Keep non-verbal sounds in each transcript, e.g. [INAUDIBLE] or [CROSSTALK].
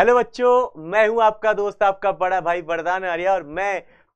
Hello बच्चों मैं हूं आपका दोस्त आपका बड़ा भाई वरदान आर्या और मैं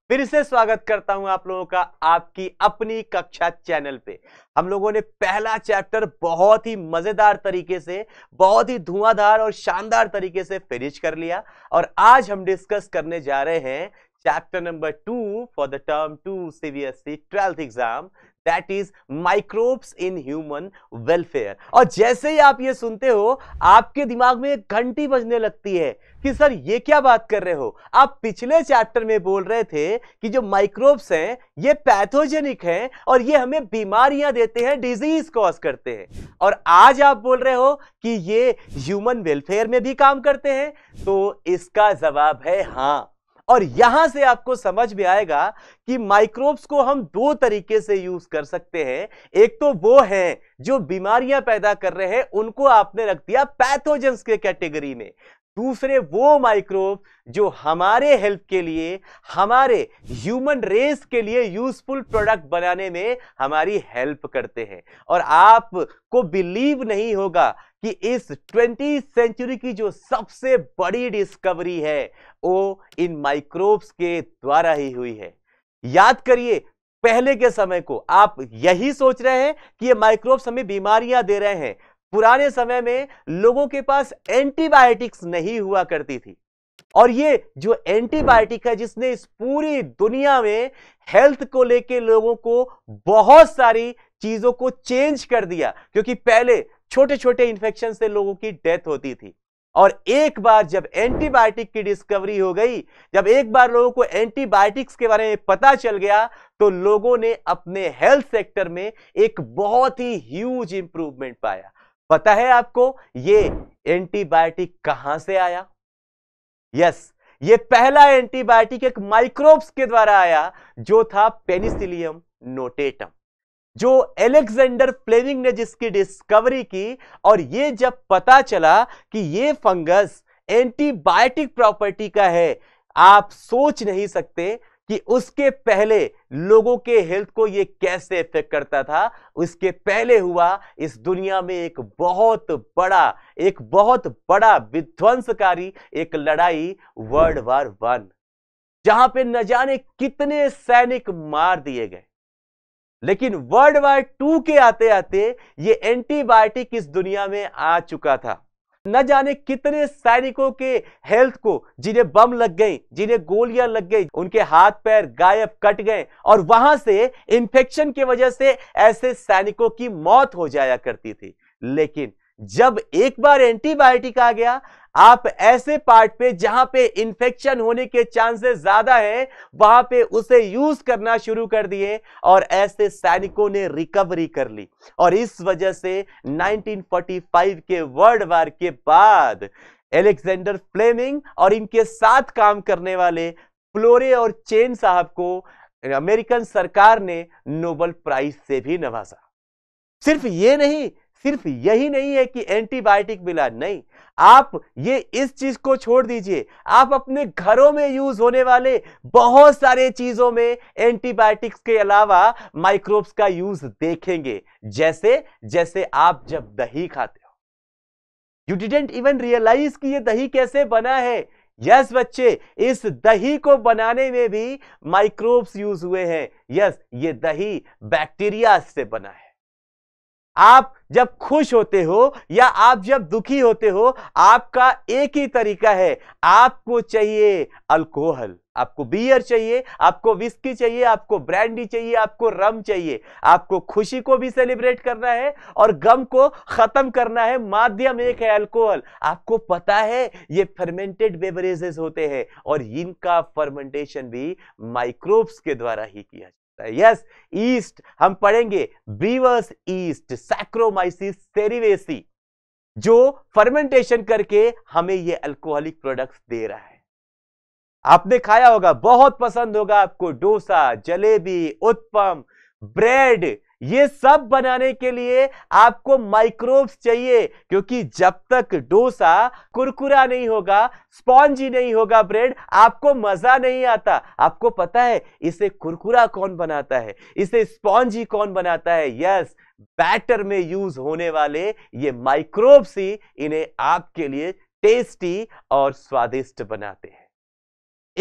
फिर से स्वागत करता हूं आप लोगों का आपकी अपनी कक्षा चैनल पे हम लोगों ने पहला चैप्टर बहुत ही मजेदार तरीके से बहुत ही धुआंधार और शानदार तरीके से फिनिश कर लिया और आज हम डिस्कस करने जा रहे हैं chapter number two for the term two CBSE twelfth exam that is microbes in human welfare और जैसे ही आप ये सुनते हो आपके दिमाग में एक घंटी बजने लगती है कि सर ये क्या बात कर रहे हो आप पिछले चैप्टर में बोल रहे थे कि जो माइक्रोब्स हैं ये पैथोजेनिक हैं और ये हमें बीमारियां देते हैं डिजीज कॉज करते हैं और आज आप बोल रहे हो कि ये ह्यूमन वेलफेयर में भी काम करते हैं तो इसका जवाब है हाँ और यहां से आपको समझ में आएगा कि माइक्रोब्स को हम दो तरीके से यूज कर सकते हैं एक तो वो है जो बीमारियां पैदा कर रहे हैं उनको आपने रख दिया पैथोजेंस के कैटेगरी में दूसरे वो माइक्रोब जो हमारे हेल्थ के लिए हमारे ह्यूमन रेस के लिए यूजफुल प्रोडक्ट बनाने में हमारी हेल्प करते हैं और आप को बिलीव नहीं होगा कि इस ट्वेंटी सेंचुरी की जो सबसे बड़ी डिस्कवरी है वो इन माइक्रोब्स के द्वारा ही हुई है याद करिए पहले के समय को आप यही सोच रहे हैं कि ये माइक्रोब्स हमें बीमारियां दे रहे हैं पुराने समय में लोगों के पास एंटीबायोटिक्स नहीं हुआ करती थी और ये जो एंटीबायोटिक है जिसने इस पूरी दुनिया में हेल्थ को लेके लोगों को बहुत सारी चीजों को चेंज कर दिया क्योंकि पहले छोटे छोटे इंफेक्शन से लोगों की डेथ होती थी और एक बार जब एंटीबायोटिक की डिस्कवरी हो गई जब एक बार लोगों को एंटीबायोटिक्स के बारे में पता चल गया तो लोगों ने अपने हेल्थ सेक्टर में एक बहुत ही ह्यूज इंप्रूवमेंट पाया पता है आपको ये एंटीबायोटिक कहां से आया यस ये पहला एंटीबायोटिक एक माइक्रोब्स के द्वारा आया जो था पेनिसिलियम नोटेटम जो एलेक्जेंडर फ्लेमिंग ने जिसकी डिस्कवरी की और ये जब पता चला कि ये फंगस एंटीबायोटिक प्रॉपर्टी का है आप सोच नहीं सकते कि उसके पहले लोगों के हेल्थ को ये कैसे इफेक्ट करता था उसके पहले हुआ इस दुनिया में एक बहुत बड़ा एक बहुत बड़ा विध्वंसकारी एक लड़ाई वर्ल्ड वार वन जहां पे न जाने कितने सैनिक मार दिए गए लेकिन वर्ल्ड वार टू के आते आते ये एंटीबायोटिक इस दुनिया में आ चुका था न जाने कितने सैनिकों के हेल्थ को जिन्हें बम लग गई जिन्हें गोलियां लग गई उनके हाथ पैर गायब कट गए और वहां से इंफेक्शन की वजह से ऐसे सैनिकों की मौत हो जाया करती थी लेकिन जब एक बार एंटीबायोटिक आ गया आप ऐसे पार्ट पे जहां पे इंफेक्शन होने के चांसेस ज्यादा है वहां पे उसे यूज करना शुरू कर दिए और ऐसे सैनिकों ने रिकवरी कर ली और इस वजह से 1945 के वर्ल्ड वार के बाद एलेक्सेंडर फ्लेमिंग और इनके साथ काम करने वाले फ्लोरे और चेन साहब को अमेरिकन सरकार ने नोबल प्राइज से भी नवाजा सिर्फ ये नहीं सिर्फ यही नहीं है कि एंटीबायोटिक मिला नहीं आप ये इस चीज को छोड़ दीजिए आप अपने घरों में यूज होने वाले बहुत सारे चीजों में एंटीबायोटिक्स के अलावा माइक्रोब्स का यूज देखेंगे जैसे जैसे आप जब दही खाते हो यू डिडेंट इवन रियलाइज कि ये दही कैसे बना है यस yes, बच्चे इस दही को बनाने में भी माइक्रोब्स यूज हुए हैं यस yes, ये दही बैक्टीरिया से बना है आप जब खुश होते हो या आप जब दुखी होते हो आपका एक ही तरीका है आपको चाहिए अल्कोहल आपको बियर चाहिए आपको विस्की चाहिए आपको ब्रांडी चाहिए आपको रम चाहिए आपको खुशी को भी सेलिब्रेट करना है और गम को खत्म करना है माध्यम एक है अल्कोहल आपको पता है ये फर्मेंटेड बेवरेजेस होते हैं और इनका फर्मेंटेशन भी माइक्रोब्स के द्वारा ही किया जाता यस ईस्ट हम पढ़ेंगे ब्रीवर्स ईस्ट सैक्रोमाइसिस सेरिवेसी जो फर्मेंटेशन करके हमें ये अल्कोहलिक प्रोडक्ट्स दे रहा है आपने खाया होगा बहुत पसंद होगा आपको डोसा जलेबी उत्पम ब्रेड ये सब बनाने के लिए आपको माइक्रोब्स चाहिए क्योंकि जब तक डोसा कुरकुरा नहीं होगा स्पॉन्जी नहीं होगा ब्रेड आपको मजा नहीं आता आपको पता है इसे कुरकुरा कौन बनाता है इसे स्पॉन्जी कौन बनाता है यस बैटर में यूज होने वाले ये माइक्रोब्स ही इन्हें आपके लिए टेस्टी और स्वादिष्ट बनाते हैं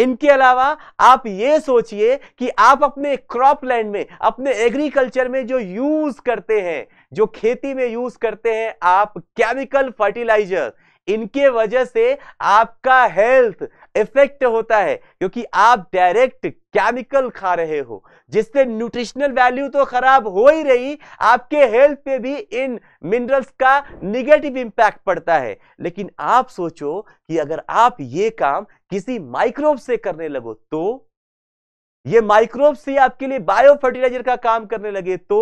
इनके अलावा आप ये सोचिए कि आप अपने क्रॉप लैंड में अपने एग्रीकल्चर में जो यूज करते हैं जो खेती में यूज करते हैं आप केमिकल फर्टिलाइजर इनके वजह से आपका हेल्थ इफेक्ट होता है क्योंकि आप डायरेक्ट केमिकल खा रहे हो जिससे न्यूट्रिशनल वैल्यू तो खराब हो ही रही आपके हेल्थ पे भी इन मिनरल्स का निगेटिव इंपैक्ट पड़ता है लेकिन आप सोचो कि अगर आप ये काम किसी माइक्रोब से करने लगो तो ये माइक्रोब से आपके लिए बायो फर्टिलाइजर का काम करने लगे तो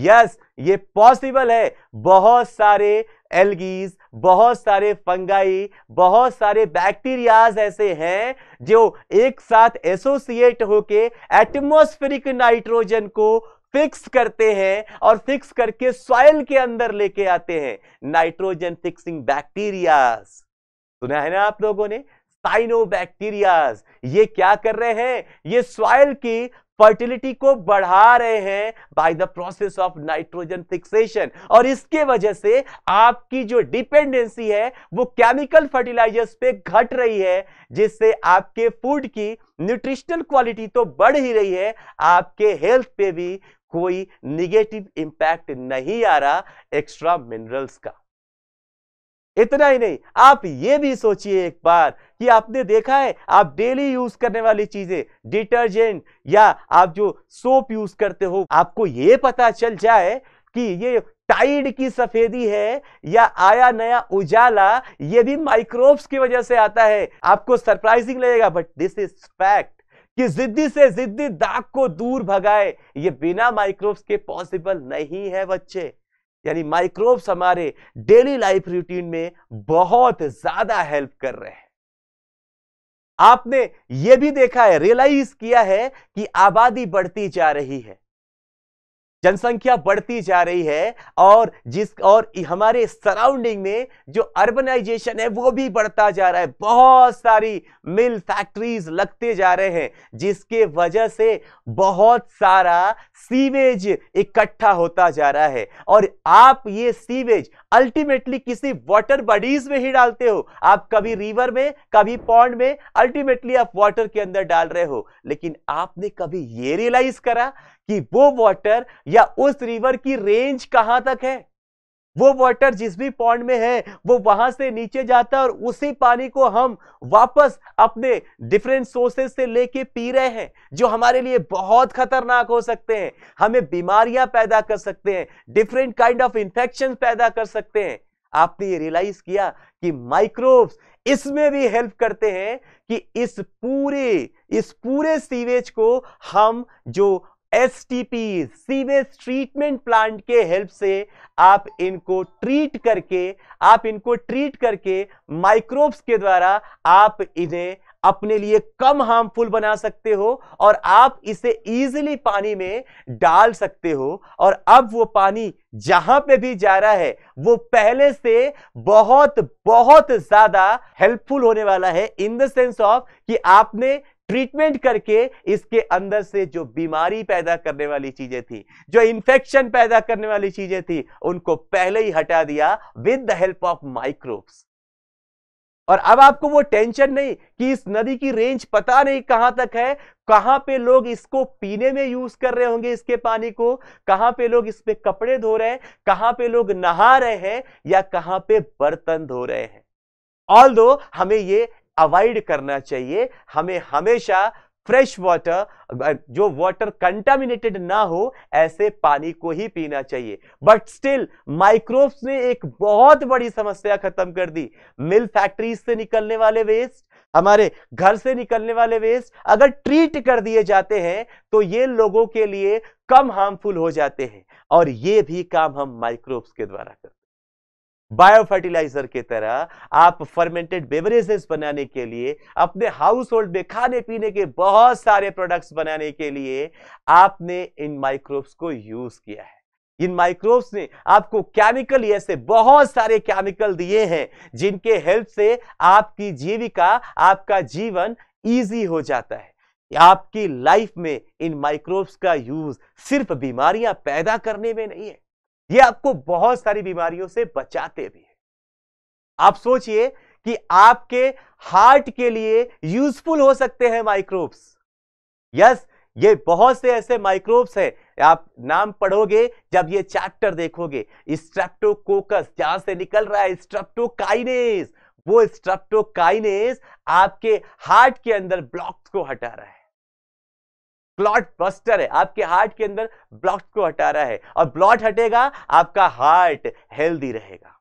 यस yes, ये पॉसिबल है बहुत सारे एलगीज बहुत सारे फंगाई बहुत सारे बैक्टीरियाज ऐसे हैं जो एक साथ एसोसिएट होके एटमोस्फेरिक नाइट्रोजन को फिक्स करते हैं और फिक्स करके सॉइल के अंदर लेके आते हैं नाइट्रोजन फिक्सिंग बैक्टीरियाज सुना है ना आप लोगों ने साइनोबैक्टीरियाज ये क्या कर रहे हैं ये सॉइल की फर्टिलिटी को बढ़ा रहे हैं by the process of nitrogen fixation और इसके वजह से आपकी जो डिपेंडेंसी है वो केमिकल फर्टिलाइजर्स पे घट रही है जिससे आपके फूड की न्यूट्रिशनल क्वालिटी तो बढ़ ही रही है आपके हेल्थ पे भी कोई निगेटिव इंपैक्ट नहीं आ रहा एक्स्ट्रा मिनरल्स का इतना ही नहीं आप ये भी सोचिए एक बार कि आपने देखा है आप डेली यूज करने वाली चीजें डिटर्जेंट या आप जो सोप यूज करते हो आपको ये पता चल जाए कि ये टाइड की सफेदी है या आया नया उजाला ये भी माइक्रोब्स की वजह से आता है आपको सरप्राइजिंग लगेगा बट दिस इज फैक्ट कि जिद्दी से जिद्दी दाग को दूर भगाए ये बिना माइक्रोब्स के पॉसिबल नहीं है बच्चे यानी माइक्रोब्स हमारे डेली लाइफ रूटीन में बहुत ज्यादा हेल्प कर रहे हैं आपने यह भी देखा है रियलाइज किया है कि आबादी बढ़ती जा रही है जनसंख्या बढ़ती जा रही है और जिस और हमारे सराउंडिंग में जो अर्बनाइजेशन है वो भी बढ़ता जा रहा है बहुत सारी मिल फैक्ट्रीज लगते जा रहे हैं जिसके वजह से बहुत सारा सीवेज इकट्ठा होता जा रहा है और आप ये सीवेज अल्टीमेटली किसी वाटर बॉडीज में ही डालते हो आप कभी रिवर में कभी पॉन्ड में अल्टीमेटली आप वाटर के अंदर डाल रहे हो लेकिन आपने कभी ये रियलाइज करा कि वो वाटर या उस रिवर की रेंज कहां तक है वो वाटर जिस भी पॉइंट में है वो वहां से नीचे जाता है और उसी पानी को हम वापस अपने डिफरेंट सोर्सेस से लेके पी रहे हैं जो हमारे लिए बहुत खतरनाक हो सकते हैं हमें बीमारियां पैदा कर सकते हैं डिफरेंट काइंड ऑफ इंफेक्शन पैदा कर सकते हैं आपने ये रियलाइज किया कि माइक्रोब्स इसमें भी हेल्प करते हैं कि इस पूरे इस पूरे सीवेज को हम जो एस सीवेज ट्रीटमेंट प्लांट के हेल्प से आप इनको ट्रीट करके आप इनको ट्रीट करके माइक्रोब्स के द्वारा आप इन्हें अपने लिए कम हार्मफुल बना सकते हो और आप इसे इजीली पानी में डाल सकते हो और अब वो पानी जहां पे भी जा रहा है वो पहले से बहुत बहुत ज्यादा हेल्पफुल होने वाला है इन द सेंस ऑफ कि आपने ट्रीटमेंट करके इसके अंदर से जो बीमारी पैदा करने वाली चीजें थी जो इंफेक्शन पैदा करने वाली चीजें थी उनको पहले ही हटा दिया with the help of microbes और अब आपको वो टेंशन नहीं कि इस नदी की रेंज पता नहीं कहां तक है कहां पे लोग इसको पीने में यूज कर रहे होंगे इसके पानी को कहां पे लोग इसमें कपड़े धो रहे हैं कहां पे लोग नहा रहे हैं या कहां पे बर्तन धो रहे हैं ऑल दो हमें ये अवॉइड करना चाहिए हमें हमेशा फ्रेश वाटर जो वाटर कंटामिनेटेड ना हो ऐसे पानी को ही पीना चाहिए बट स्टिल माइक्रोब्स ने एक बहुत बड़ी समस्या खत्म कर दी मिल फैक्ट्रीज से निकलने वाले वेस्ट हमारे घर से निकलने वाले वेस्ट अगर ट्रीट कर दिए जाते हैं तो ये लोगों के लिए कम हार्मफुल हो जाते हैं और ये भी काम हम माइक्रोब्स के द्वारा करते हैं बायोफर्टिलाइजर की तरह आप फर्मेंटेड बेवरेजेस बनाने के लिए अपने हाउस होल्ड में खाने पीने के बहुत सारे प्रोडक्ट्स बनाने के लिए आपने इन माइक्रोब्स को यूज किया है इन माइक्रोब्स ने आपको केमिकल ऐसे बहुत सारे केमिकल दिए हैं जिनके हेल्प से आपकी जीविका आपका जीवन इजी हो जाता है आपकी लाइफ में इन माइक्रोब्स का यूज सिर्फ बीमारियां पैदा करने में नहीं है ये आपको बहुत सारी बीमारियों से बचाते भी है आप सोचिए कि आपके हार्ट के लिए यूजफुल हो सकते हैं माइक्रोब्स यस ये बहुत से ऐसे माइक्रोब्स हैं आप नाम पढ़ोगे जब ये चैप्टर देखोगे स्ट्रेप्टोकोकस जहां से निकल रहा है स्ट्रेप्टोकाइनेस वो स्ट्रेप्टोकाइनेस आपके हार्ट के अंदर ब्लॉक्स को हटा रहा है क्लॉट बस्टर है आपके हार्ट के अंदर ब्लॉट को हटा रहा है और ब्लॉट हटेगा आपका हार्ट हेल्दी रहेगा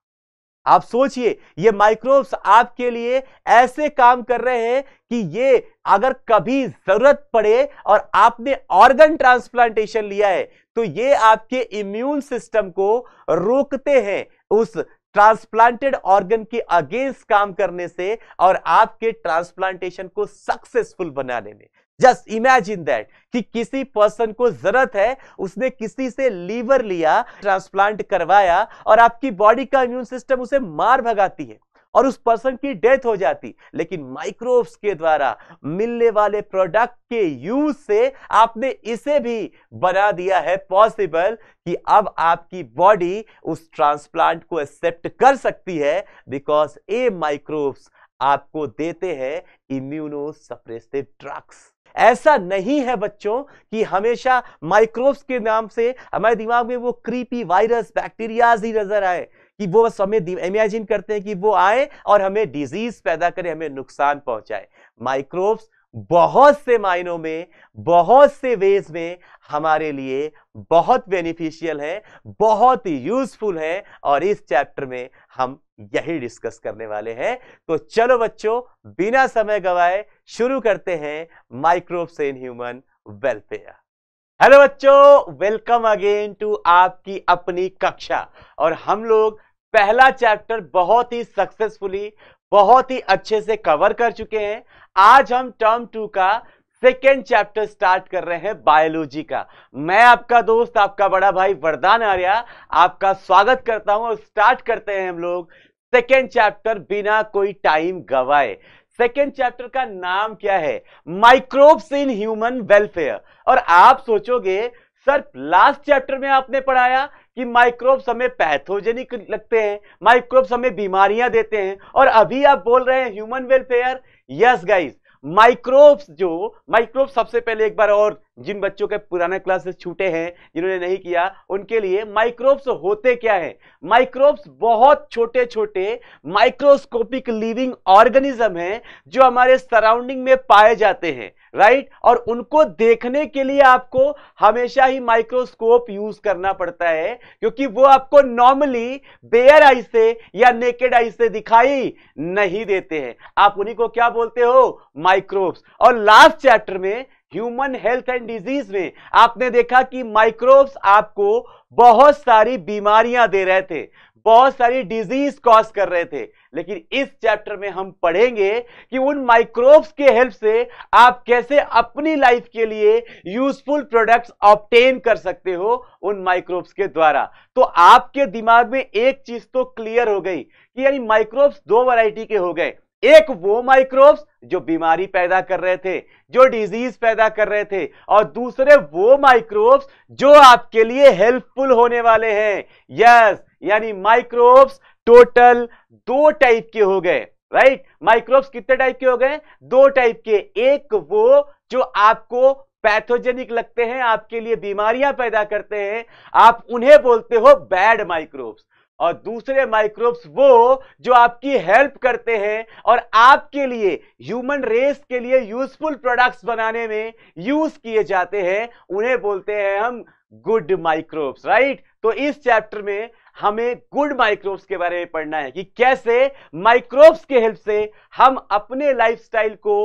आप सोचिए ये माइक्रोब्स आपके लिए ऐसे काम कर रहे हैं कि ये अगर कभी जरूरत पड़े और आपने ऑर्गन ट्रांसप्लांटेशन लिया है तो ये आपके इम्यून सिस्टम को रोकते हैं उस ट्रांसप्लांटेड ऑर्गन के अगेंस्ट काम करने से और आपके ट्रांसप्लांटेशन को सक्सेसफुल बनाने में जस्ट इमेजिन दैट कि किसी पर्सन को जरूरत है उसने किसी से लीवर लिया ट्रांसप्लांट करवाया और आपकी बॉडी का इम्यून सिस्टम उसे मार भगाती है और उस पर्सन की डेथ हो जाती लेकिन माइक्रोब्स के द्वारा मिलने वाले प्रोडक्ट के यूज से आपने इसे भी बना दिया है पॉसिबल कि अब आपकी बॉडी उस ट्रांसप्लांट को एक्सेप्ट कर सकती है बिकॉज ए माइक्रोब्स आपको देते हैं इम्यूनो सप्रेसिव ड्रग्स ऐसा नहीं है बच्चों कि हमेशा माइक्रोब्स के नाम से हमारे दिमाग में वो क्रीपी वायरस बैक्टीरियाज ही नजर आए कि वो बस हमें इमेजिन करते हैं कि वो आए और हमें डिजीज पैदा करें हमें नुकसान पहुंचाए माइक्रोब्स बहुत से मायनों में बहुत से वेज में हमारे लिए बहुत बेनिफिशियल है बहुत ही यूजफुल है और इस चैप्टर में हम यही डिस्कस करने वाले हैं तो चलो बच्चों बिना समय गवाए शुरू करते हैं microbes in human welfare hello बच्चों वेलकम अगेन टू आपकी अपनी कक्षा और हम लोग पहला चैप्टर बहुत ही सक्सेसफुली बहुत ही अच्छे से कवर कर चुके हैं आज हम टर्म टू का सेकेंड चैप्टर स्टार्ट कर रहे हैं बायोलॉजी का मैं आपका दोस्त आपका बड़ा भाई वरदान आर्या आपका स्वागत करता हूं और स्टार्ट करते हैं हम लोग सेकेंड चैप्टर बिना कोई टाइम गवाए सेकेंड चैप्टर का नाम क्या है माइक्रोब्स इन ह्यूमन वेलफेयर और आप सोचोगे सर लास्ट चैप्टर में आपने पढ़ाया कि माइक्रोब्स हमें पैथोजेनिक लगते हैं माइक्रोब्स हमें बीमारियां देते हैं और अभी आप बोल रहे हैं human welfare yes guys microbes जो माइक्रोब सबसे पहले एक बार और जिन बच्चों के पुराने क्लासेस छूटे हैं जिन्होंने नहीं किया उनके लिए माइक्रोब्स होते क्या है माइक्रोब्स बहुत छोटे छोटे माइक्रोस्कोपिक लिविंग ऑर्गेनिज्म हैं जो हमारे सराउंडिंग में पाए जाते हैं राइट और उनको देखने के लिए आपको हमेशा ही माइक्रोस्कोप यूज करना पड़ता है क्योंकि वो आपको नॉर्मली बेयर आई से या नेकेड आई से दिखाई नहीं देते हैं आप उन्हीं को क्या बोलते हो माइक्रोब्स और लास्ट चैप्टर में ह्यूमन हेल्थ एंड डिजीज में आपने देखा कि माइक्रोब्स आपको बहुत सारी बीमारियां दे रहे थे बहुत सारी डिजीज कॉज कर रहे थे लेकिन इस चैप्टर में हम पढ़ेंगे कि उन माइक्रोब्स के हेल्प से आप कैसे अपनी लाइफ के लिए यूजफुल प्रोडक्ट्स ऑप्टेन कर सकते हो उन माइक्रोब्स के द्वारा तो आपके दिमाग में एक चीज तो क्लियर हो गई कि यानी माइक्रोब्स दो वैरायटी के हो गए एक वो माइक्रोब्स जो बीमारी पैदा कर रहे थे जो डिजीज पैदा कर रहे थे और दूसरे वो माइक्रोब्स जो आपके लिए हेल्पफुल होने वाले हैं यस yes, यानी माइक्रोब्स टोटल दो टाइप के हो गए राइट माइक्रोब्स कितने टाइप के हो गए दो टाइप के एक वो जो आपको पैथोजेनिक लगते हैं आपके लिए बीमारियां पैदा करते हैं आप उन्हें बोलते हो बैड माइक्रोब्स और दूसरे माइक्रोब्स वो जो आपकी हेल्प करते हैं और आपके लिए ह्यूमन रेस के लिए यूजफुल प्रोडक्ट्स बनाने में यूज किए जाते हैं उन्हें बोलते हैं हम गुड माइक्रोब्स राइट तो इस चैप्टर में हमें गुड माइक्रोब्स के बारे में पढ़ना है कि कैसे माइक्रोब्स के हेल्प से हम अपने लाइफस्टाइल को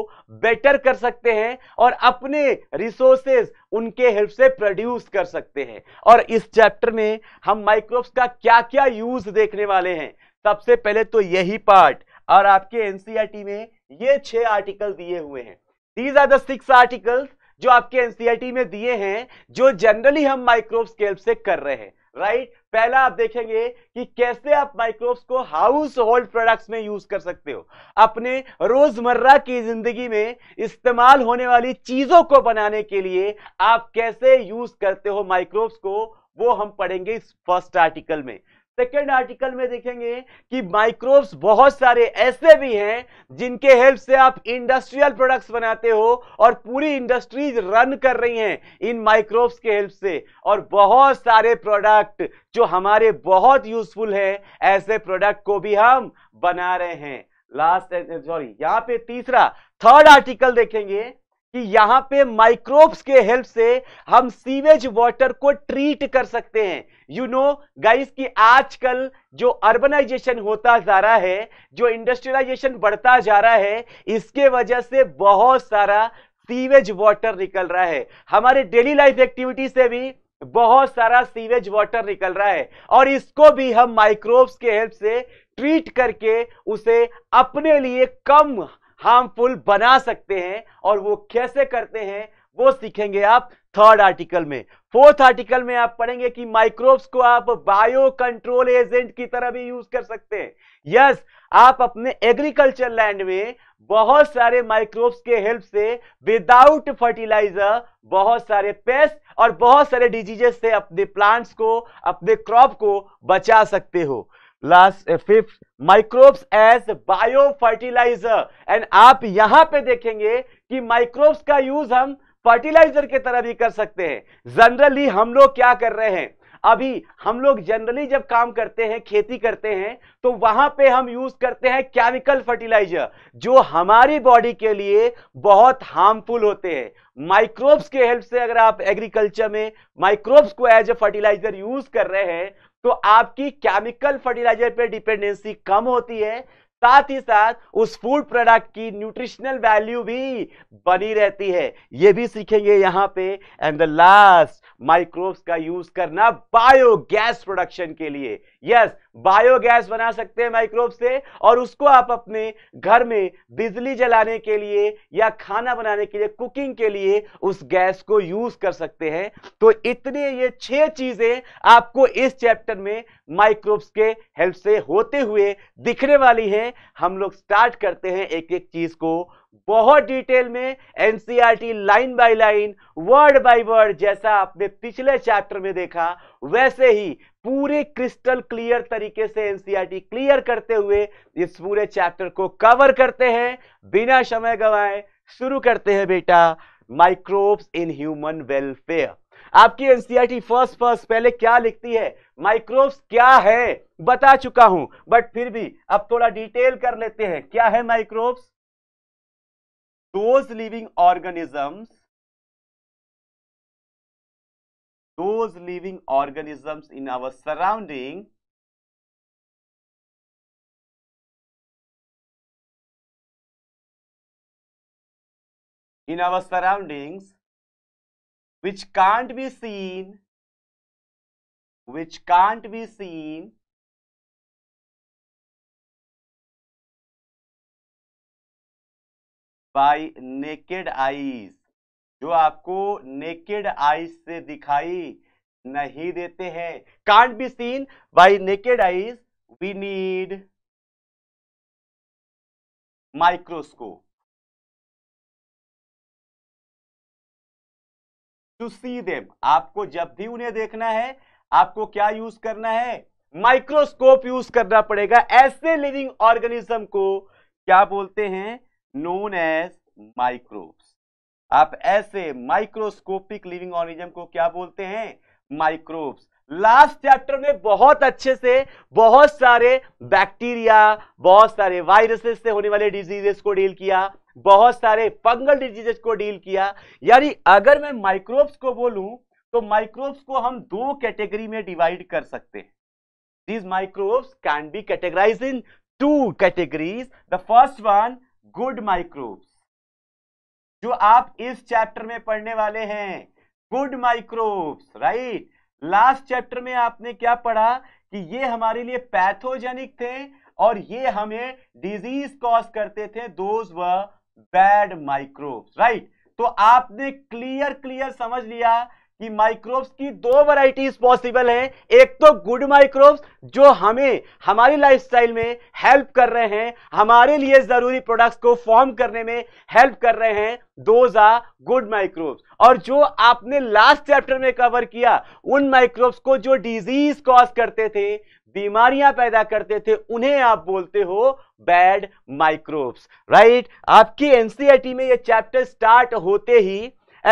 बेटर कर सकते हैं और अपने रिसोर्सेज उनके हेल्प से प्रोड्यूस कर सकते हैं और इस चैप्टर में हम माइक्रोब्स का क्या क्या यूज देखने वाले हैं सबसे पहले तो यही पार्ट और आपके एनसीआरटी e में ये छह आर्टिकल दिए हुए हैं दीज आर दिक्स सिक्स आर्टिकल्स जो आपके एनसीआरटी e में दिए हैं जो जनरली हम माइक्रोब्स के हेल्प से कर रहे हैं राइट right? पहला आप देखेंगे कि कैसे आप माइक्रोब्स को हाउस होल्ड प्रोडक्ट्स में यूज कर सकते हो अपने रोजमर्रा की जिंदगी में इस्तेमाल होने वाली चीजों को बनाने के लिए आप कैसे यूज करते हो माइक्रोब्स को वो हम पढ़ेंगे इस फर्स्ट आर्टिकल में सेकेंड आर्टिकल में देखेंगे कि माइक्रोब्स बहुत सारे ऐसे भी हैं जिनके हेल्प से आप इंडस्ट्रियल प्रोडक्ट्स बनाते हो और पूरी इंडस्ट्रीज रन कर रही हैं इन माइक्रोब्स के हेल्प से और बहुत सारे प्रोडक्ट जो हमारे बहुत यूजफुल हैं ऐसे प्रोडक्ट को भी हम बना रहे हैं लास्ट सॉरी यहां पे तीसरा थर्ड आर्टिकल देखेंगे कि यहां पे माइक्रोब्स के हेल्प से हम सीवेज वाटर को ट्रीट कर सकते हैं यू नो गाइस कि आजकल जो अर्बनाइजेशन होता जा रहा है जो इंडस्ट्रियलाइजेशन बढ़ता जा रहा है इसके वजह से बहुत सारा सीवेज वाटर निकल रहा है हमारे डेली लाइफ एक्टिविटी से भी बहुत सारा सीवेज वाटर निकल रहा है और इसको भी हम माइक्रोब्स के हेल्प से ट्रीट करके उसे अपने लिए कम हार्मफुल बना सकते हैं और वो कैसे करते हैं वो सीखेंगे आप थर्ड आर्टिकल में फोर्थ आर्टिकल में आप पढ़ेंगे कि माइक्रोब्स को आप बायो कंट्रोल एजेंट की तरह भी यूज कर सकते हैं यस yes, आप अपने एग्रीकल्चर लैंड में बहुत सारे माइक्रोब्स के हेल्प से विदाउट फर्टिलाइजर बहुत सारे पेस्ट और बहुत सारे डिजीजेस से अपने प्लांट्स को अपने क्रॉप को बचा सकते हो last fifth microbes as biofertiliser and आप यहां पे देखेंगे कि माइक्रोब्स का यूज हम फर्टिलाइजर के तरह भी कर सकते हैं जनरली हम लोग क्या कर रहे हैं अभी हम लोग जनरली जब काम करते हैं खेती करते हैं तो वहां पे हम यूज करते हैं केमिकल फर्टिलाइजर जो हमारी बॉडी के लिए बहुत हार्मफुल होते हैं माइक्रोब्स के हेल्प से अगर आप एग्रीकल्चर में माइक्रोब्स को एज ए फर्टिलाइजर यूज कर रहे हैं तो आपकी केमिकल फर्टिलाइजर पे डिपेंडेंसी कम होती है साथ ही साथ उस फूड प्रोडक्ट की न्यूट्रिशनल वैल्यू भी बनी रहती है ये भी सीखेंगे यहां पे एंड द लास्ट माइक्रोब्स का यूज करना बायोगैस प्रोडक्शन के लिए यस बायोगैस बना सकते हैं माइक्रोब से और उसको आप अपने घर में बिजली जलाने के लिए या खाना बनाने के लिए कुकिंग के लिए उस गैस को यूज कर सकते हैं तो इतने ये छह चीजें आपको इस चैप्टर में माइक्रोब्स के हेल्प से होते हुए दिखने वाली है हम लोग स्टार्ट करते हैं एक एक चीज को बहुत डिटेल में NCERT e line by line word by word जैसा आपने पिछले चैप्टर में देखा वैसे ही पूरे क्रिस्टल क्लियर तरीके से एनसीईआरटी e क्लियर करते हुए इस पूरे चैप्टर को कवर करते हैं बिना समय गवाए शुरू करते हैं बेटा माइक्रोब्स इन ह्यूमन वेलफेयर आपकी एनसीईआरटी फर्स्ट फर्स्ट पहले क्या लिखती है माइक्रोब्स क्या है बता चुका हूं बट फिर भी अब थोड़ा डिटेल कर लेते हैं क्या है microbes those living organisms those living organisms in our surrounding in our surroundings which can't be seen which can't be seen by naked eyes जो आपको नेकेड आईज से दिखाई नहीं देते हैं can't be seen by naked eyes we need microscope to see them आपको जब भी उन्हें देखना है आपको क्या यूज करना है माइक्रोस्कोप यूज करना पड़ेगा ऐसे लिविंग ऑर्गेनिज्म को क्या बोलते हैं नोन एज माइक्रोब्स आप ऐसे माइक्रोस्कोपिक लिविंग ऑर्गेनिज्म को क्या बोलते हैं माइक्रोब्स लास्ट चैप्टर में बहुत अच्छे से बहुत सारे बैक्टीरिया बहुत सारे वायरसेस से होने वाले डिजीजेस को डील किया बहुत सारे फंगल डिजीजेस को डील किया यानी अगर मैं माइक्रोब्स को बोलूं तो माइक्रोब्स को हम दो कैटेगरी में डिवाइड कर सकते हैं these microbes can be categorise in two categories the first one good microbes जो आप इस चैप्टर में पढ़ने वाले हैं good microbes right last chapter में आपने क्या पढ़ा कि ये हमारे लिए पैथोजेनिक थे और ये हमें डिजीज कॉज करते थे दोज व बैड माइक्रोब्स राइट तो आपने क्लियर क्लियर समझ लिया कि माइक्रोब्स की दो वैरायटीज पॉसिबल हैं एक तो गुड माइक्रोब्स जो हमें हमारी लाइफस्टाइल में हेल्प कर रहे हैं हमारे लिए ज़रूरी प्रोडक्ट्स को फॉर्म करने में हेल्प कर रहे हैं दोज आर गुड माइक्रोब्स और जो आपने लास्ट चैप्टर में कवर किया उन माइक्रोब्स को जो डिजीज कॉज करते थे बीमारियां पैदा करते थे उन्हें आप बोलते हो बैड माइक्रोब्स राइट आपकी एनसीआरटी e में यह चैप्टर स्टार्ट होते ही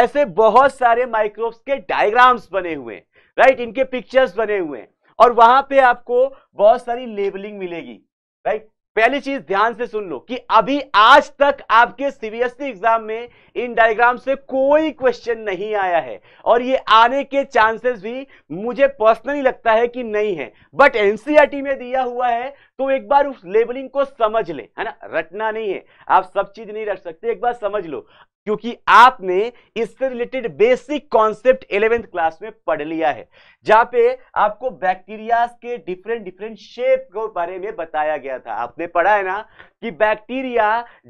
ऐसे बहुत सारे माइक्रोब्स के डायग्राम्स बने हुए राइट इनके पिक्चर्स बने हुए हैं और वहां पे आपको बहुत सारी लेबलिंग मिलेगी राइट पहली चीज ध्यान से सुन लो कि अभी आज तक आपके सीबीएसई एग्जाम में इन डायग्राम से कोई क्वेश्चन नहीं आया है और ये आने के चांसेस भी मुझे पर्सनली लगता है कि नहीं है बट एनसीईआरटी e में दिया हुआ है तो एक बार उस लेबलिंग को समझ ले है ना रटना नहीं है आप सब चीज नहीं रट सकते एक बार समझ लो क्योंकि आपने इससे related basic concept eleventh class में पढ़ लिया है जहां पे आपको बैक्टीरिया के डिफरेंट डिफरेंट शेप के बारे में बताया गया था आपने पढ़ा है ना कि bacteria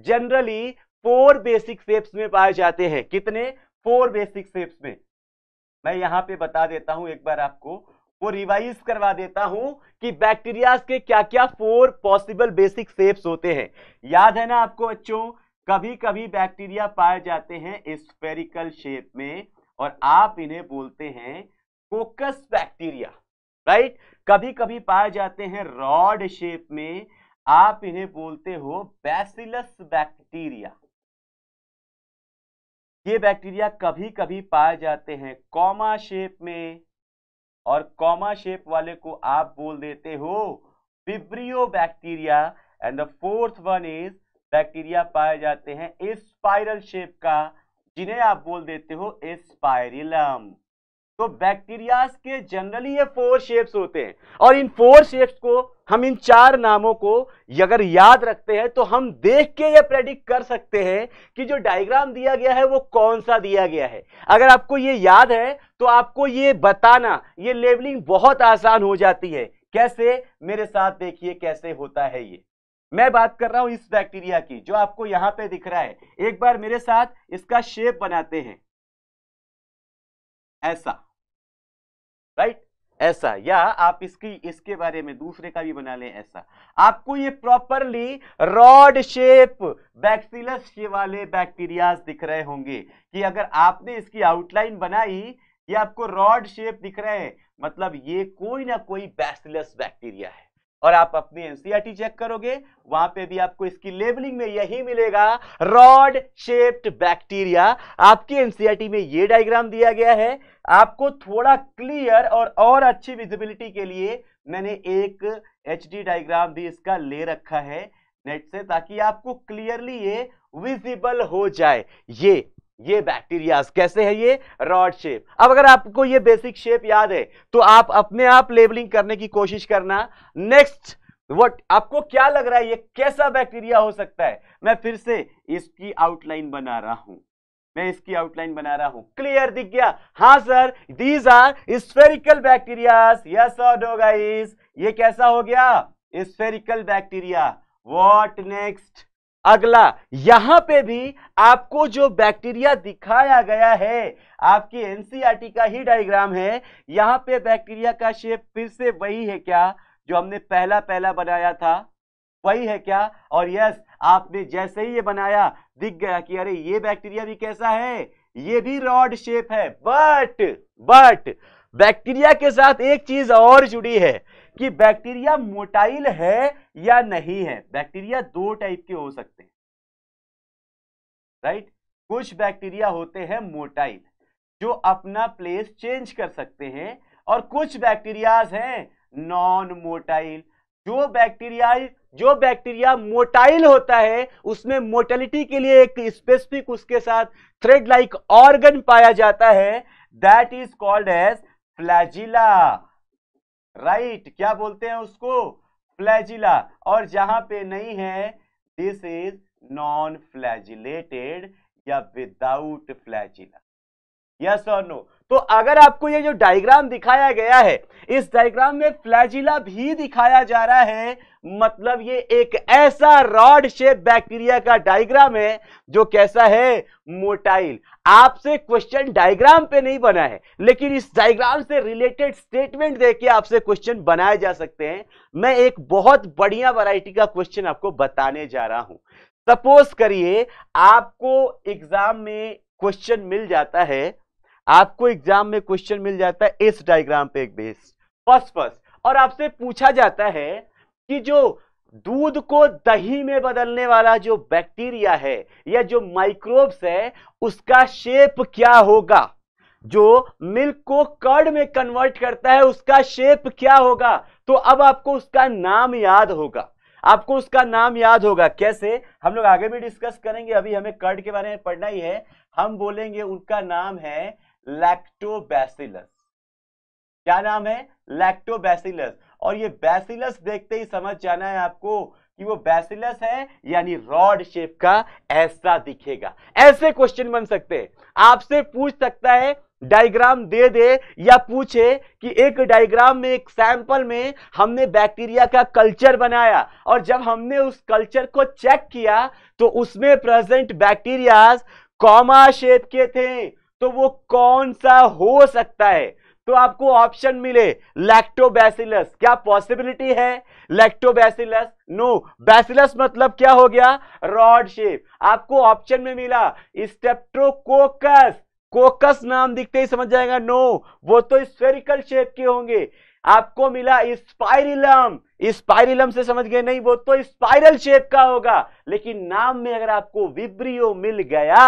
generally four basic shapes में पाए जाते हैं कितने फोर बेसिक शेप्स में मैं यहां पे बता देता हूं एक बार आपको वो रिवाइज करवा देता हूं कि बैक्टीरिया के क्या क्या फोर पॉसिबल बेसिक शेप्स होते हैं याद है ना आपको बच्चों कभी कभी बैक्टीरिया पाए जाते हैं स्पेरिकल शेप में और आप इन्हें बोलते हैं कोकस बैक्टीरिया राइट कभी कभी पाए जाते हैं रॉड शेप में आप इन्हें बोलते हो बैसिलस बैक्टीरिया ये बैक्टीरिया कभी कभी पाए जाते हैं कॉमा शेप में और कॉमा शेप वाले को आप बोल देते हो vibrio bacteria and the fourth one is bacteria पाए जाते हैं स्पाइरल शेप का जिन्हें आप बोल देते हो स्पायरिलम तो बैक्टीरिया के जनरली ये फोर शेप्स होते हैं और इन फोर शेप्स को हम इन चार नामों को अगर याद रखते हैं तो हम देख के ये प्रेडिक्ट कर सकते हैं कि जो डायग्राम दिया गया है वो कौन सा दिया गया है अगर आपको ये याद है तो आपको ये बताना ये लेवलिंग बहुत आसान हो जाती है कैसे मेरे साथ देखिए कैसे होता है ये मैं बात कर रहा हूं इस बैक्टीरिया की जो आपको यहां पर दिख रहा है एक बार मेरे साथ इसका शेप बनाते हैं ऐसा राइट ऐसा या आप इसकी इसके बारे में दूसरे का भी बना लें ऐसा आपको ये प्रॉपरली रॉड शेप बैक्सिलस वाले बैक्टीरियाज दिख रहे होंगे कि अगर आपने इसकी आउटलाइन बनाई ये आपको रॉड शेप दिख रहे हैं मतलब ये कोई ना कोई बैक्सिलस बैक्टीरिया है और आप अपनी एनसीआरटी चेक करोगे वहां पे भी आपको इसकी लेबलिंग में यही मिलेगा रॉड शेप्ड बैक्टीरिया आपकी एनसीआरटी में ये डायग्राम दिया गया है आपको थोड़ा क्लियर और और अच्छी विजिबिलिटी के लिए मैंने एक एच डायग्राम भी इसका ले रखा है नेट से ताकि आपको क्लियरली ये विजिबल हो जाए ये ये बैक्टीरियाज कैसे है ये रॉड शेप अब अगर आपको ये बेसिक शेप याद है तो आप अपने आप लेबलिंग करने की कोशिश करना नेक्स्ट व्हाट आपको क्या लग रहा है ये कैसा बैक्टीरिया हो सकता है मैं फिर से इसकी आउटलाइन बना रहा हूं मैं इसकी आउटलाइन बना रहा हूं क्लियर दिख गया हाँ sir these are spherical bacterias yes और ये कैसा हो गया स्फेरिकल बैक्टीरिया वॉट नेक्स्ट अगला यहां पे भी आपको जो बैक्टीरिया दिखाया गया है आपकी एनसीईआरटी e का ही डायग्राम है यहां पे बैक्टीरिया का शेप फिर से वही है क्या जो हमने पहला पहला बनाया था वही है क्या और यस आपने जैसे ही ये बनाया दिख गया कि अरे ये बैक्टीरिया भी कैसा है ये भी रॉड शेप है बट बट बैक्टीरिया के साथ एक चीज और जुड़ी है कि बैक्टीरिया मोटाइल है या नहीं है बैक्टीरिया दो टाइप के हो सकते हैं राइट कुछ बैक्टीरिया होते हैं मोटाइल जो अपना प्लेस चेंज कर सकते हैं और कुछ बैक्टीरियाज हैं नॉन मोटाइल जो बैक्टीरिया जो बैक्टीरिया मोटाइल होता है उसमें मोटेलिटी के लिए एक स्पेसिफिक उसके साथ थ्रेड लाइक ऑर्गन पाया जाता है that is called as flagella right क्या बोलते हैं उसको फ्लैजिला और जहां पे नहीं है दिस इज नॉन फ्लैजिलेटेड या विदाउट फ्लैजिला यस और नो तो अगर आपको ये जो डायग्राम दिखाया गया है इस डायग्राम में फ्लैजिला भी दिखाया जा रहा है मतलब ये एक ऐसा रॉड शेप बैक्टीरिया का डायग्राम है जो कैसा है मोटाइल आपसे क्वेश्चन डायग्राम पे नहीं बना है लेकिन इस डायग्राम से रिलेटेड स्टेटमेंट देके आपसे क्वेश्चन बनाए जा सकते हैं मैं एक बहुत बढ़िया वैरायटी का क्वेश्चन आपको बताने जा रहा हूं सपोज करिए आपको एग्जाम में क्वेश्चन मिल जाता है आपको एग्जाम में क्वेश्चन मिल जाता है इस डायग्राम पे एक बेस फर्स्ट फर्स्ट और आपसे पूछा जाता है कि जो दूध को दही में बदलने वाला जो बैक्टीरिया है या जो माइक्रोब्स है उसका शेप क्या होगा जो मिल्क को कर्ड में कन्वर्ट करता है उसका शेप क्या होगा तो अब आपको उसका नाम याद होगा आपको उसका नाम याद होगा कैसे हम लोग आगे भी डिस्कस करेंगे अभी हमें कर्ड के बारे में पढ़ना ही है हम बोलेंगे उनका नाम है लैक्टोबैसिलस क्या नाम है लैक्टोबैसिलस और ये बैसिलस देखते ही समझ जाना है आपको कि वो बैसिलस है यानी रॉड शेप का ऐसा दिखेगा ऐसे क्वेश्चन बन सकते हैं आपसे पूछ सकता है डायग्राम दे दे या पूछे कि एक डायग्राम में एक सैंपल में हमने बैक्टीरिया का कल्चर बनाया और जब हमने उस कल्चर को चेक किया तो उसमें प्रेजेंट बैक्टीरियाज कॉमा शेप के थे तो वो कौन सा हो सकता है तो आपको ऑप्शन मिले लैक्टोबैसिलस क्या पॉसिबिलिटी है लैक्टोबैसिलस नो बैसिलस मतलब क्या हो गया रॉड शेप आपको ऑप्शन में मिला स्टेप्टोकोकस कोकस नाम दिखते ही समझ जाएगा नो वो तो स्फेरिकल शेप के होंगे आपको मिला स्पाइरिलम स्पाइरिलम से समझ गए नहीं वो तो स्पाइरल शेप का होगा लेकिन नाम में अगर आपको विब्रियो मिल गया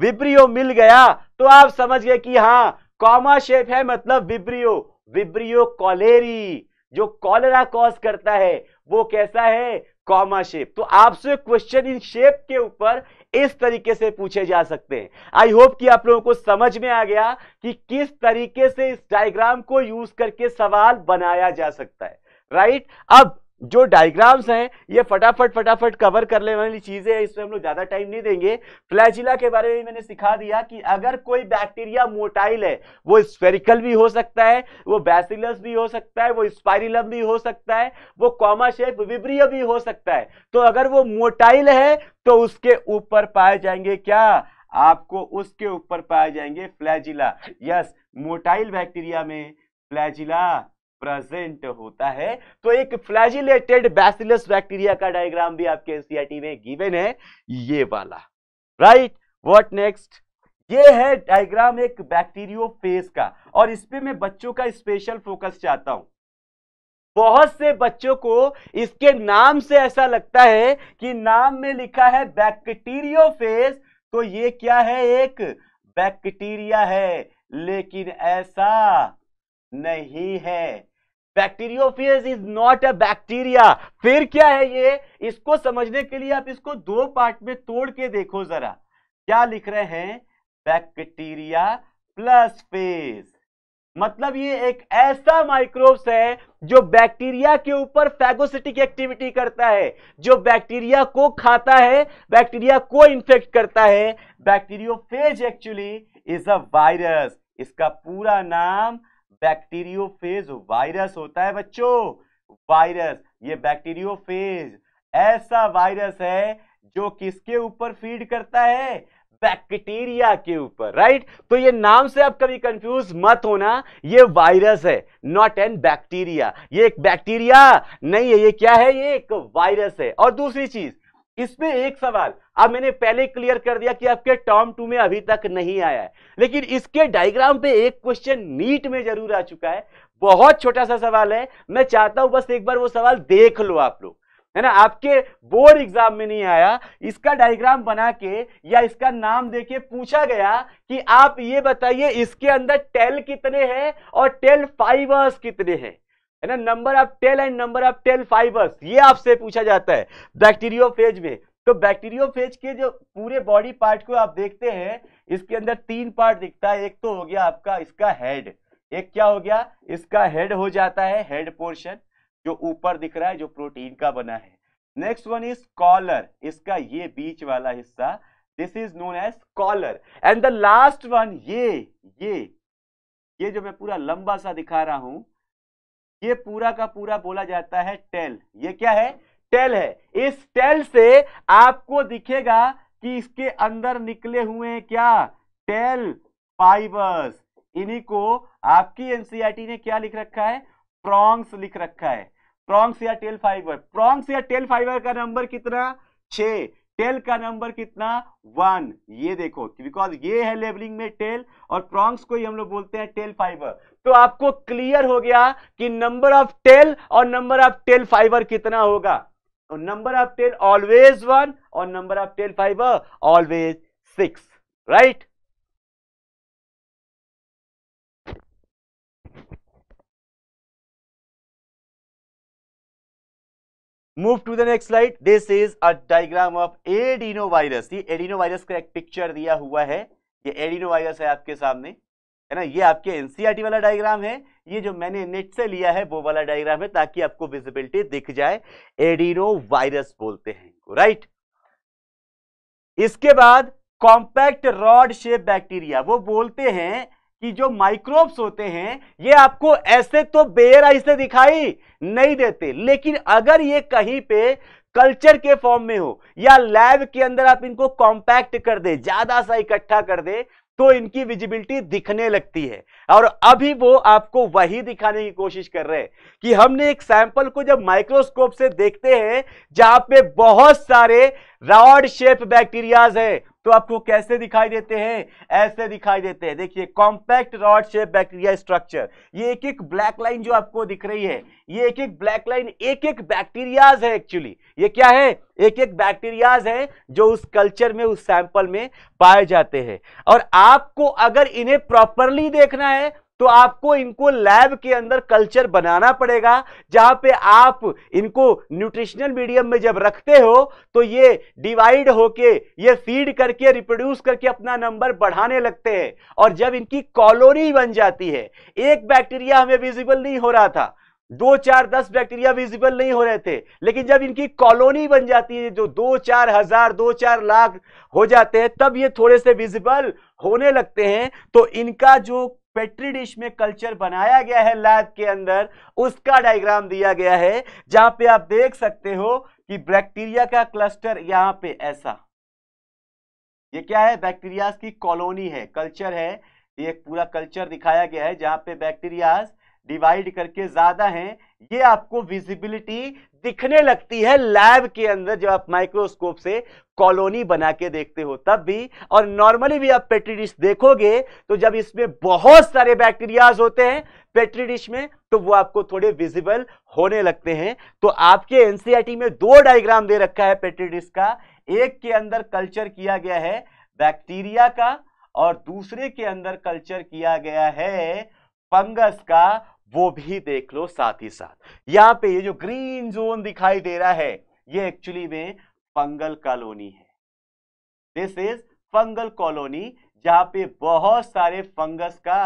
विब्रियो मिल गया तो आप समझ गए कि हाँ कॉमा शेप है मतलब विब्रियो विब्रियो कॉलेरी जो कॉलरा कॉज करता है वो कैसा है कॉमा शेप तो आपसे क्वेश्चन इन शेप के ऊपर इस तरीके से पूछे जा सकते हैं आई होप कि आप लोगों को समझ में आ गया कि किस तरीके से इस डायग्राम को यूज करके सवाल बनाया जा सकता है राइट right? अब जो डायग्राम्स हैं ये फटाफट फटाफट कवर करने वाली चीज़ें हैं इसमें हम लोग ज़्यादा टाइम नहीं देंगे फ्लैजिला के बारे में मैंने सिखा दिया कि अगर कोई बैक्टीरिया मोटाइल है वो स्पेरिकल भी हो सकता है वो बैसिलस भी हो सकता है वो स्पायरिलम भी हो सकता है वो कॉमा शेप विब्रिय भी हो सकता है तो अगर वो मोटाइल है तो उसके ऊपर पाए जाएंगे क्या आपको उसके ऊपर पाए जाएंगे फ्लैजिला यस मोटाइल बैक्टीरिया में फ्लैजिला प्रेजेंट होता है तो एक फ्लैजिलेटेड बैसिलस बैक्टीरिया का डायग्राम भी आपके एनसीआरटी में गिवन है ये वाला राइट व्हाट नेक्स्ट ये है डायग्राम एक बैक्टीरियो फेस का और इस पर मैं बच्चों का स्पेशल फोकस चाहता हूं बहुत से बच्चों को इसके नाम से ऐसा लगता है कि नाम में लिखा है बैक्टीरियो फेस तो ये क्या है एक बैक्टीरिया है लेकिन ऐसा नहीं है bacteriophage is not a bacteria फिर क्या है ये इसको समझने के लिए आप इसको दो पार्ट में तोड़ के देखो जरा क्या लिख रहे हैं बैक्टीरिया प्लस फेज मतलब ये एक ऐसा माइक्रोब्स है जो बैक्टीरिया के ऊपर फैगोसिटिक एक्टिविटी करता है जो बैक्टीरिया को खाता है बैक्टीरिया को इन्फेक्ट करता है bacteriophage actually is a virus इसका पूरा नाम बैक्टीरियोफेज वायरस होता है बच्चों वायरस ये बैक्टीरियोफेज ऐसा वायरस है जो किसके ऊपर फीड करता है बैक्टीरिया के ऊपर राइट तो ये नाम से आप कभी कंफ्यूज मत होना ये वायरस है नॉट एन बैक्टीरिया ये एक बैक्टीरिया नहीं है ये क्या है ये एक वायरस है और दूसरी चीज इसमें एक सवाल अब मैंने पहले क्लियर कर दिया कि आपके टर्म टू में अभी तक नहीं आया है लेकिन इसके डायग्राम पे एक क्वेश्चन नीट में जरूर आ चुका है बहुत छोटा सा सवाल है मैं चाहता हूं बस एक बार वो सवाल देख लो आप लोग है ना आपके बोर्ड एग्जाम में नहीं आया इसका डायग्राम बना के या इसका नाम देके पूछा गया कि आप ये बताइए इसके अंदर टेल कितने हैं और टेल फाइवर्स कितने हैं है ना number of tail and number of tail fibres ये आपसे पूछा जाता है बैक्टीरियो फेज में तो बैक्टीरियो फेज के जो पूरे बॉडी पार्ट को आप देखते हैं इसके अंदर तीन पार्ट दिखता है एक तो हो गया आपका इसका हेड एक क्या हो गया इसका हेड हो जाता है हेड पोर्शन जो ऊपर दिख रहा है जो प्रोटीन का बना है नेक्स्ट वन इज कॉलर इसका ये बीच वाला हिस्सा this is known as collar and the last one ये ये ये जो मैं पूरा लंबा सा दिखा रहा हूं ये पूरा का पूरा बोला जाता है टेल ये क्या है टेल है इस टेल से आपको दिखेगा कि इसके अंदर निकले हुए हैं क्या टेल फाइबर्स इन्हीं को आपकी एनसीईआरटी e ने क्या लिख रखा है प्रोंग्स लिख रखा है प्रोंग्स या टेल फाइबर प्रोंग्स या टेल फाइबर का नंबर कितना छ टेल का नंबर कितना वन ये देखो बिकॉज ये है लेबलिंग में टेल और प्रॉन्ग्स को ही हम लोग बोलते हैं टेल फाइबर तो आपको क्लियर हो गया कि नंबर ऑफ टेल और नंबर ऑफ टेल फाइबर कितना होगा तो और number of tail always one और number of tail fibre always six right to the next next this is a diagram of of virus ये वायरस का एक picture दिया हुआ है ये वायरस है आपके सामने है ना ये आपके एनसीआरटी e वाला डायग्राम है ये जो मैंने नेट से लिया है वो वाला डायग्राम है ताकि आपको विजिबिलिटी दिख जाए एडीनो वायरस बोलते हैं इनको राइट इसके बाद कॉम्पैक्ट रॉड शेप बैक्टीरिया वो बोलते हैं कि जो माइक्रोब्स होते हैं ये आपको ऐसे तो बेयर आई से दिखाई नहीं देते लेकिन अगर ये कहीं पे कल्चर के फॉर्म में हो या लैब के अंदर आप इनको कॉम्पैक्ट कर दे ज्यादा सा इकट्ठा कर दे तो इनकी विजिबिलिटी दिखने लगती है और अभी वो आपको वही दिखाने की कोशिश कर रहे हैं कि हमने एक सैंपल को जब माइक्रोस्कोप से देखते हैं जहां पे बहुत सारे रॉड शेप बैक्टीरियाज हैं तो आपको कैसे दिखाई देते हैं ऐसे दिखाई देते हैं देखिए compact rod shape bacteria structure ये एक एक ब्लैक लाइन जो आपको दिख रही है ये एक एक ब्लैक लाइन एक एक बैक्टीरियाज है एक्चुअली ये क्या है एक एक बैक्टीरियाज है जो उस कल्चर में उस सैंपल में पाए जाते हैं और आपको अगर इन्हें प्रॉपरली देखना है तो आपको इनको लैब के अंदर कल्चर बनाना पड़ेगा जहां पे आप इनको न्यूट्रिशनल मीडियम में जब रखते हो तो ये डिवाइड होके ये फीड करके रिप्रोड्यूस करके अपना नंबर बढ़ाने लगते हैं और जब इनकी कॉलोनी बन जाती है एक बैक्टीरिया हमें विजिबल नहीं हो रहा था दो चार दस बैक्टीरिया विजिबल नहीं हो रहे थे लेकिन जब इनकी कॉलोनी बन जाती है जो दो चार हजार दो चार लाख हो जाते हैं तब ये थोड़े से विजिबल होने लगते हैं तो इनका जो पेट्री डिश में कल्चर बनाया गया है लैब के अंदर उसका डायग्राम दिया गया है जहां पे आप देख सकते हो कि बैक्टीरिया का क्लस्टर यहां पे ऐसा ये क्या है बैक्टीरियाज की कॉलोनी है कल्चर है ये एक पूरा कल्चर दिखाया गया है जहां पे बैक्टीरियाज डिवाइड करके ज्यादा हैं ये आपको विजिबिलिटी दिखने लगती है लैब के अंदर जब आप माइक्रोस्कोप से कॉलोनी बना के देखते हो तब भी और नॉर्मली भी आप पेट्रीडिश देखोगे तो जब इसमें बहुत सारे बैक्टीरियाज होते हैं पेट्रीडिश में तो वो आपको थोड़े विजिबल होने लगते हैं तो आपके एनसीआरटी e में दो डायग्राम दे रखा है पेट्रीडिश का एक के अंदर कल्चर किया गया है बैक्टीरिया का और दूसरे के अंदर कल्चर किया गया है फंगस का वो भी देख लो साथ ही साथ यहाँ पे ये जो ग्रीन जोन दिखाई दे रहा है ये एक्चुअली में फंगल कॉलोनी है दिस इज फंगल कॉलोनी जहां पे बहुत सारे फंगस का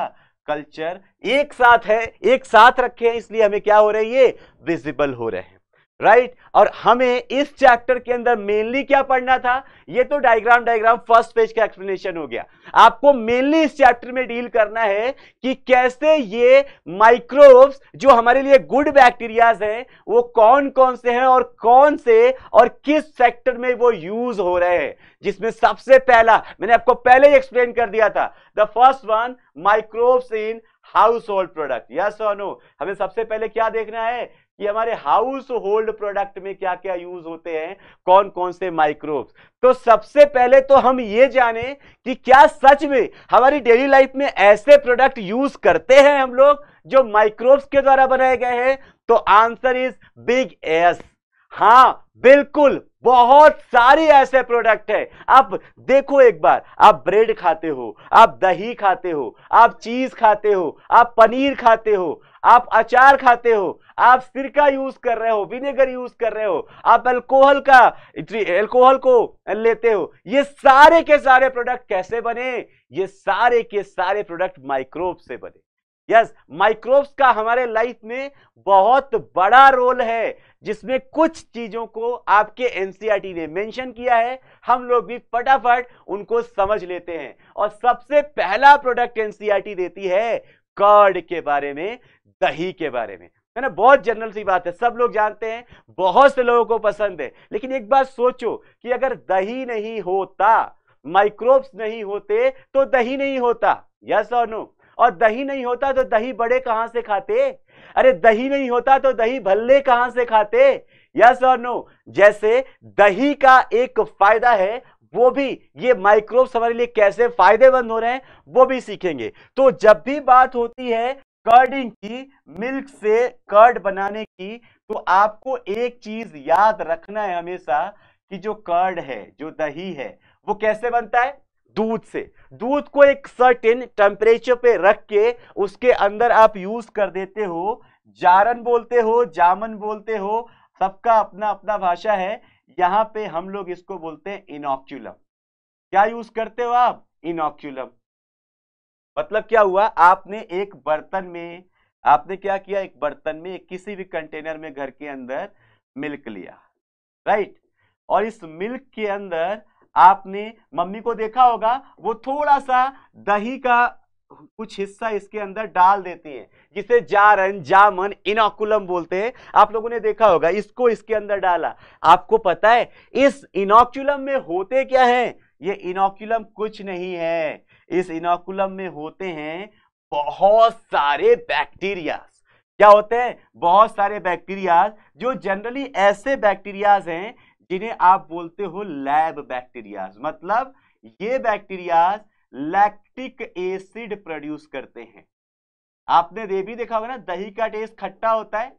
कल्चर एक साथ है एक साथ रखे हैं इसलिए हमें क्या हो रहा है ये विजिबल हो रहे हैं राइट right? और हमें इस चैप्टर के अंदर मेनली क्या पढ़ना था ये तो डायग्राम डायग्राम फर्स्ट पेज का एक्सप्लेनेशन हो गया आपको मेनली इस चैप्टर में डील करना है कि कैसे ये माइक्रोब्स जो हमारे लिए गुड बैक्टीरियाज हैं वो कौन कौन से हैं और कौन से और किस सेक्टर में वो यूज हो रहे हैं जिसमें सबसे पहला मैंने आपको पहले ही एक्सप्लेन कर दिया था the first one microbes in household product yes और नो हमें सबसे पहले क्या देखना है कि हमारे हाउस होल्ड प्रोडक्ट में क्या क्या यूज होते हैं कौन कौन से माइक्रोब्स तो सबसे पहले तो हम ये जाने कि क्या सच में हमारी डेली लाइफ में ऐसे प्रोडक्ट यूज करते हैं हम लोग जो माइक्रोब्स के द्वारा बनाए गए हैं तो आंसर इज बिग एस हाँ बिल्कुल बहुत सारे ऐसे प्रोडक्ट है आप देखो एक बार आप ब्रेड खाते हो आप दही खाते हो आप चीज खाते हो आप पनीर खाते हो आप अचार खाते हो आप सिरका यूज कर रहे हो विनेगर यूज कर रहे हो आप अल्कोहल का अल्कोहल को लेते हो ये सारे के सारे प्रोडक्ट कैसे बने ये सारे के सारे प्रोडक्ट माइक्रोब से बने यस माइक्रोब्स का हमारे लाइफ में बहुत बड़ा रोल है जिसमें कुछ चीजों को आपके एनसीईआरटी e ने मेंशन किया है हम लोग भी फटाफट उनको समझ लेते हैं और सबसे पहला प्रोडक्ट एनसीईआरटी e देती है कर्ड के बारे में दही के बारे में है ना बहुत जनरल सी बात है सब लोग जानते हैं बहुत से लोगों को पसंद है लेकिन एक बार सोचो कि अगर दही नहीं होता माइक्रोब्स नहीं होते तो दही नहीं होता यस और नो और दही नहीं होता तो दही बड़े कहां से खाते अरे दही नहीं होता तो दही भल्ले कहां से खाते यस और नो जैसे दही का एक फायदा है वो भी ये माइक्रोब्स हमारे लिए कैसे फायदेमंद हो रहे हैं वो भी सीखेंगे तो जब भी बात होती है कर्डिंग की मिल्क से कर्ड बनाने की तो आपको एक चीज याद रखना है हमेशा कि जो कर्ड है जो दही है वो कैसे बनता है दूध से दूध को एक सर्टेन टेम्परेचर पे रख के उसके अंदर आप यूज कर देते हो जारन बोलते हो जामन बोलते हो सबका अपना अपना भाषा है यहां पे हम लोग इसको बोलते हैं इनोक्यूलम क्या यूज करते हो आप इनोक्यूलम मतलब क्या हुआ आपने एक बर्तन में आपने क्या किया एक बर्तन में किसी भी कंटेनर में घर के अंदर मिल्क लिया राइट और इस मिल्क के अंदर आपने मम्मी को देखा होगा वो थोड़ा सा दही का कुछ हिस्सा इसके अंदर डाल देती हैं जिसे जारन जामन इनोकुलम बोलते हैं आप लोगों ने देखा होगा इसको इसके अंदर डाला आपको पता है इस इनोकुलम में होते क्या है ये इनोकुलम कुछ नहीं है इस इनोकुलम में होते हैं बहुत सारे बैक्टीरिया क्या होते हैं बहुत सारे बैक्टीरियाज जो जनरली ऐसे बैक्टीरियाज हैं जिन्हें आप बोलते हो लैब बैक्टीरियाज मतलब ये बैक्टीरियाज लैक्टिक एसिड प्रोड्यूस करते हैं आपने दे भी देखा होगा ना दही का टेस्ट खट्टा होता है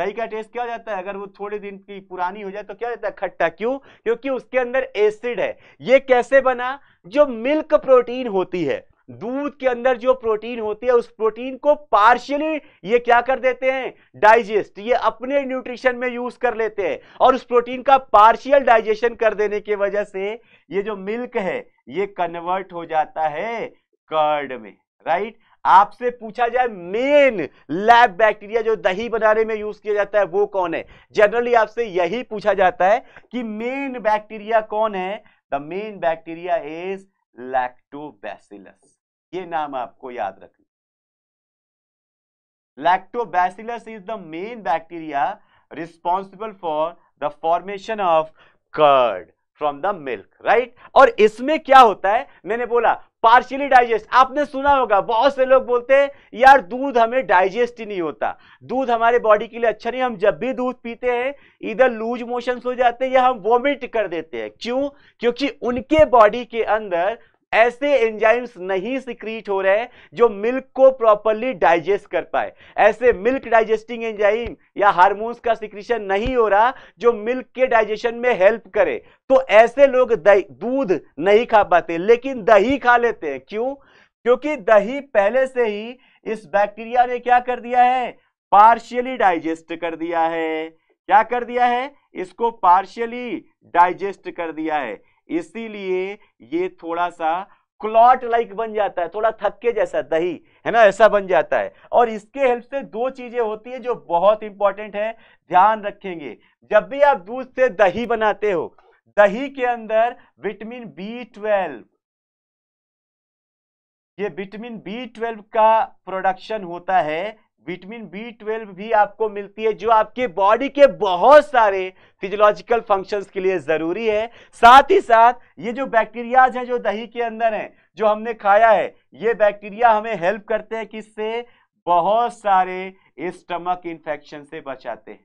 दही का टेस्ट क्या हो जाता है अगर वो थोड़े दिन की पुरानी हो जाए तो क्या हो जाता है खट्टा क्यों क्योंकि उसके अंदर एसिड है ये कैसे बना जो मिल्क प्रोटीन होती है दूध के अंदर जो प्रोटीन होती है उस प्रोटीन को पार्शियली ये क्या कर देते हैं डाइजेस्ट ये अपने न्यूट्रिशन में यूज कर लेते हैं और उस प्रोटीन का पार्शियल डाइजेशन कर देने की वजह से ये जो मिल्क है ये कन्वर्ट हो जाता है कर्ड में राइट आपसे पूछा जाए मेन लैब बैक्टीरिया जो दही बनाने में यूज किया जाता है वो कौन है जनरली आपसे यही पूछा जाता है कि मेन बैक्टीरिया कौन है the main bacteria is lactobacillus ये नाम आपको याद रखना lactobacillus is the main bacteria responsible for the formation of curd from the milk right और इसमें क्या होता है मैंने बोला पार्शियली डाइजेस्ट आपने सुना होगा बहुत से लोग बोलते हैं यार दूध हमें डाइजेस्ट ही नहीं होता दूध हमारे बॉडी के लिए अच्छा नहीं हम जब भी दूध पीते हैं इधर लूज मोशन हो जाते हैं या हम वॉमिट कर देते हैं क्यों क्योंकि उनके बॉडी के अंदर ऐसे एंजाइम्स नहीं सिक्रीट हो रहे जो मिल्क को प्रॉपरली डाइजेस्ट कर पाए ऐसे मिल्क डाइजेस्टिंग एंजाइम या हार्मोन्स का सिक्रीशन नहीं हो रहा जो मिल्क के डाइजेशन में हेल्प करे तो ऐसे लोग दूध नहीं खा पाते लेकिन दही खा लेते हैं क्यों क्योंकि दही पहले से ही इस बैक्टीरिया ने क्या कर दिया है पार्शियली डाइजेस्ट कर दिया है क्या कर दिया है इसको पार्शियली डाइजेस्ट कर दिया है इसीलिए ये थोड़ा सा क्लॉट लाइक बन जाता है थोड़ा थक्के जैसा दही है ना ऐसा बन जाता है और इसके हेल्प से दो चीजें होती है जो बहुत इंपॉर्टेंट है ध्यान रखेंगे जब भी आप दूध से दही बनाते हो दही के अंदर विटामिन बी ट्वेल्व ये विटामिन बी ट्वेल्व का प्रोडक्शन होता है विटामिन बी ट्वेल्व भी आपको मिलती है जो आपके बॉडी के बहुत सारे फिजियोलॉजिकल फंक्शंस के लिए ज़रूरी है साथ ही साथ ये जो बैक्टीरियाज हैं जो दही के अंदर हैं जो हमने खाया है ये बैक्टीरिया हमें हेल्प करते हैं कि इससे बहुत सारे स्टमक इन्फेक्शन से बचाते हैं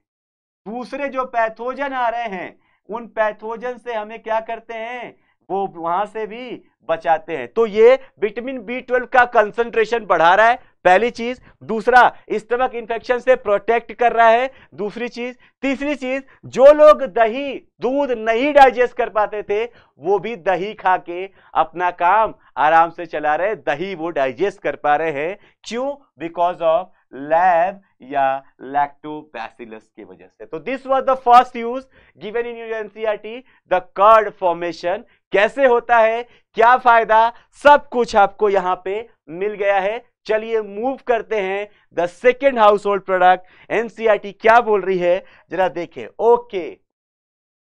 दूसरे जो पैथोजन आ रहे हैं उन पैथोजन से हमें क्या करते हैं वो वहां से भी बचाते हैं तो ये विटामिन बी ट्वेल्व का कंसंट्रेशन बढ़ा रहा है पहली चीज दूसरा स्टमक इंफेक्शन से प्रोटेक्ट कर रहा है दूसरी चीज तीसरी चीज जो लोग दही दूध नहीं डाइजेस्ट कर पाते थे वो भी दही खा के अपना काम आराम से चला रहे दही वो डाइजेस्ट कर पा रहे हैं क्यों बिकॉज ऑफ लैब या लैक्टोबैसिलस की वजह से तो this was the first use given in your NCERT the curd formation कैसे होता है क्या फायदा सब कुछ आपको यहां पे मिल गया है चलिए मूव करते हैं the second household product NCERT क्या बोल रही है जरा देखें okay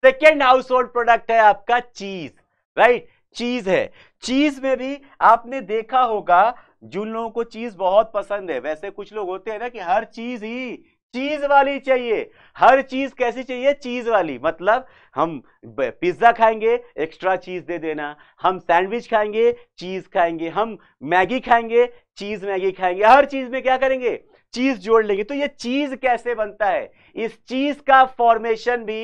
second household product है आपका चीज राइट right? चीज है चीज में भी आपने देखा होगा जिन लोगों को चीज बहुत पसंद है वैसे कुछ लोग होते हैं ना कि हर चीज ही चीज वाली चाहिए हर चीज कैसी चाहिए चीज वाली मतलब हम पिज्जा खाएंगे एक्स्ट्रा चीज दे देना हम सैंडविच खाएंगे चीज खाएंगे हम मैगी खाएंगे चीज मैगी खाएंगे हर चीज में क्या करेंगे चीज जोड़ लेंगे तो ये चीज कैसे बनता है इस चीज का फॉर्मेशन भी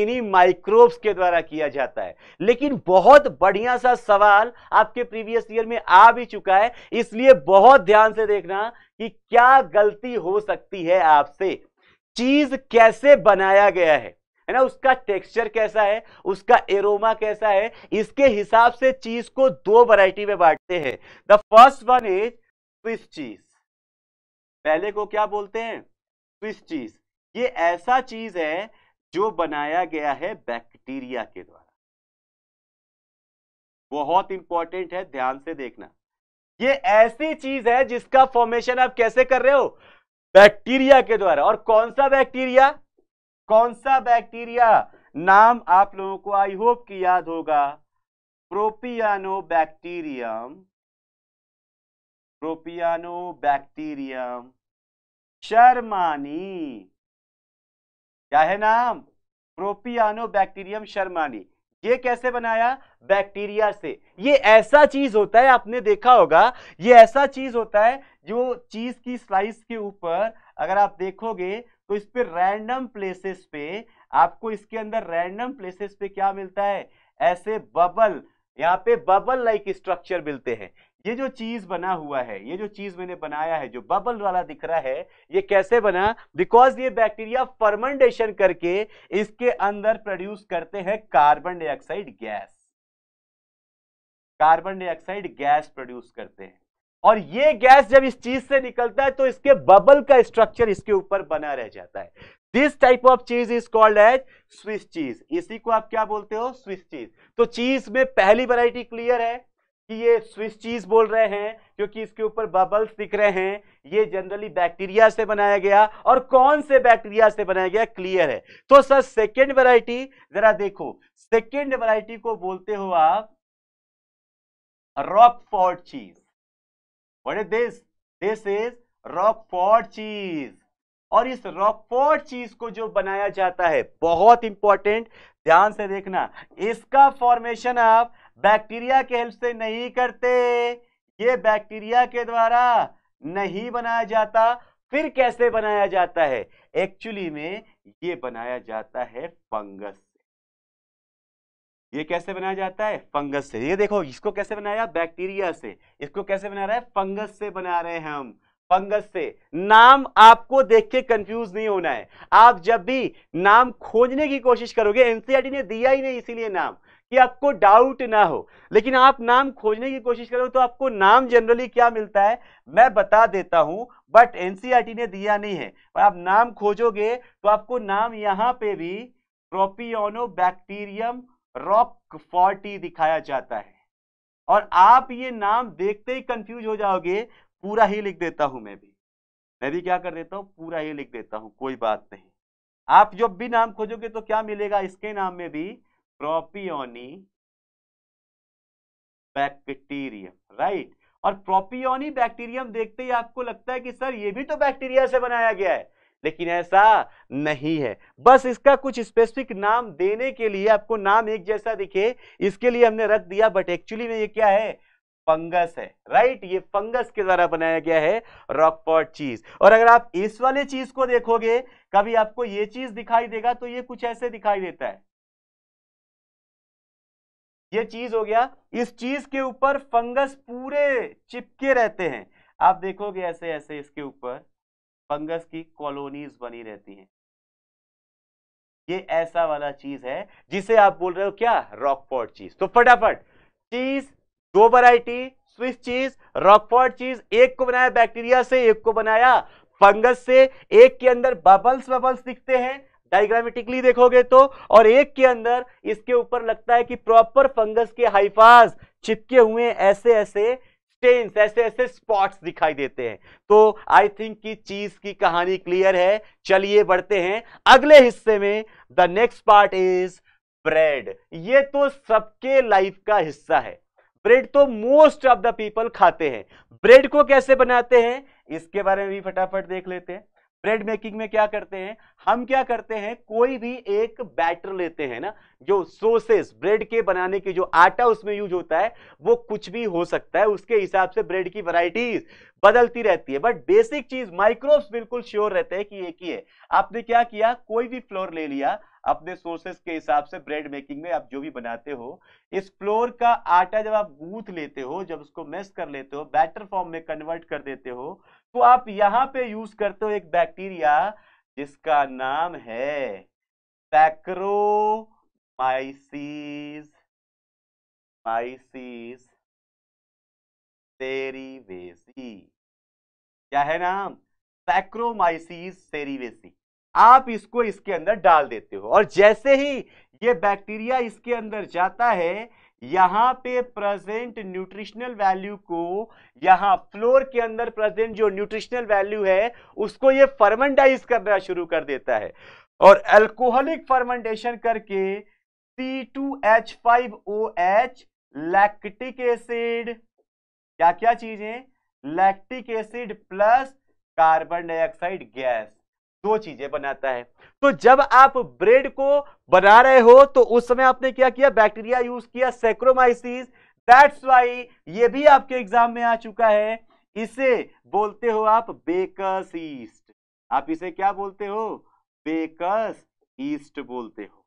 इन्हीं माइक्रोब्स के द्वारा किया जाता है लेकिन बहुत बढ़िया सा सवाल आपके प्रीवियस ईयर में आ भी चुका है इसलिए बहुत ध्यान से देखना कि क्या गलती हो सकती है आपसे चीज कैसे बनाया गया है है ना उसका टेक्सचर कैसा है उसका एरोमा कैसा है इसके हिसाब से चीज को दो वैरायटी में बांटते हैं the first one is Swiss cheese पहले को क्या बोलते हैं स्विस चीज ये ऐसा चीज है जो बनाया गया है बैक्टीरिया के द्वारा बहुत इंपॉर्टेंट है ध्यान से देखना ये ऐसी चीज है जिसका फॉर्मेशन आप कैसे कर रहे हो बैक्टीरिया के द्वारा और कौन सा बैक्टीरिया कौन सा बैक्टीरिया नाम आप लोगों को आई होप कि याद होगा प्रोपियानो बैक्टीरियम प्रोपियानो बैक्टीरियम शर्मानी क्या है नाम प्रोपियानो बैक्टीरियम शर्मानी ये कैसे बनाया बैक्टीरिया से ये ऐसा चीज होता है आपने देखा होगा ये ऐसा चीज होता है जो चीज की स्लाइस के ऊपर अगर आप देखोगे तो इस पे रैंडम प्लेसेस पे आपको इसके अंदर रैंडम प्लेसेस पे क्या मिलता है ऐसे बबल यहाँ पे बबल लाइक स्ट्रक्चर मिलते हैं ये जो चीज बना हुआ है ये जो चीज मैंने बनाया है जो बबल वाला दिख रहा है ये कैसे बना बिकॉज ये बैक्टीरिया फर्मेंटेशन करके इसके अंदर प्रोड्यूस करते हैं carbon dioxide gas carbon dioxide gas produce करते हैं और ये गैस जब इस चीज से निकलता है तो इसके बबल का स्ट्रक्चर इसके ऊपर बना रह जाता है this type of cheese is called as Swiss cheese इसी को आप क्या बोलते हो स्विस चीज तो चीज में पहली वैरायटी क्लियर है कि ये स्विस चीज बोल रहे हैं क्योंकि इसके ऊपर बबल्स दिख रहे हैं ये जनरली बैक्टीरिया से बनाया गया और कौन से बैक्टीरिया से बनाया गया क्लियर है तो सर सेकेंड वैरायटी जरा देखो सेकेंड वैरायटी को बोलते हो आप Roquefort cheese what this this is Roquefort cheese और इस रॉक फॉर्ड चीज को जो बनाया जाता है बहुत इंपॉर्टेंट ध्यान से देखना इसका फॉर्मेशन आप बैक्टीरिया के हेल्प से नहीं करते ये बैक्टीरिया के द्वारा नहीं बनाया जाता फिर कैसे बनाया जाता है एक्चुअली में ये बनाया जाता है फंगस से ये कैसे बनाया जाता है फंगस से ये देखो इसको कैसे बनाया बैक्टीरिया से इसको कैसे बना रहा है फंगस से बना रहे हैं हम फंगस से नाम आपको देख के कंफ्यूज नहीं होना है आप जब भी नाम खोजने की कोशिश करोगे एनसीआरटी e ने दिया ही नहीं इसीलिए नाम कि आपको डाउट ना हो लेकिन आप नाम खोजने की कोशिश करो तो आपको नाम जनरली क्या मिलता है मैं बता देता हूं बट एनसीआर e ने दिया नहीं है पर आप नाम खोजोगे तो आपको नाम यहां पे भी प्रोपियोनो बैक्टीरियम रॉक फोर्टी दिखाया जाता है और आप ये नाम देखते ही कंफ्यूज हो जाओगे पूरा ही लिख देता हूं मैं भी मैं भी क्या कर देता हूँ पूरा ही लिख देता हूं कोई बात नहीं आप जब भी नाम खोजोगे तो क्या मिलेगा इसके नाम में भी प्रोपियोनी बैक्टीरियम राइट और प्रोपियोनी बैक्टीरियम देखते ही आपको लगता है कि सर ये भी तो बैक्टीरिया से बनाया गया है लेकिन ऐसा नहीं है बस इसका कुछ स्पेसिफिक नाम देने के लिए आपको नाम एक जैसा दिखे इसके लिए हमने रख दिया बट एक्चुअली में ये क्या है फंगस है राइट ये फंगस के द्वारा बनाया गया है रॉकपॉट चीज और अगर आप इस वाले चीज को देखोगे कभी आपको ये चीज दिखाई देगा तो ये कुछ ऐसे दिखाई देता है ये चीज हो गया इस चीज के ऊपर फंगस पूरे चिपके रहते हैं आप देखोगे ऐसे ऐसे इसके ऊपर फंगस की कॉलोनीज बनी रहती हैं ये ऐसा वाला चीज है जिसे आप बोल रहे हो क्या रॉकपॉट चीज तो फटाफट चीज दो वैरायटी स्विस चीज रॉकपॉट चीज एक को बनाया बैक्टीरिया से एक को बनाया फंगस से एक के अंदर बबल्स बबल्स दिखते हैं डायग्रामेटिकली देखोगे तो और एक के अंदर इसके ऊपर लगता है कि प्रॉपर फंगस के हाइफाज चिपके हुए ऐसे ऐसे स्टेन्स ऐसे ऐसे स्पॉट्स दिखाई देते हैं तो आई थिंक की चीज की कहानी क्लियर है चलिए बढ़ते हैं अगले हिस्से में the next part is bread ये तो सबके लाइफ का हिस्सा है ब्रेड तो मोस्ट ऑफ द पीपल खाते हैं ब्रेड को कैसे बनाते हैं इसके बारे में भी फटाफट देख लेते हैं ब्रेड मेकिंग में क्या करते हैं हम क्या करते हैं कोई भी एक बैटर लेते हैं ना जो सोसेस ब्रेड के बनाने की जो आटा उसमें यूज होता है वो कुछ भी हो सकता है उसके हिसाब से ब्रेड की वैरायटीज बदलती रहती है बट बेसिक चीज माइक्रोब्स बिल्कुल श्योर रहते हैं कि एक ही है आपने क्या किया कोई भी फ्लोर ले लिया अपने सोर्सेस के हिसाब से ब्रेड मेकिंग में आप जो भी बनाते हो इस फ्लोर का आटा जब आप गूथ लेते हो जब उसको मेस कर लेते हो बैटर फॉर्म में कन्वर्ट कर देते हो तो आप यहां पे यूज करते हो एक बैक्टीरिया जिसका नाम है पैक्रोमाइसिस माइसिस सेरीवेसी क्या है नाम पैक्रोमाइसिस सेरीवेसी आप इसको इसके अंदर डाल देते हो और जैसे ही ये बैक्टीरिया इसके अंदर जाता है यहां पे प्रेजेंट न्यूट्रिशनल वैल्यू को यहां फ्लोर के अंदर प्रेजेंट जो न्यूट्रिशनल वैल्यू है उसको ये फर्मेंटाइज करना शुरू कर देता है और अल्कोहलिक फर्मेंटेशन करके two H five O H lactic acid क्या क्या चीजें lactic acid plus carbon dioxide gas दो चीजें बनाता है तो जब आप ब्रेड को बना रहे हो तो उस समय आपने क्या किया बैक्टीरिया यूज किया सेक्रोमाइसिस दैट्स वाई ये भी आपके एग्जाम में आ चुका है इसे बोलते हो आप बेकस ईस्ट आप इसे क्या बोलते हो बेकस ईस्ट बोलते हो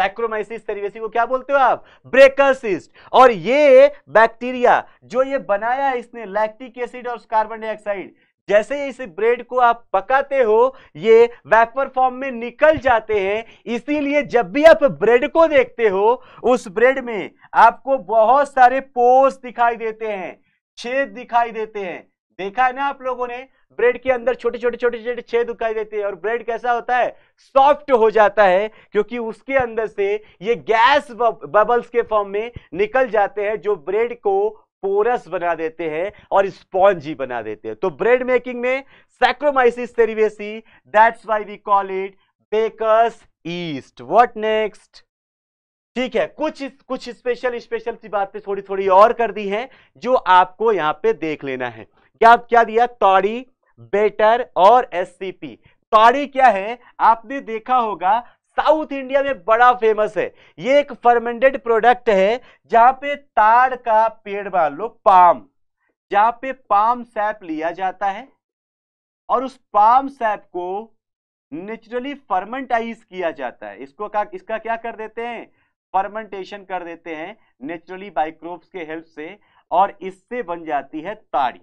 सैक्रोमाइसिस को क्या बोलते हो आप ईस्ट और ये बैक्टीरिया जो ये बनाया इसने लैक्टिक एसिड और कार्बन डाइऑक्साइड जैसे ही इस ब्रेड को आप पकाते हो ये वेपर फॉर्म में निकल जाते हैं इसीलिए जब भी आप ब्रेड को देखते हो उस ब्रेड में आपको बहुत सारे पोस्ट दिखाई देते हैं छेद दिखाई देते हैं देखा है ना आप लोगों ने ब्रेड के अंदर छोटे छोटे छोटे छोटे छेद दिखाई देते हैं और ब्रेड कैसा होता है सॉफ्ट हो जाता है क्योंकि उसके अंदर से ये गैस बबल्स के फॉर्म में निकल जाते हैं जो ब्रेड को पोरस बना देते हैं और स्पॉन्जी बना देते हैं तो ब्रेड मेकिंग में Saccharomyces cerevisiae that's why we call it baker's yeast what next ठीक है कुछ कुछ स्पेशल स्पेशल सी बातें थोड़ी थोड़ी और कर दी हैं जो आपको यहां पे देख लेना है क्या क्या दिया तौड़ी बेटर और एससीपी तौड़ी क्या है आपने देखा होगा साउथ इंडिया में बड़ा फेमस है ये एक फर्मेंटेड प्रोडक्ट है जहां पे ताड़ का पेड़ मान लो पाम जहां पे पाम सैप लिया जाता है और उस पाम सैप को नेचुरली फर्मेंटाइज किया जाता है इसको का, इसका क्या कर देते हैं फर्मेंटेशन कर देते हैं नेचुरली बाइक्रोब्स के हेल्प से और इससे बन जाती है ताड़ी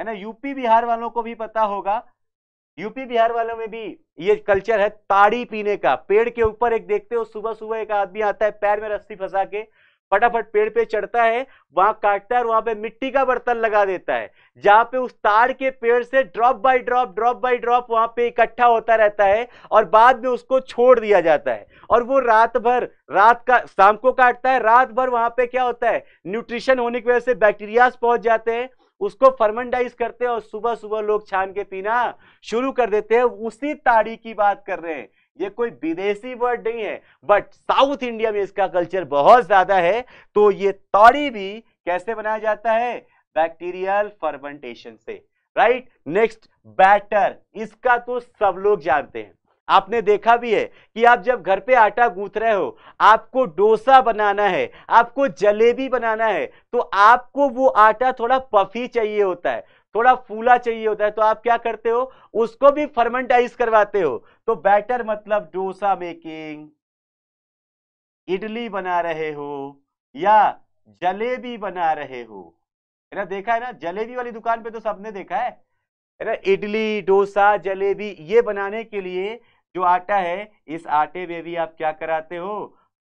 है ना यूपी बिहार वालों को भी पता होगा यूपी बिहार वालों में भी ये कल्चर है ताड़ी पीने का पेड़ के ऊपर एक देखते हो सुबह सुबह एक आदमी आता है पैर में रस्सी फंसा के फटाफट पेड़ पे चढ़ता है वहां काटता है और वहां पे मिट्टी का बर्तन लगा देता है जहां पे उस ताड़ के पेड़ से drop by drop drop by drop वहां पे इकट्ठा होता रहता है और बाद में उसको छोड़ दिया जाता है और वो रात भर रात का शाम को काटता है रात भर वहां पे क्या होता है न्यूट्रिशन होने की वजह से बैक्टीरियाज पहुंच जाते हैं उसको फर्मेंडाइज करते हैं और सुबह सुबह लोग छान के पीना शुरू कर देते हैं उसी ताड़ी की बात कर रहे हैं ये कोई विदेशी वर्ड नहीं है बट साउथ इंडिया में इसका कल्चर बहुत ज्यादा है तो ये ताड़ी भी कैसे बनाया जाता है बैक्टीरियल फर्मेंटेशन से राइट नेक्स्ट बैटर इसका तो सब लोग जानते हैं आपने देखा भी है कि आप जब घर पे आटा गूंथ रहे हो आपको डोसा बनाना है आपको जलेबी बनाना है तो आपको वो आटा थोड़ा पफी चाहिए होता है थोड़ा फूला चाहिए होता है तो आप क्या करते हो उसको भी फर्मेंटाइज करवाते हो तो बैटर मतलब डोसा मेकिंग इडली बना रहे हो या जलेबी बना रहे हो ना देखा है ना जलेबी वाली दुकान पे तो सबने देखा है ना इडली डोसा जलेबी ये बनाने के लिए जो आटा है इस आटे में भी आप क्या कराते हो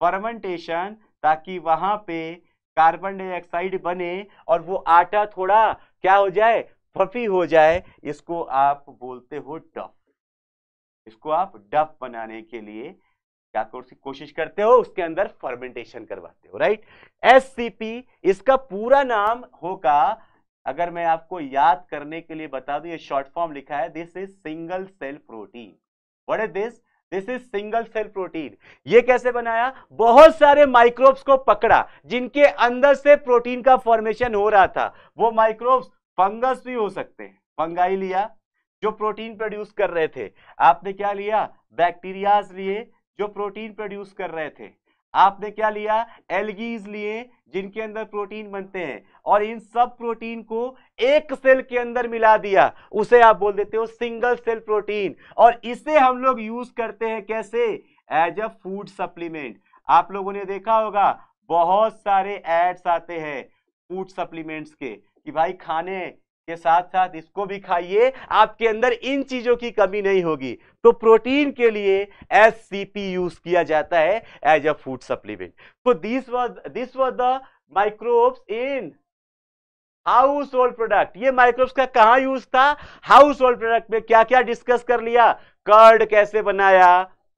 फर्मेंटेशन ताकि वहां पे कार्बन डाइऑक्साइड बने और वो आटा थोड़ा क्या हो जाए फफी हो जाए इसको आप बोलते हो डफ इसको आप डफ बनाने के लिए क्या कोशिश करते हो उसके अंदर फर्मेंटेशन करवाते हो राइट एस इसका पूरा नाम होगा अगर मैं आपको याद करने के लिए बता दूं ये शॉर्ट फॉर्म लिखा है this is single cell protein what is this this is single cell protein ये कैसे बनाया बहुत सारे माइक्रोब्स को पकड़ा जिनके अंदर से प्रोटीन का फॉर्मेशन हो रहा था वो माइक्रोब्स फंगस भी हो सकते हैं फंगाई लिया जो प्रोटीन प्रोड्यूस कर रहे थे आपने क्या लिया बैक्टीरियाज लिए जो प्रोटीन प्रोड्यूस कर रहे थे आपने क्या लिया एलगीज लिए जिनके अंदर प्रोटीन बनते हैं और इन सब प्रोटीन को एक सेल के अंदर मिला दिया उसे आप बोल देते हो सिंगल सेल प्रोटीन और इसे हम लोग यूज करते हैं कैसे एज अ फूड सप्लीमेंट आप लोगों ने देखा होगा बहुत सारे एड्स आते हैं फूड सप्लीमेंट्स के कि भाई खाने के साथ साथ इसको भी खाइए आपके अंदर इन चीजों की कमी नहीं होगी तो प्रोटीन के लिए एस सी पी यूज किया जाता है एज अ फूड सप्लीमेंट तो this was this was the microbes in household product ये माइक्रोब्स का कहां यूज था हाउस होल्ड प्रोडक्ट में क्या क्या डिस्कस कर लिया कर्ड कैसे बनाया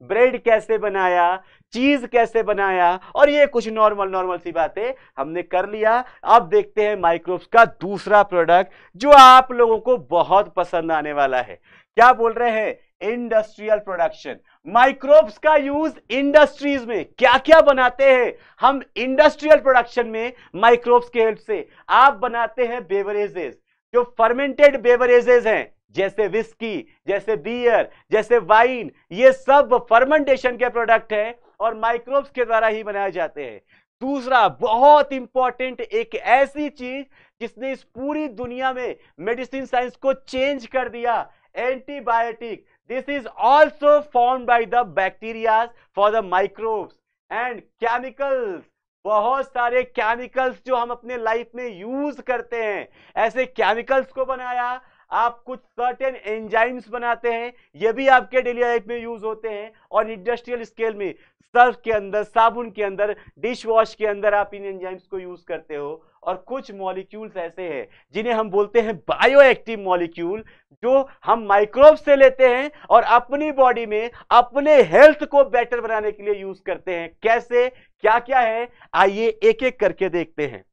ब्रेड कैसे बनाया चीज कैसे बनाया और ये कुछ नॉर्मल नॉर्मल सी बातें हमने कर लिया अब देखते हैं माइक्रोब्स का दूसरा प्रोडक्ट जो आप लोगों को बहुत पसंद आने वाला है क्या बोल रहे हैं इंडस्ट्रियल प्रोडक्शन माइक्रोब्स का यूज इंडस्ट्रीज में क्या क्या बनाते हैं हम इंडस्ट्रियल प्रोडक्शन में माइक्रोब्स के हेल्प से आप बनाते हैं बेवरेजेस जो फर्मेंटेड बेवरेजेस हैं जैसे विस्की जैसे बियर जैसे वाइन ये सब फर्मेंटेशन के प्रोडक्ट हैं और माइक्रोब्स के द्वारा ही बनाए जाते हैं दूसरा बहुत इंपॉर्टेंट एक ऐसी चीज जिसने इस पूरी दुनिया में मेडिसिन साइंस को चेंज कर दिया antibiotic this is also form by the bacterias for the microbes and chemicals बहुत सारे केमिकल्स जो हम अपने लाइफ में यूज करते हैं ऐसे केमिकल्स को बनाया आप कुछ सर्टेन एंजाइम्स बनाते हैं ये भी आपके डेली लाइफ में यूज होते हैं और इंडस्ट्रियल स्केल में सर्फ के अंदर साबुन के अंदर डिश वॉश के अंदर आप इन एंजाइम्स को यूज करते हो और कुछ मॉलिक्यूल्स ऐसे हैं जिन्हें हम बोलते हैं बायो एक्टिव मॉलिक्यूल जो हम माइक्रोब से लेते हैं और अपनी बॉडी में अपने हेल्थ को बेटर बनाने के लिए यूज करते हैं कैसे क्या क्या है आइए एक एक करके देखते हैं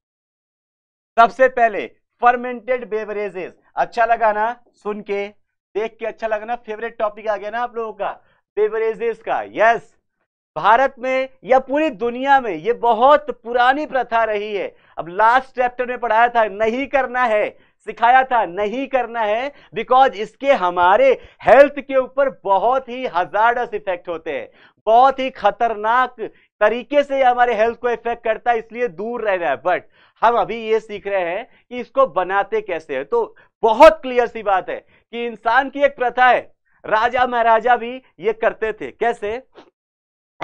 सबसे पहले फर्मेंटेड बेवरेजेस अच्छा लगा ना सुन के देख के अच्छा लगा ना फेवरेट टॉपिक आ गया ना आप लोगों का बेवरेजेस का यस भारत में या पूरी दुनिया में ये बहुत पुरानी प्रथा रही है अब लास्ट चैप्टर में पढ़ाया था नहीं करना है सिखाया था नहीं करना है बिकॉज इसके हमारे हेल्थ के ऊपर बहुत ही हजार इफेक्ट होते हैं बहुत ही खतरनाक तरीके से हमारे हेल्थ को इफेक्ट करता है इसलिए दूर रहना है बट हम अभी ये सीख रहे हैं कि इसको बनाते कैसे है तो बहुत क्लियर सी बात है कि इंसान की एक प्रथा है राजा महाराजा भी ये करते थे कैसे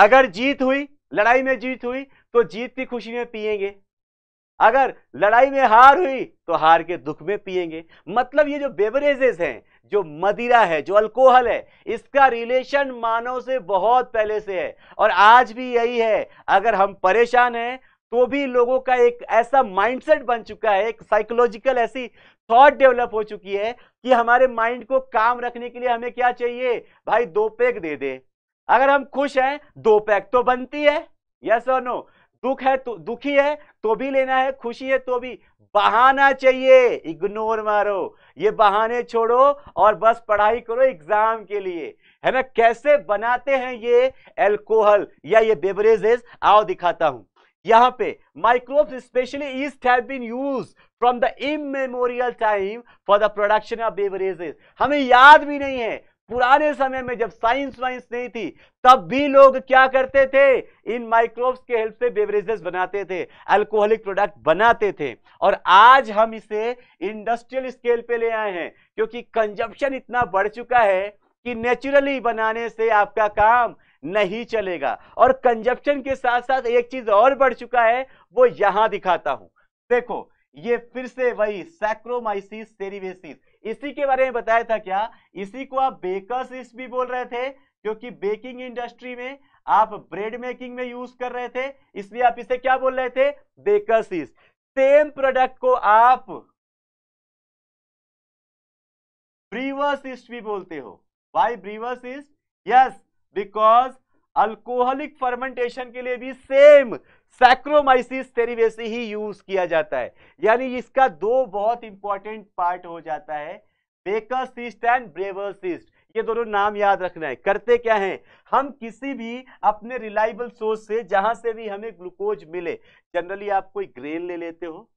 अगर जीत हुई लड़ाई में जीत हुई तो जीत की खुशी में पिएंगे अगर लड़ाई में हार हुई तो हार के दुख में पिएंगे मतलब ये जो बेवरेजेस हैं जो मदिरा है जो अल्कोहल है इसका रिलेशन मानव से बहुत पहले से है और आज भी यही है अगर हम परेशान हैं तो भी लोगों का एक ऐसा माइंडसेट बन चुका है एक साइकोलॉजिकल ऐसी थॉट डेवलप हो चुकी है कि हमारे माइंड को काम रखने के लिए हमें क्या चाहिए भाई दो पैक दे दे अगर हम खुश हैं दो पैक तो बनती है यस और नो दुख है तो दुखी है तो भी लेना है खुशी है तो भी बहाना चाहिए इग्नोर मारो ये बहाने छोड़ो और बस पढ़ाई करो एग्जाम के लिए है ना कैसे बनाते हैं ये एल्कोहल या ये बेवरेजेस आओ दिखाता हूं यहां पे microbes specially yeast have been use from the immemorial time for the production of beverages हमें याद भी नहीं है पुराने समय में जब साइंस वाइंस नहीं थी तब भी लोग क्या करते थे इन माइक्रोब्स के हेल्प से बेवरेजेस बनाते थे अल्कोहलिक प्रोडक्ट बनाते थे और आज हम इसे इंडस्ट्रियल स्केल पे ले आए हैं क्योंकि कंजप्शन इतना बढ़ चुका है कि नेचुरली बनाने से आपका काम नहीं चलेगा और कंजप्शन के साथ साथ एक चीज और बढ़ चुका है वो यहां दिखाता हूं देखो ये फिर से वही सैक्रोमाइसिस सेरिवेसिस इसी के बारे में बताया था क्या इसी को आप बेकर्स इस्ट भी बोल रहे थे क्योंकि बेकिंग इंडस्ट्री में आप ब्रेड मेकिंग में यूज कर रहे थे इसलिए आप इसे क्या बोल रहे थे बेकर्स इस्ट सेम प्रोडक्ट को आप ब्रीवर्स इस्ट भी बोलते हो why brewer's yeast yes because alcoholic fermentation के लिए भी सेम सैक्रोमाइसिस ही यूज किया जाता है यानी इसका दो बहुत इंपॉर्टेंट पार्ट हो जाता है baker's yeast and brewer's yeast ये दोनों नाम याद रखना है करते क्या हैं हम किसी भी अपने रिलायबल सोर्स से जहां से भी हमें ग्लूकोज मिले जनरली आप कोई ग्रेन ले लेते हो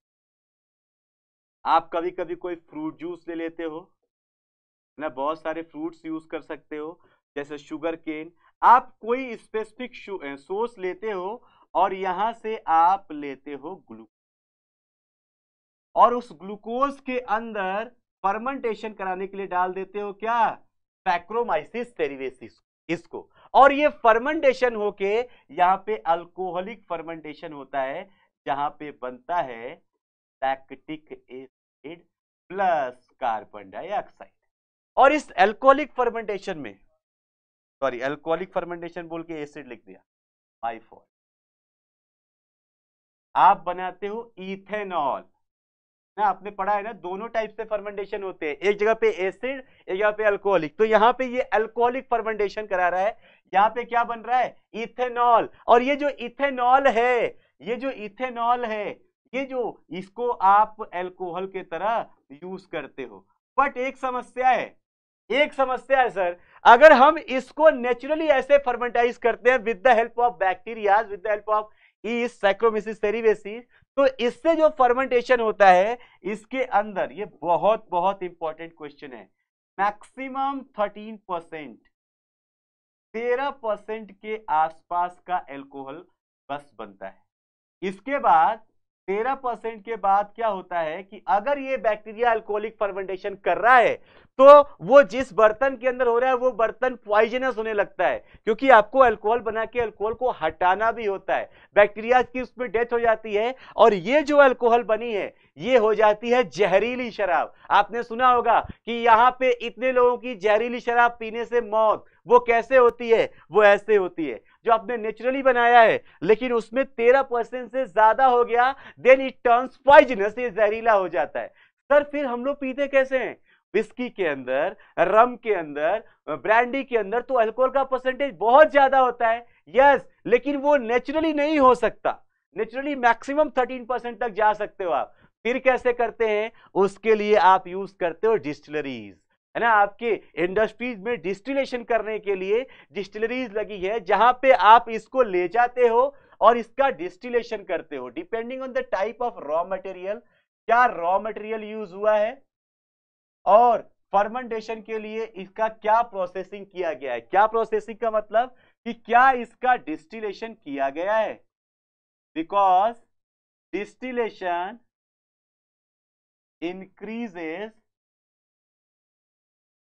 आप कभी कभी कोई फ्रूट जूस ले लेते हो ना बहुत सारे फ्रूट्स यूज कर सकते हो जैसे शुगर केन आप कोई स्पेसिफिक सोर्स लेते हो और यहां से आप लेते हो ग्लूकोज और उस ग्लूकोज के अंदर फर्मेंटेशन कराने के लिए डाल देते हो क्या फैक्रोमाइसिस टेरिवेसिस इसको और ये फर्मेंटेशन होके यहां पे अल्कोहलिक फर्मेंटेशन होता है जहां पे बनता है lactic acid plus carbon dioxide और इस एल्कोहलिक फर्मेंटेशन में सॉरी एल्कोहलिक फर्मेंटेशन बोल के एसिड लिख दिया माई फॉल्ट आप बनाते हो इथेनॉल ना आपने पढ़ा है ना दोनों टाइप से फर्मेंटेशन होते हैं एक जगह पे एसिड एक जगह पे अल्कोहलिक तो यहाँ पे ये अल्कोहलिक फर्मेंटेशन करा रहा है यहाँ पे क्या बन रहा है इथेनॉल और ये जो इथेनॉल है ये जो इथेनॉल है ये जो इसको आप एल्कोहल के तरह यूज करते हो बट एक समस्या है एक समस्या है सर अगर हम इसको नेचुरली ऐसे फर्मेंटाइज करते हैं with the help of bacterias with the help of Saccharomyces cerevisiae तो इससे जो फर्मेंटेशन होता है इसके अंदर ये बहुत बहुत इंपॉर्टेंट क्वेश्चन है मैक्सिमम थर्टीन परसेंट तेरह परसेंट के आसपास का एल्कोहल बस बनता है इसके बाद तेरह परसेंट के बाद क्या होता है कि अगर ये बैक्टीरिया अल्कोहलिक फर्मेंटेशन कर रहा है तो वो जिस बर्तन के अंदर हो रहा है वो बर्तन पॉइजनस होने लगता है क्योंकि आपको अल्कोहल बना के अल्कोहल को हटाना भी होता है बैक्टीरिया की उसमें डेथ हो जाती है और ये जो अल्कोहल बनी है ये हो जाती है जहरीली शराब आपने सुना होगा कि यहाँ पे इतने लोगों की जहरीली शराब पीने से मौत वो कैसे होती है वो ऐसे होती है जो आपने नेचुरली बनाया है लेकिन उसमें तेरह परसेंट से ज्यादा हो गया देन इट टर्न्स पॉइजनस ये जहरीला हो जाता है सर फिर हम लोग पीते कैसे हैं विस्की के अंदर रम के अंदर ब्रांडी के अंदर तो अल्कोहल का परसेंटेज बहुत ज्यादा होता है यस लेकिन वो नेचुरली नहीं हो सकता नेचुरली मैक्सिमम थर्टीन परसेंट तक जा सकते हो आप फिर कैसे करते हैं उसके लिए आप यूज करते हो डिस्टिलरीज है ना आपके इंडस्ट्रीज में डिस्टिलेशन करने के लिए डिस्टिलरीज लगी है जहां पे आप इसको ले जाते हो और इसका डिस्टिलेशन करते हो depending on the type of raw material क्या रॉ मटेरियल यूज हुआ है और फर्मेंटेशन के लिए इसका क्या प्रोसेसिंग किया गया है क्या प्रोसेसिंग का मतलब कि क्या इसका डिस्टिलेशन किया गया है because distillation increases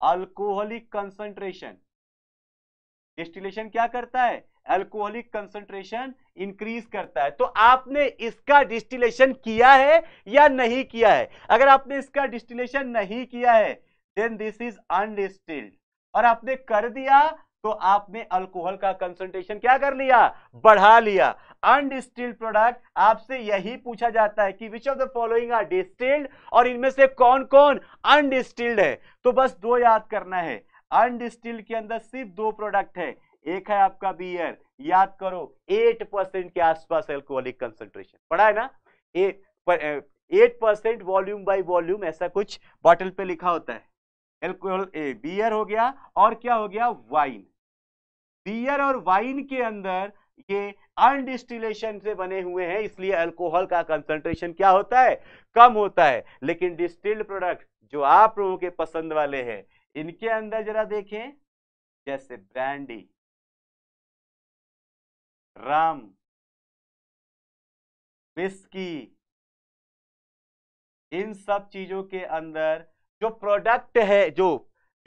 alcoholic concentration distillation क्या करता है अल्कोहलिक कंसंट्रेशन इंक्रीज करता है तो आपने इसका डिस्टिलेशन किया है या नहीं किया है अगर आपने इसका डिस्टिलेशन नहीं किया है देन दिस इज अनडिस्टिल्ड और आपने कर दिया तो आपने अल्कोहल का कंसंट्रेशन क्या कर लिया बढ़ा लिया अनडिस्टिल्ड प्रोडक्ट आपसे यही पूछा जाता है कि which of the following are distilled और इनमें से कौन कौन अनडिस्टिल्ड है तो बस दो याद करना है अनडिस्टिल्ड के अंदर सिर्फ दो प्रोडक्ट है एक है आपका बियर याद करो एट परसेंट के आसपास एल्कोहलिक कंसेंट्रेशन पढ़ा है ना eight percent volume by volume ऐसा कुछ बॉटल पे लिखा होता है एल्कोहल बियर हो गया और क्या हो गया वाइन बियर और वाइन के अंदर ये अनडिस्टिलेशन से बने हुए हैं इसलिए अल्कोहल का कंसंट्रेशन क्या होता है कम होता है लेकिन डिस्टिल्ड प्रोडक्ट जो आप लोगों के पसंद वाले हैं इनके अंदर जरा देखें जैसे ब्रांडी राम बिस्की इन सब चीजों के अंदर जो प्रोडक्ट है जो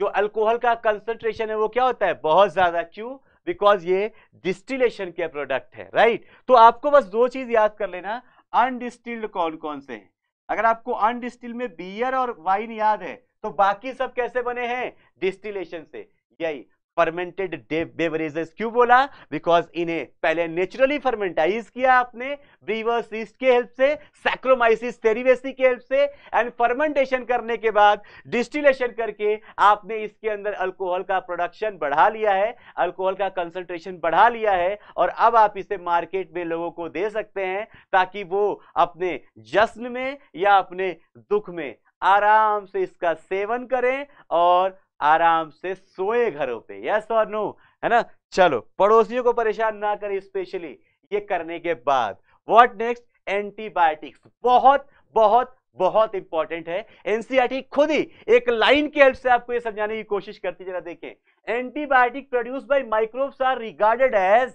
जो अल्कोहल का कंसंट्रेशन है वो क्या होता है बहुत ज्यादा क्यों बिकॉज ये डिस्टिलेशन के प्रोडक्ट है राइट right? तो आपको बस दो चीज याद कर लेना अनडिस्टिल्ड कौन कौन से हैं अगर आपको अनडिस्टिल में बियर और वाइन याद है तो बाकी सब कैसे बने हैं डिस्टिलेशन से यही फर्मेंटेड बेवरेजेस क्यों बोला बिकॉज इन्हें पहले नेचुरली फर्मेंटाइज किया आपने ब्रीवर्स ईस्ट के हेल्प से सैक्रोमाइसिस टेरिवेसी के हेल्प से एंड फर्मेंटेशन करने के बाद डिस्टिलेशन करके आपने इसके अंदर अल्कोहल का प्रोडक्शन बढ़ा लिया है अल्कोहल का कंसंट्रेशन बढ़ा लिया है और अब आप इसे मार्केट में लोगों को दे सकते हैं ताकि वो अपने जश्न में या अपने दुख में आराम से इसका सेवन करें और आराम से सोए घरों पे यस और नो है ना चलो पड़ोसियों को परेशान ना करें स्पेशली ये करने के बाद व्हाट नेक्स्ट एंटीबायोटिक्स बहुत बहुत बहुत इंपॉर्टेंट है एनसीआरटी e खुद ही एक लाइन के हेल्प से आपको ये समझाने की कोशिश करती जरा देखें antibiotic produce by microbes are regarded as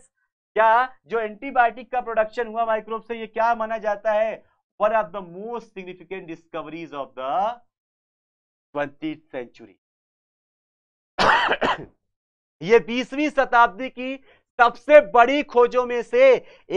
क्या जो एंटीबायोटिक का प्रोडक्शन हुआ माइक्रोब से ये क्या माना जाता है one of the most significant discoveries of the twenty century [COUGHS] ये बीसवीं शताब्दी की सबसे बड़ी खोजों में से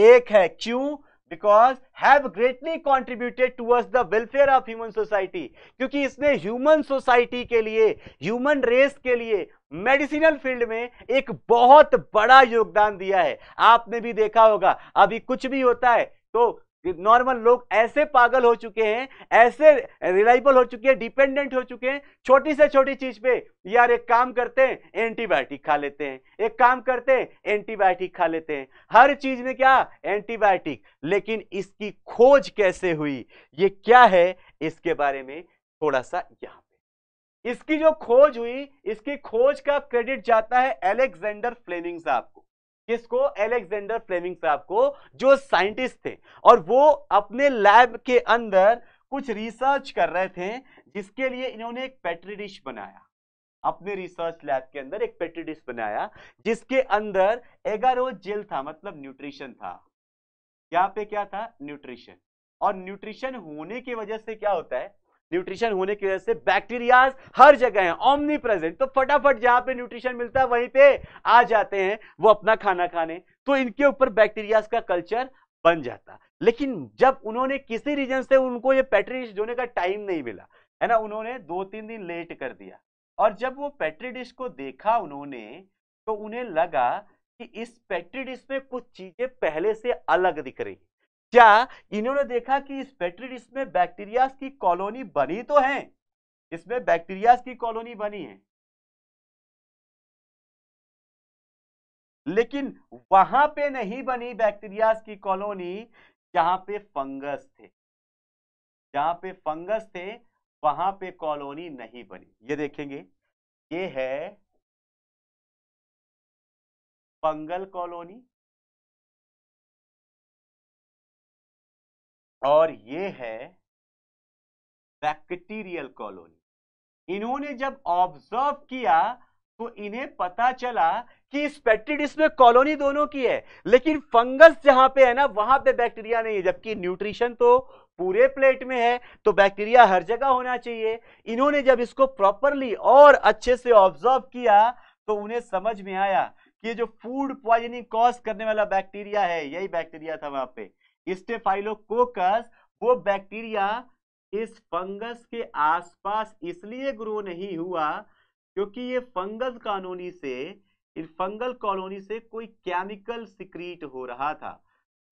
एक है क्यों because have greatly contributed towards the welfare of human society क्योंकि इसने ह्यूमन सोसाइटी के लिए ह्यूमन रेस के लिए मेडिसिनल फील्ड में एक बहुत बड़ा योगदान दिया है आपने भी देखा होगा अभी कुछ भी होता है तो नॉर्मल लोग ऐसे पागल हो चुके हैं ऐसे रिलायबल हो चुके हैं डिपेंडेंट हो चुके हैं छोटी से छोटी चीज पे यार एक काम करते हैं एंटीबायोटिक खा लेते हैं एक काम करते हैं एंटीबायोटिक खा लेते हैं हर चीज में क्या एंटीबायोटिक लेकिन इसकी खोज कैसे हुई ये क्या है इसके बारे में थोड़ा सा यहां पर इसकी जो खोज हुई इसकी खोज का क्रेडिट जाता है एलेक्जेंडर फ्लेमिंग साहब को किसको एलेक्सेंडर फ्लेमिंग साहब को जो साइंटिस्ट थे और वो अपने लैब के अंदर कुछ रिसर्च कर रहे थे जिसके लिए इन्होंने एक पेट्री डिश बनाया अपने रिसर्च लैब के अंदर एक पेट्री डिश बनाया जिसके अंदर एगारो जेल था मतलब न्यूट्रिशन था यहाँ पे क्या था न्यूट्रिशन और न्यूट्रिशन होने की वजह से क्या होता है न्यूट्रिशन होने की वजह से बैक्टीरिया हर जगह है ऑमनी प्रेजेंट तो फटाफट जहां पे न्यूट्रिशन मिलता है वहीं पे आ जाते हैं वो अपना खाना खाने तो इनके ऊपर बैक्टीरियाज का कल्चर बन जाता लेकिन जब उन्होंने किसी रीजन से उनको ये पेट्री डिश धोने का टाइम नहीं मिला है ना उन्होंने दो तीन दिन लेट कर दिया और जब वो पेट्री डिश को देखा उन्होंने तो उन्हें लगा कि इस पेट्री डिश में कुछ चीजें पहले से अलग दिख रही क्या इन्होंने देखा कि इस पेट्री डिश में की कॉलोनी बनी तो है इसमें बैक्टीरिया की कॉलोनी बनी है लेकिन वहां पे नहीं बनी बैक्टीरिया की कॉलोनी जहां पे फंगस थे जहां पे फंगस थे वहां पे कॉलोनी नहीं बनी ये देखेंगे ये है फंगल कॉलोनी और ये है बैक्टीरियल कॉलोनी इन्होंने जब ऑब्जर्व किया तो इन्हें पता चला कि इस पेटिडिस में कॉलोनी दोनों की है लेकिन फंगस जहां पे है ना वहां पे बैक्टीरिया नहीं है जबकि न्यूट्रिशन तो पूरे प्लेट में है तो बैक्टीरिया हर जगह होना चाहिए इन्होंने जब इसको प्रॉपरली और अच्छे से ऑब्जर्व किया तो उन्हें समझ में आया कि जो फूड पॉइजनिंग कॉज करने वाला बैक्टीरिया है यही बैक्टीरिया था वहां पर स्टेफाइलोकोकस वो बैक्टीरिया इस फंगस के आसपास इसलिए ग्रो नहीं हुआ क्योंकि ये फंगल कॉलोनी से इन फंगल कॉलोनी से कोई केमिकल सिक्रीट हो रहा था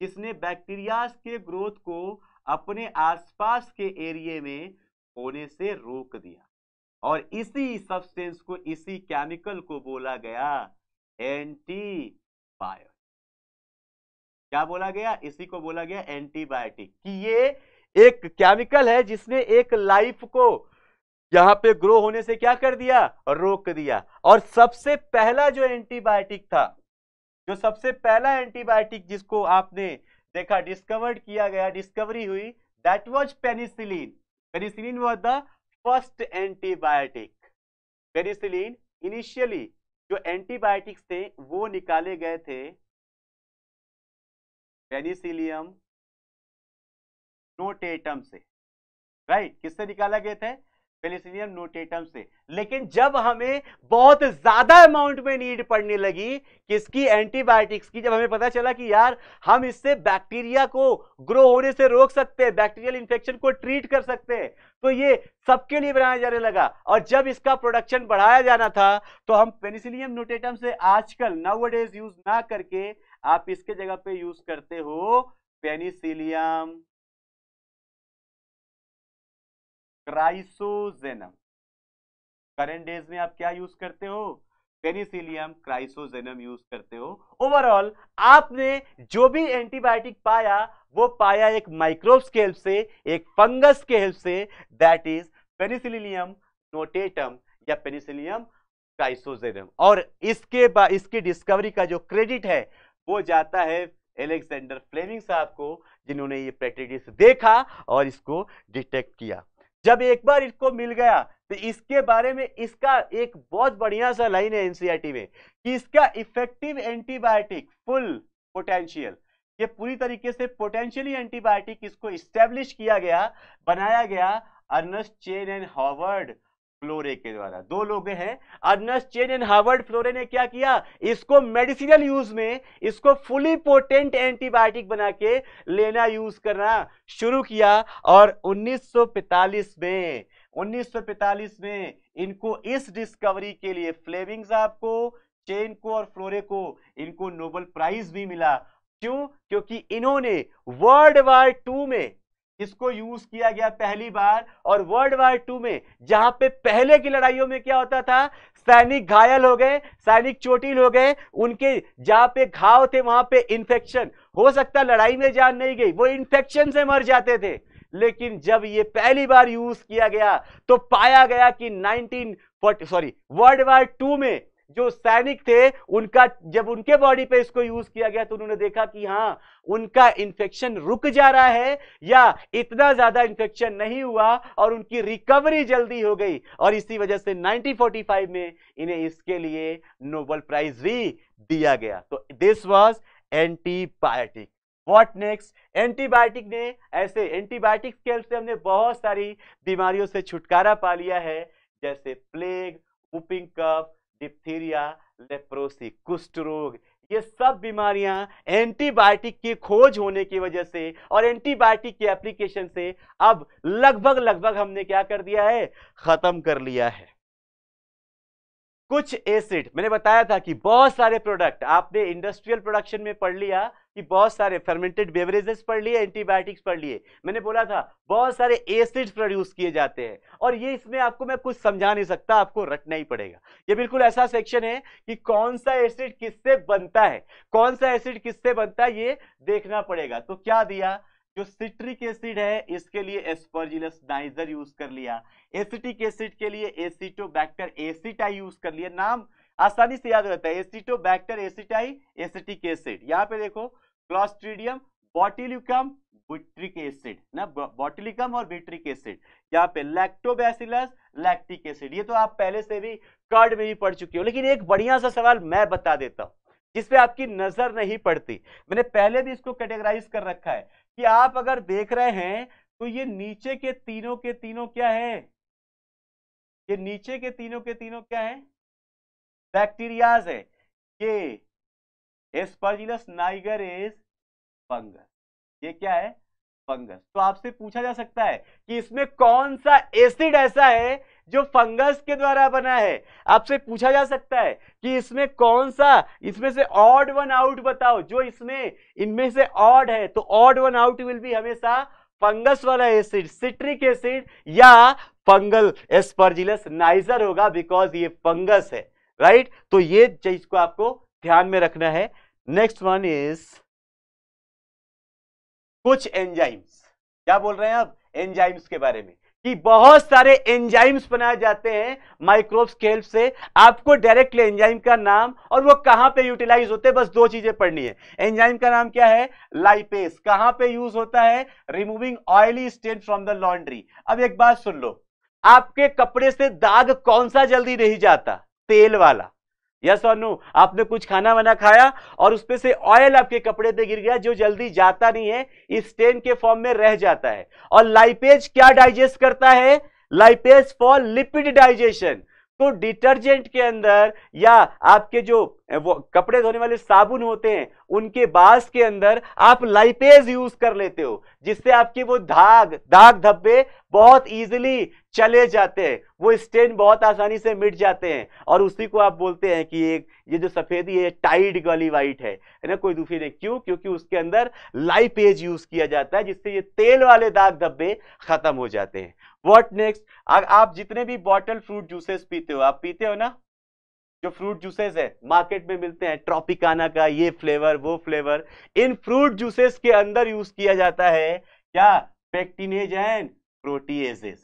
जिसने बैक्टीरिया के ग्रोथ को अपने आसपास के एरिए में होने से रोक दिया और इसी सब्सटेंस को इसी केमिकल को बोला गया एंटीबायोटिक क्या बोला गया इसी को बोला गया एंटीबायोटिक कि ये एक केमिकल है जिसने एक लाइफ को यहाँ पे ग्रो होने से क्या कर दिया रोक दिया और सबसे पहला जो एंटीबायोटिक था जो सबसे पहला एंटीबायोटिक जिसको आपने देखा डिस्कवर्ड किया गया डिस्कवरी हुई that was penicillin penicillin was the first antibiotic penicillin initially जो एंटीबायोटिक्स थे वो निकाले गए थे पेनिसिलियम नोटेटम से राइट किससे निकाला गया था पेनिसिलियम नोटेटम से लेकिन जब हमें बहुत ज्यादा अमाउंट में नीड पड़ने लगी किसकी एंटीबायोटिक्स की जब हमें पता चला कि यार हम इससे बैक्टीरिया को ग्रो होने से रोक सकते हैं बैक्टीरियल इंफेक्शन को ट्रीट कर सकते हैं तो ये सबके लिए बनाया जाने लगा और जब इसका प्रोडक्शन बढ़ाया जाना था तो हम पेनिसिलियम नोटेटम से आजकल नाउ डेज यूज ना करके आप इसके जगह पे यूज करते हो पेनिसिलियम क्राइसोजेनम करेंट डेज में आप क्या यूज करते हो पेनिसिलियम क्राइसोजेनम यूज करते हो ओवरऑल आपने जो भी एंटीबायोटिक पाया वो पाया एक माइक्रोब्स के हेल्प से एक फंगस के हेल्प से दैट इज पेनिसिलियम नोटेटम या पेनिसिलियम क्राइसोजेनम और इसके इसकी डिस्कवरी का जो क्रेडिट है वो जाता है एलेक्सेंडर फ्लेमिंग साहब को जिन्होंने ये पेट्रिडिस देखा और इसको डिटेक्ट किया जब एक बार इसको मिल गया तो इसके बारे में इसका एक बहुत बढ़िया सा लाइन है एनसीआरटी e में कि इसका इफेक्टिव एंटीबायोटिक फुल पोटेंशियल ये पूरी तरीके से पोटेंशियली एंटीबायोटिक इसको स्टेब्लिश किया गया बनाया गया Ernst Chain and Howard Florey के द्वारा दो लोग हैं Ernst Chain and Howard Florey ने क्या किया इसको मेडिसिनल यूज में इसको फुली पोटेंट एंटीबायोटिक बना के लेना यूज करना शुरू किया और 1945 में 1945 में इनको इस डिस्कवरी के लिए फ्लेविंग साहब को चेन को और फ्लोरे को इनको नोबल प्राइज भी मिला क्यों क्योंकि इन्होंने वर्ल्ड वार टू में इसको यूज किया गया पहली बार और वर्ल्ड वार टू में जहां पे पहले की लड़ाइयों में क्या होता था सैनिक घायल हो गए सैनिक चोटिल हो गए उनके जहां पे घाव थे वहां पे इन्फेक्शन हो सकता लड़ाई में जान नहीं गई वो इन्फेक्शन से मर जाते थे लेकिन जब ये पहली बार यूज किया गया तो पाया गया कि 1940 सॉरी वर्ल्ड वार टू में जो सैनिक थे उनका जब उनके बॉडी पे इसको यूज किया गया तो उन्होंने देखा कि हाँ उनका इन्फेक्शन रुक जा रहा है या इतना ज्यादा इन्फेक्शन नहीं हुआ और उनकी रिकवरी जल्दी हो गई और इसी वजह से 1945 में इन्हें इसके लिए नोबल प्राइज भी दिया गया तो this was antibiotic what next antibiotic ने ऐसे एंटीबायोटिक के से हमने बहुत सारी बीमारियों से छुटकारा पा लिया है जैसे plague whooping cough diphtheria leprosy कुष्ठ रोग ये सब बीमारियां एंटीबायोटिक की खोज होने की वजह से और एंटीबायोटिक के एप्लीकेशन से अब लगभग लगभग हमने क्या कर दिया है खत्म कर लिया है कुछ एसिड मैंने बताया था कि बहुत सारे प्रोडक्ट आपने इंडस्ट्रियल प्रोडक्शन में पढ़ लिया कि बहुत सारे फर्मेंटेड बेवरेजेस पढ़ लिए एंटीबायोटिक्स पढ़ लिए मैंने बोला था बहुत सारे एसिड्स प्रोड्यूस किए जाते हैं और ये इसमें आपको मैं कुछ समझा नहीं सकता आपको रटना ही पड़ेगा ये बिल्कुल ऐसा सेक्शन है कि कौन सा एसिड किससे बनता है कौन सा एसिड किससे बनता है ये देखना पड़ेगा तो क्या दिया जो सिट्रिक एसिड है इसके लिए एस्पर्जिलस नाइजर यूज कर लिया एसिटिक एसिड के लिए एसिटोबैक्टर एसिटाई यूज कर लिया नाम आसानी से याद रहता है एसिटोबैक्टर एसिटाई एसिटिक एसिड यहाँ पे देखो क्लॉस्ट्रीडियम बॉटिलिकम बुट्रिक एसिड ना बॉटिलिकम और बिट्रिक एसिड यहाँ पे लैक्टोबैसिलस लैक्टिक एसिड ये तो आप पहले से भी कार्ड में भी पढ़ चुके हो लेकिन एक बढ़िया सा सवाल मैं बता देता हूँ पे आपकी नजर नहीं पड़ती मैंने पहले भी इसको कैटेगराइज कर रखा है कि आप अगर देख रहे हैं तो ये नीचे के तीनों के तीनों क्या है ये नीचे के तीनों के तीनों क्या है बैक्टीरियाज है ये एस्पर्जिलस नाइगर इज फंगस ये क्या है फंगस तो आपसे पूछा जा सकता है कि इसमें कौन सा एसिड ऐसा है जो फंगस के द्वारा बना है आपसे पूछा जा सकता है कि इसमें कौन सा इसमें से ऑड वन आउट बताओ जो इसमें इनमें से ऑड है तो ऑड वन आउट विल भी हमेशा फंगस वाला एसिड सिट्रिक एसिड या फंगल एस्पर्जिलस नाइजर होगा बिकॉज ये फंगस है राइट तो ये चीज को आपको ध्यान में रखना है नेक्स्ट वन इज कुछ एंजाइम्स क्या बोल रहे हैं आप एंजाइम्स के बारे में कि बहुत सारे एंजाइम्स बनाए जाते हैं माइक्रोब्स के हेल्प से आपको डायरेक्टली एंजाइम का नाम और वो कहां पे यूटिलाइज होते हैं बस दो चीजें पढ़नी है एंजाइम का नाम क्या है लाइपेस कहां पे यूज होता है removing oily stain from the laundry अब एक बात सुन लो आपके कपड़े से दाग कौन सा जल्दी नहीं जाता तेल वाला यस और नो आपने कुछ खाना वाना खाया और उसमें से ऑयल आपके कपड़े पे गिर गया जो जल्दी जाता नहीं है इस स्टेन के फॉर्म में रह जाता है और लाइपेज क्या डाइजेस्ट करता है लाइपेज फॉर लिपिड डाइजेशन तो डिटर्जेंट के अंदर या आपके जो वो कपड़े धोने वाले साबुन होते हैं उनके बास के अंदर आप लाइपेज यूज कर लेते हो जिससे आपके वो दाग दाग धब्बे बहुत इजीली चले जाते हैं वो स्टेन बहुत आसानी से मिट जाते हैं और उसी को आप बोलते हैं कि एक ये जो सफेदी है टाइड गली वाइट है है ना कोई दूसरी नहीं क्यों क्योंकि उसके अंदर लाइपेज यूज किया जाता है जिससे ये तेल वाले दाग धब्बे खत्म हो जाते हैं वॉट नेक्स्ट आप जितने भी बॉटल फ्रूट जूसेस पीते हो आप पीते हो ना जो फ्रूट जूसेस है मार्केट में मिलते हैं ट्रॉपिकाना का ये फ्लेवर वो फ्लेवर इन फ्रूट जूसेस के अंदर यूज किया जाता है क्या पेक्टिनेज एंड प्रोटीएजेस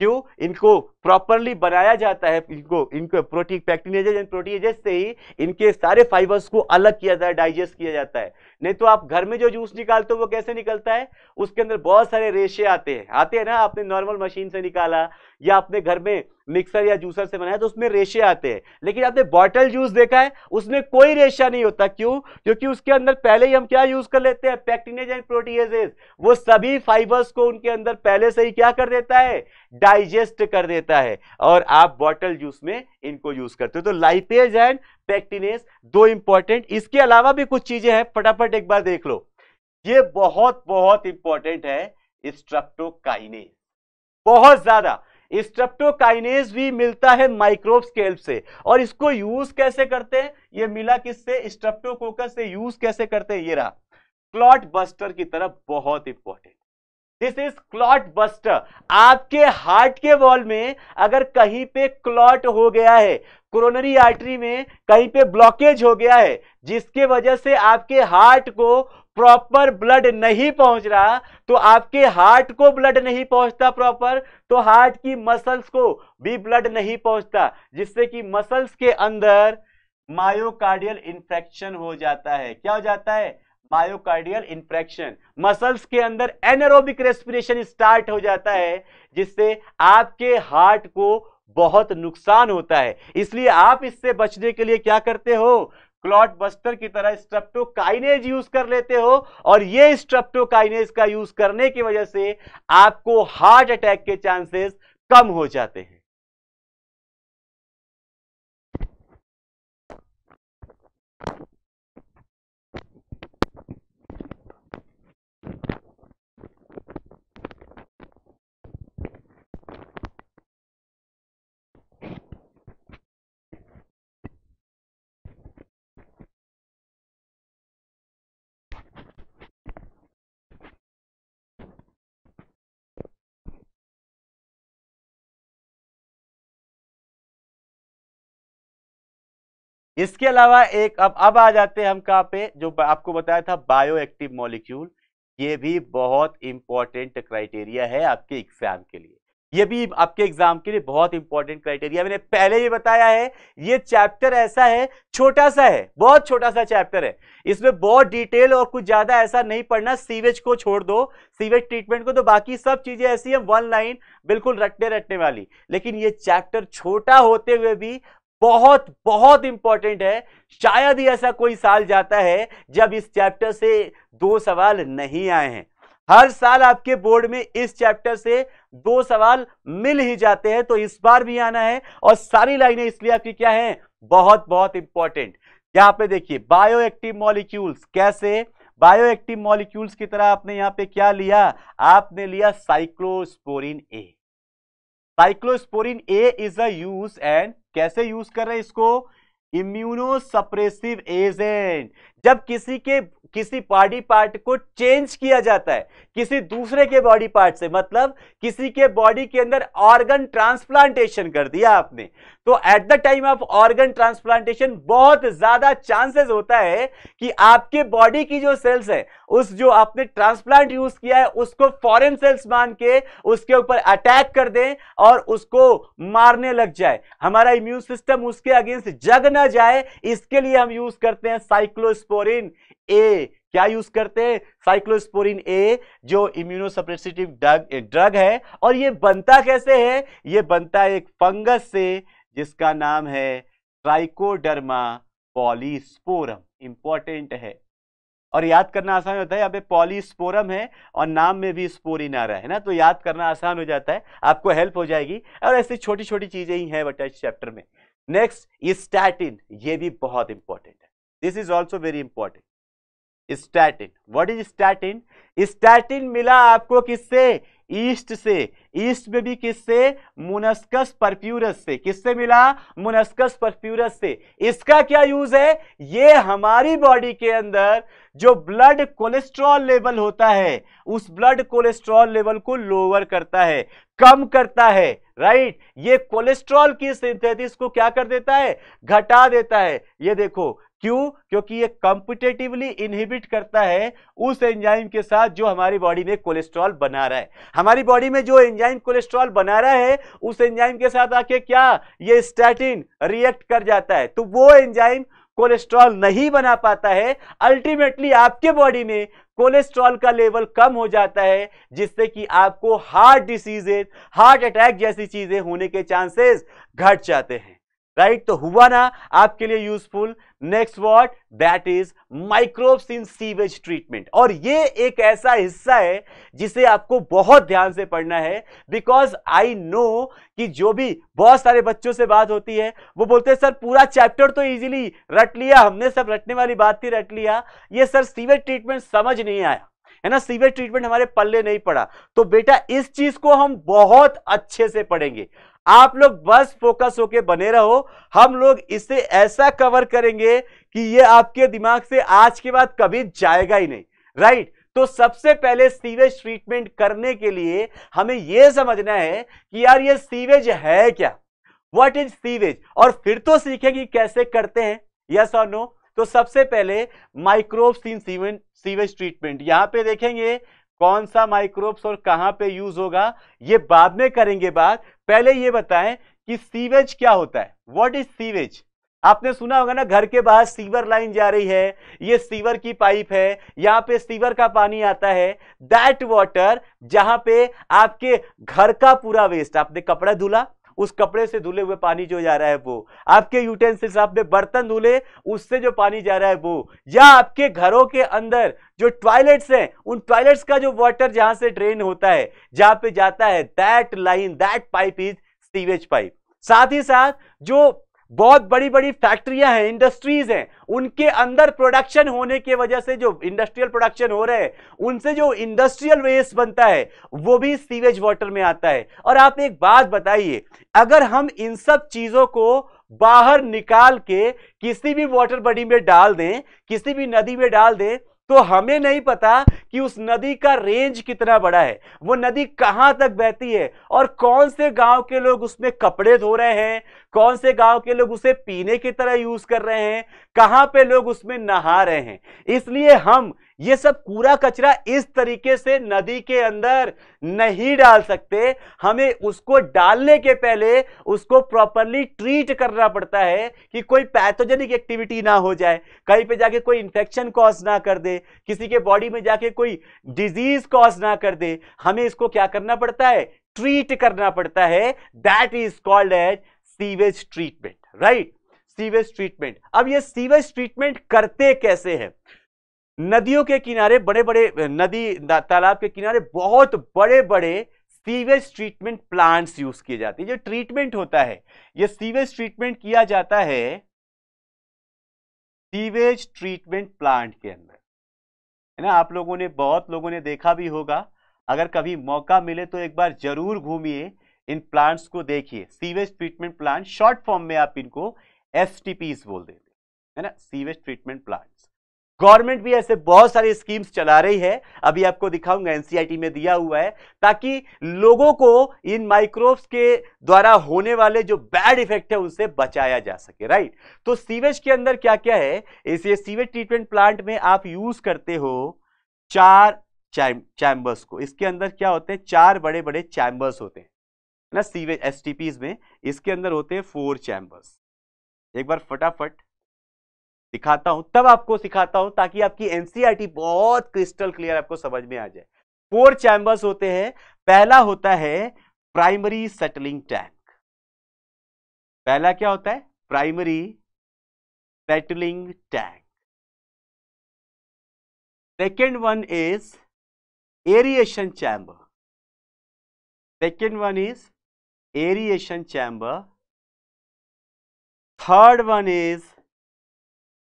क्यों इनको प्रॉपरली बनाया जाता है इनको इनको प्रोटीन पैक्टिनेजेस एंड प्रोटीएजेस से ही इनके सारे फाइबर्स को अलग किया जाता है डाइजेस्ट किया जाता है नहीं तो आप घर में जो जूस निकालते हो वो कैसे निकलता है उसके अंदर बहुत सारे रेशे आते हैं आते हैं ना आपने नॉर्मल मशीन से निकाला या आपने घर में मिक्सर या जूसर से बनाया तो उसमें रेशे आते हैं लेकिन आपने बॉटल जूस देखा है उसमें कोई रेशा नहीं होता क्यों क्योंकि उसके अंदर पहले ही हम क्या यूज कर लेते हैं पैक्टिनेज एंड प्रोटीजेज वो सभी फाइबर्स को उनके अंदर पहले से ही क्या कर देता है डाइजेस्ट कर देता है और आप बॉटल जूस में इनको यूज करते हो तो लाइपेज एंड पेक्टिनेस दो इंपॉर्टेंट इसके अलावा भी कुछ चीजें हैं फटाफट एक बार देख लो ये बहुत बहुत इंपॉर्टेंट है स्ट्रप्टोकाइनेस बहुत ज्यादा स्ट्रप्टोकाइनेस भी मिलता है माइक्रोब्स के हेल्प से और इसको यूज कैसे करते हैं ये मिला किससे स्ट्रप्टोकोकस से यूज कैसे करते हैं ये रहा क्लॉट बस्टर की तरफ बहुत important this is clot buster आपके हार्ट के वॉल में अगर कहीं पे क्लॉट हो गया है कोरोनरी आर्टरी में कहीं पे ब्लॉकेज हो गया है जिसके वजह से आपके हार्ट को प्रॉपर ब्लड नहीं पहुंच रहा तो आपके हार्ट को ब्लड नहीं पहुंचता प्रॉपर तो हार्ट की मसल्स को भी ब्लड नहीं पहुंचता जिससे कि मसल्स के अंदर मायोकार्डियल इंफेक्शन हो जाता है क्या हो जाता है मायोकार्डियल इंफ्रेक्शन मसल्स के अंदर एनरोबिक रेस्पिरेशन स्टार्ट हो जाता है जिससे आपके हार्ट को बहुत नुकसान होता है इसलिए आप इससे बचने के लिए क्या करते हो क्लॉट बस्टर की तरह स्ट्रप्टोकाइनेज यूज कर लेते हो और ये स्ट्रप्टोकाइनेज का यूज करने की वजह से आपको हार्ट अटैक के चांसेस कम हो जाते हैं इसके अलावा एक अब अब आ जाते हैं हम कहाँ पे जो आपको बताया था बायो एक्टिव मॉलिक्यूल ये भी बहुत इंपॉर्टेंट क्राइटेरिया है आपके एग्जाम के लिए ये भी आपके एग्जाम के लिए बहुत इंपॉर्टेंट क्राइटेरिया मैंने पहले भी बताया है ये चैप्टर ऐसा है छोटा सा है बहुत छोटा सा चैप्टर है इसमें बहुत डिटेल और कुछ ज्यादा ऐसा नहीं पढ़ना सीवेज को छोड़ दो सीवेज ट्रीटमेंट को तो बाकी सब चीजें ऐसी हैं वन लाइन बिल्कुल रटने रटने वाली लेकिन ये चैप्टर छोटा होते हुए भी बहुत बहुत इंपॉर्टेंट है शायद ही ऐसा कोई साल जाता है जब इस चैप्टर से दो सवाल नहीं आए हैं हर साल आपके बोर्ड में इस चैप्टर से दो सवाल मिल ही जाते हैं तो इस बार भी आना है और सारी लाइनें इसलिए आपकी क्या है बहुत बहुत इंपॉर्टेंट यहां पे देखिए बायो एक्टिव मॉलिक्यूल्स कैसे बायो एक्टिव मॉलिक्यूल्स की तरह आपने यहां पे क्या लिया आपने लिया cyclosporin A cyclosporin A is a use and कैसे यूज कर रहे हैं इसको इम्यूनो सप्रेसिव एजेंट जब किसी के किसी बॉडी पार्ट को चेंज किया जाता है किसी दूसरे के बॉडी पार्ट से मतलब किसी के बॉडी के अंदर ऑर्गन ट्रांसप्लांटेशन कर दिया आपने तो at the time of organ transplantation बहुत ज्यादा चांसेस होता है कि आपके बॉडी की जो सेल्स है उस जो आपने ट्रांसप्लांट यूज किया है उसको फॉरेन सेल्स मान के उसके ऊपर अटैक कर दें और उसको मारने लग जाए हमारा इम्यून सिस्टम उसके अगेंस्ट जग ना जाए इसके लिए हम यूज करते हैं साइक्लोस्पोरिन ए क्या यूज करते हैं साइक्लोस्पोरिन ए जो इम्यूनोसप्रेसिटिव ड्रग ड्रग है और ये बनता कैसे है ये बनता है एक फंगस से जिसका नाम है ट्राइकोडर्मा पॉलीस्पोरम इंपॉर्टेंट है और याद करना आसान होता है अबे पॉलीस्पोरम है और नाम में भी स्पोरिन आ रहा है ना तो याद करना आसान हो जाता है आपको हेल्प हो जाएगी और ऐसी छोटी छोटी चीजें ही हैं बट इस चैप्टर में नेक्स्ट स्टैटिन ये भी बहुत इंपॉर्टेंट है this is also very important statin what is statin statin मिला आपको किससे ईस्ट से ईस्ट में भी किससे मुनस्कस परफ्यूरस से किससे मिला मुनस्कस परफ्यूरस से इसका क्या यूज है ये हमारी बॉडी के अंदर जो ब्लड कोलेस्ट्रॉल लेवल होता है उस ब्लड कोलेस्ट्रॉल लेवल को लोअर करता है कम करता है राइट ये कोलेस्ट्रॉल की सिंथेसिस को क्या कर देता है घटा देता है ये देखो क्यों क्योंकि ये कॉम्पिटेटिवली इनहिबिट करता है उस एंजाइम के साथ जो हमारी बॉडी में कोलेस्ट्रॉल बना रहा है हमारी बॉडी में जो एंजाइम कोलेस्ट्रॉल बना रहा है उस एंजाइम के साथ आके क्या ये स्टैटिन रिएक्ट कर जाता है तो वो एंजाइम कोलेस्ट्रॉल नहीं बना पाता है अल्टीमेटली आपके बॉडी में कोलेस्ट्रॉल का लेवल कम हो जाता है जिससे कि आपको हार्ट डिसीजेज हार्ट अटैक जैसी चीजें होने के चांसेस घट जाते हैं राइट तो हुआ ना आपके लिए useful next word that is microbes in sewage treatment और ये एक ऐसा हिस्सा है जिसे आपको बहुत ध्यान से पढ़ना है बिकॉज आई नो कि जो भी बहुत सारे बच्चों से बात होती है वो बोलते हैं सर पूरा चैप्टर तो इजीली रट लिया हमने सब रटने वाली बात थी रट लिया ये सर सीवेज ट्रीटमेंट समझ नहीं आया है ना सीवेज ट्रीटमेंट हमारे पल्ले नहीं पड़ा तो बेटा इस चीज को हम बहुत अच्छे से पढ़ेंगे आप लोग बस फोकस होके बने रहो हम लोग इसे ऐसा कवर करेंगे कि ये आपके दिमाग से आज के बाद कभी जाएगा ही नहीं राइट right? तो सबसे पहले सीवेज ट्रीटमेंट करने के लिए हमें यह समझना है कि यार ये सीवेज है क्या व्हाट इज सीवेज और फिर तो सीखेगी कैसे करते हैं यस और नो तो सबसे पहले माइक्रोब्स सीवेज सीवेज ट्रीटमेंट यहां पे देखेंगे कौन सा माइक्रोब्स और कहां पे यूज होगा ये बाद में करेंगे बात पहले ये बताएं कि सीवेज क्या होता है व्हाट इज सीवेज आपने सुना होगा ना घर के बाहर सीवर लाइन जा रही है ये सीवर की पाइप है यहां पे सीवर का पानी आता है दैट वाटर जहां पे आपके घर का पूरा वेस्ट आपने कपड़ा धुला उस कपड़े से धुले हुए पानी जो जा रहा है वो आपके यूटेंसिल्स आपने बर्तन धुले उससे जो पानी जा रहा है वो या आपके घरों के अंदर जो टॉयलेट्स हैं उन टॉयलेट्स का जो वाटर जहां से ड्रेन होता है जहां पे जाता है that line that pipe is sewage pipe साथ ही साथ जो बहुत बड़ी बड़ी फैक्ट्रियां हैं इंडस्ट्रीज हैं उनके अंदर प्रोडक्शन होने की वजह से जो इंडस्ट्रियल प्रोडक्शन हो रहे हैं उनसे जो इंडस्ट्रियल वेस्ट बनता है वो भी सीवेज वाटर में आता है और आप एक बात बताइए अगर हम इन सब चीजों को बाहर निकाल के किसी भी वाटर बॉडी में डाल दें किसी भी नदी में डाल दें तो हमें नहीं पता कि उस नदी का रेंज कितना बड़ा है वो नदी कहां तक बहती है और कौन से गांव के लोग उसमें कपड़े धो रहे हैं कौन से गांव के लोग उसे पीने की तरह यूज कर रहे हैं कहां पे लोग उसमें नहा रहे हैं इसलिए हम ये सब कूड़ा कचरा इस तरीके से नदी के अंदर नहीं डाल सकते हमें उसको डालने के पहले उसको प्रॉपरली ट्रीट करना पड़ता है कि कोई पैथोजेनिक एक्टिविटी ना हो जाए कहीं पे जाके कोई इन्फेक्शन कॉज ना कर दे किसी के बॉडी में जाके कोई डिजीज कॉज ना कर दे हमें इसको क्या करना पड़ता है ट्रीट करना पड़ता है that is called as sewage treatment right sewage treatment अब ये सीवेज ट्रीटमेंट करते कैसे हैं नदियों के किनारे बड़े बड़े नदी तालाब के किनारे बहुत बड़े बड़े सीवेज ट्रीटमेंट प्लांट्स यूज किए जाते हैं जो ट्रीटमेंट होता है ये सीवेज ट्रीटमेंट किया जाता है सीवेज ट्रीटमेंट प्लांट के अंदर है ना आप लोगों ने बहुत लोगों ने देखा भी होगा अगर कभी मौका मिले तो एक बार जरूर घूमिए इन प्लांट्स को देखिए sewage treatment plant short form में आप इनको एस बोल देते हैं ना सीवेज ट्रीटमेंट प्लांट्स गवर्नमेंट भी ऐसे बहुत सारी स्कीम्स चला रही है अभी आपको दिखाऊंगा एनसीआईटी में दिया हुआ है ताकि लोगों को इन माइक्रोब्स के द्वारा होने वाले जो बैड इफेक्ट है उनसे बचाया जा सके राइट तो सीवेज के अंदर क्या क्या है इसे सीवेज ट्रीटमेंट प्लांट में आप यूज करते हो चार चैम्बर्स को इसके अंदर क्या होते हैं चार बड़े बड़े चैम्बर्स होते हैं ना सीवेज एस में इसके अंदर होते हैं फोर चैम्बर्स एक बार फटाफट दिखाता हूं तब आपको सिखाता हूं ताकि आपकी एनसीईआरटी e बहुत क्रिस्टल क्लियर आपको समझ में आ जाए फोर चैंबर्स होते हैं पहला होता है प्राइमरी सेटलिंग टैंक पहला क्या होता है primary settling tank second one is aeration chamber second one is aeration chamber third one is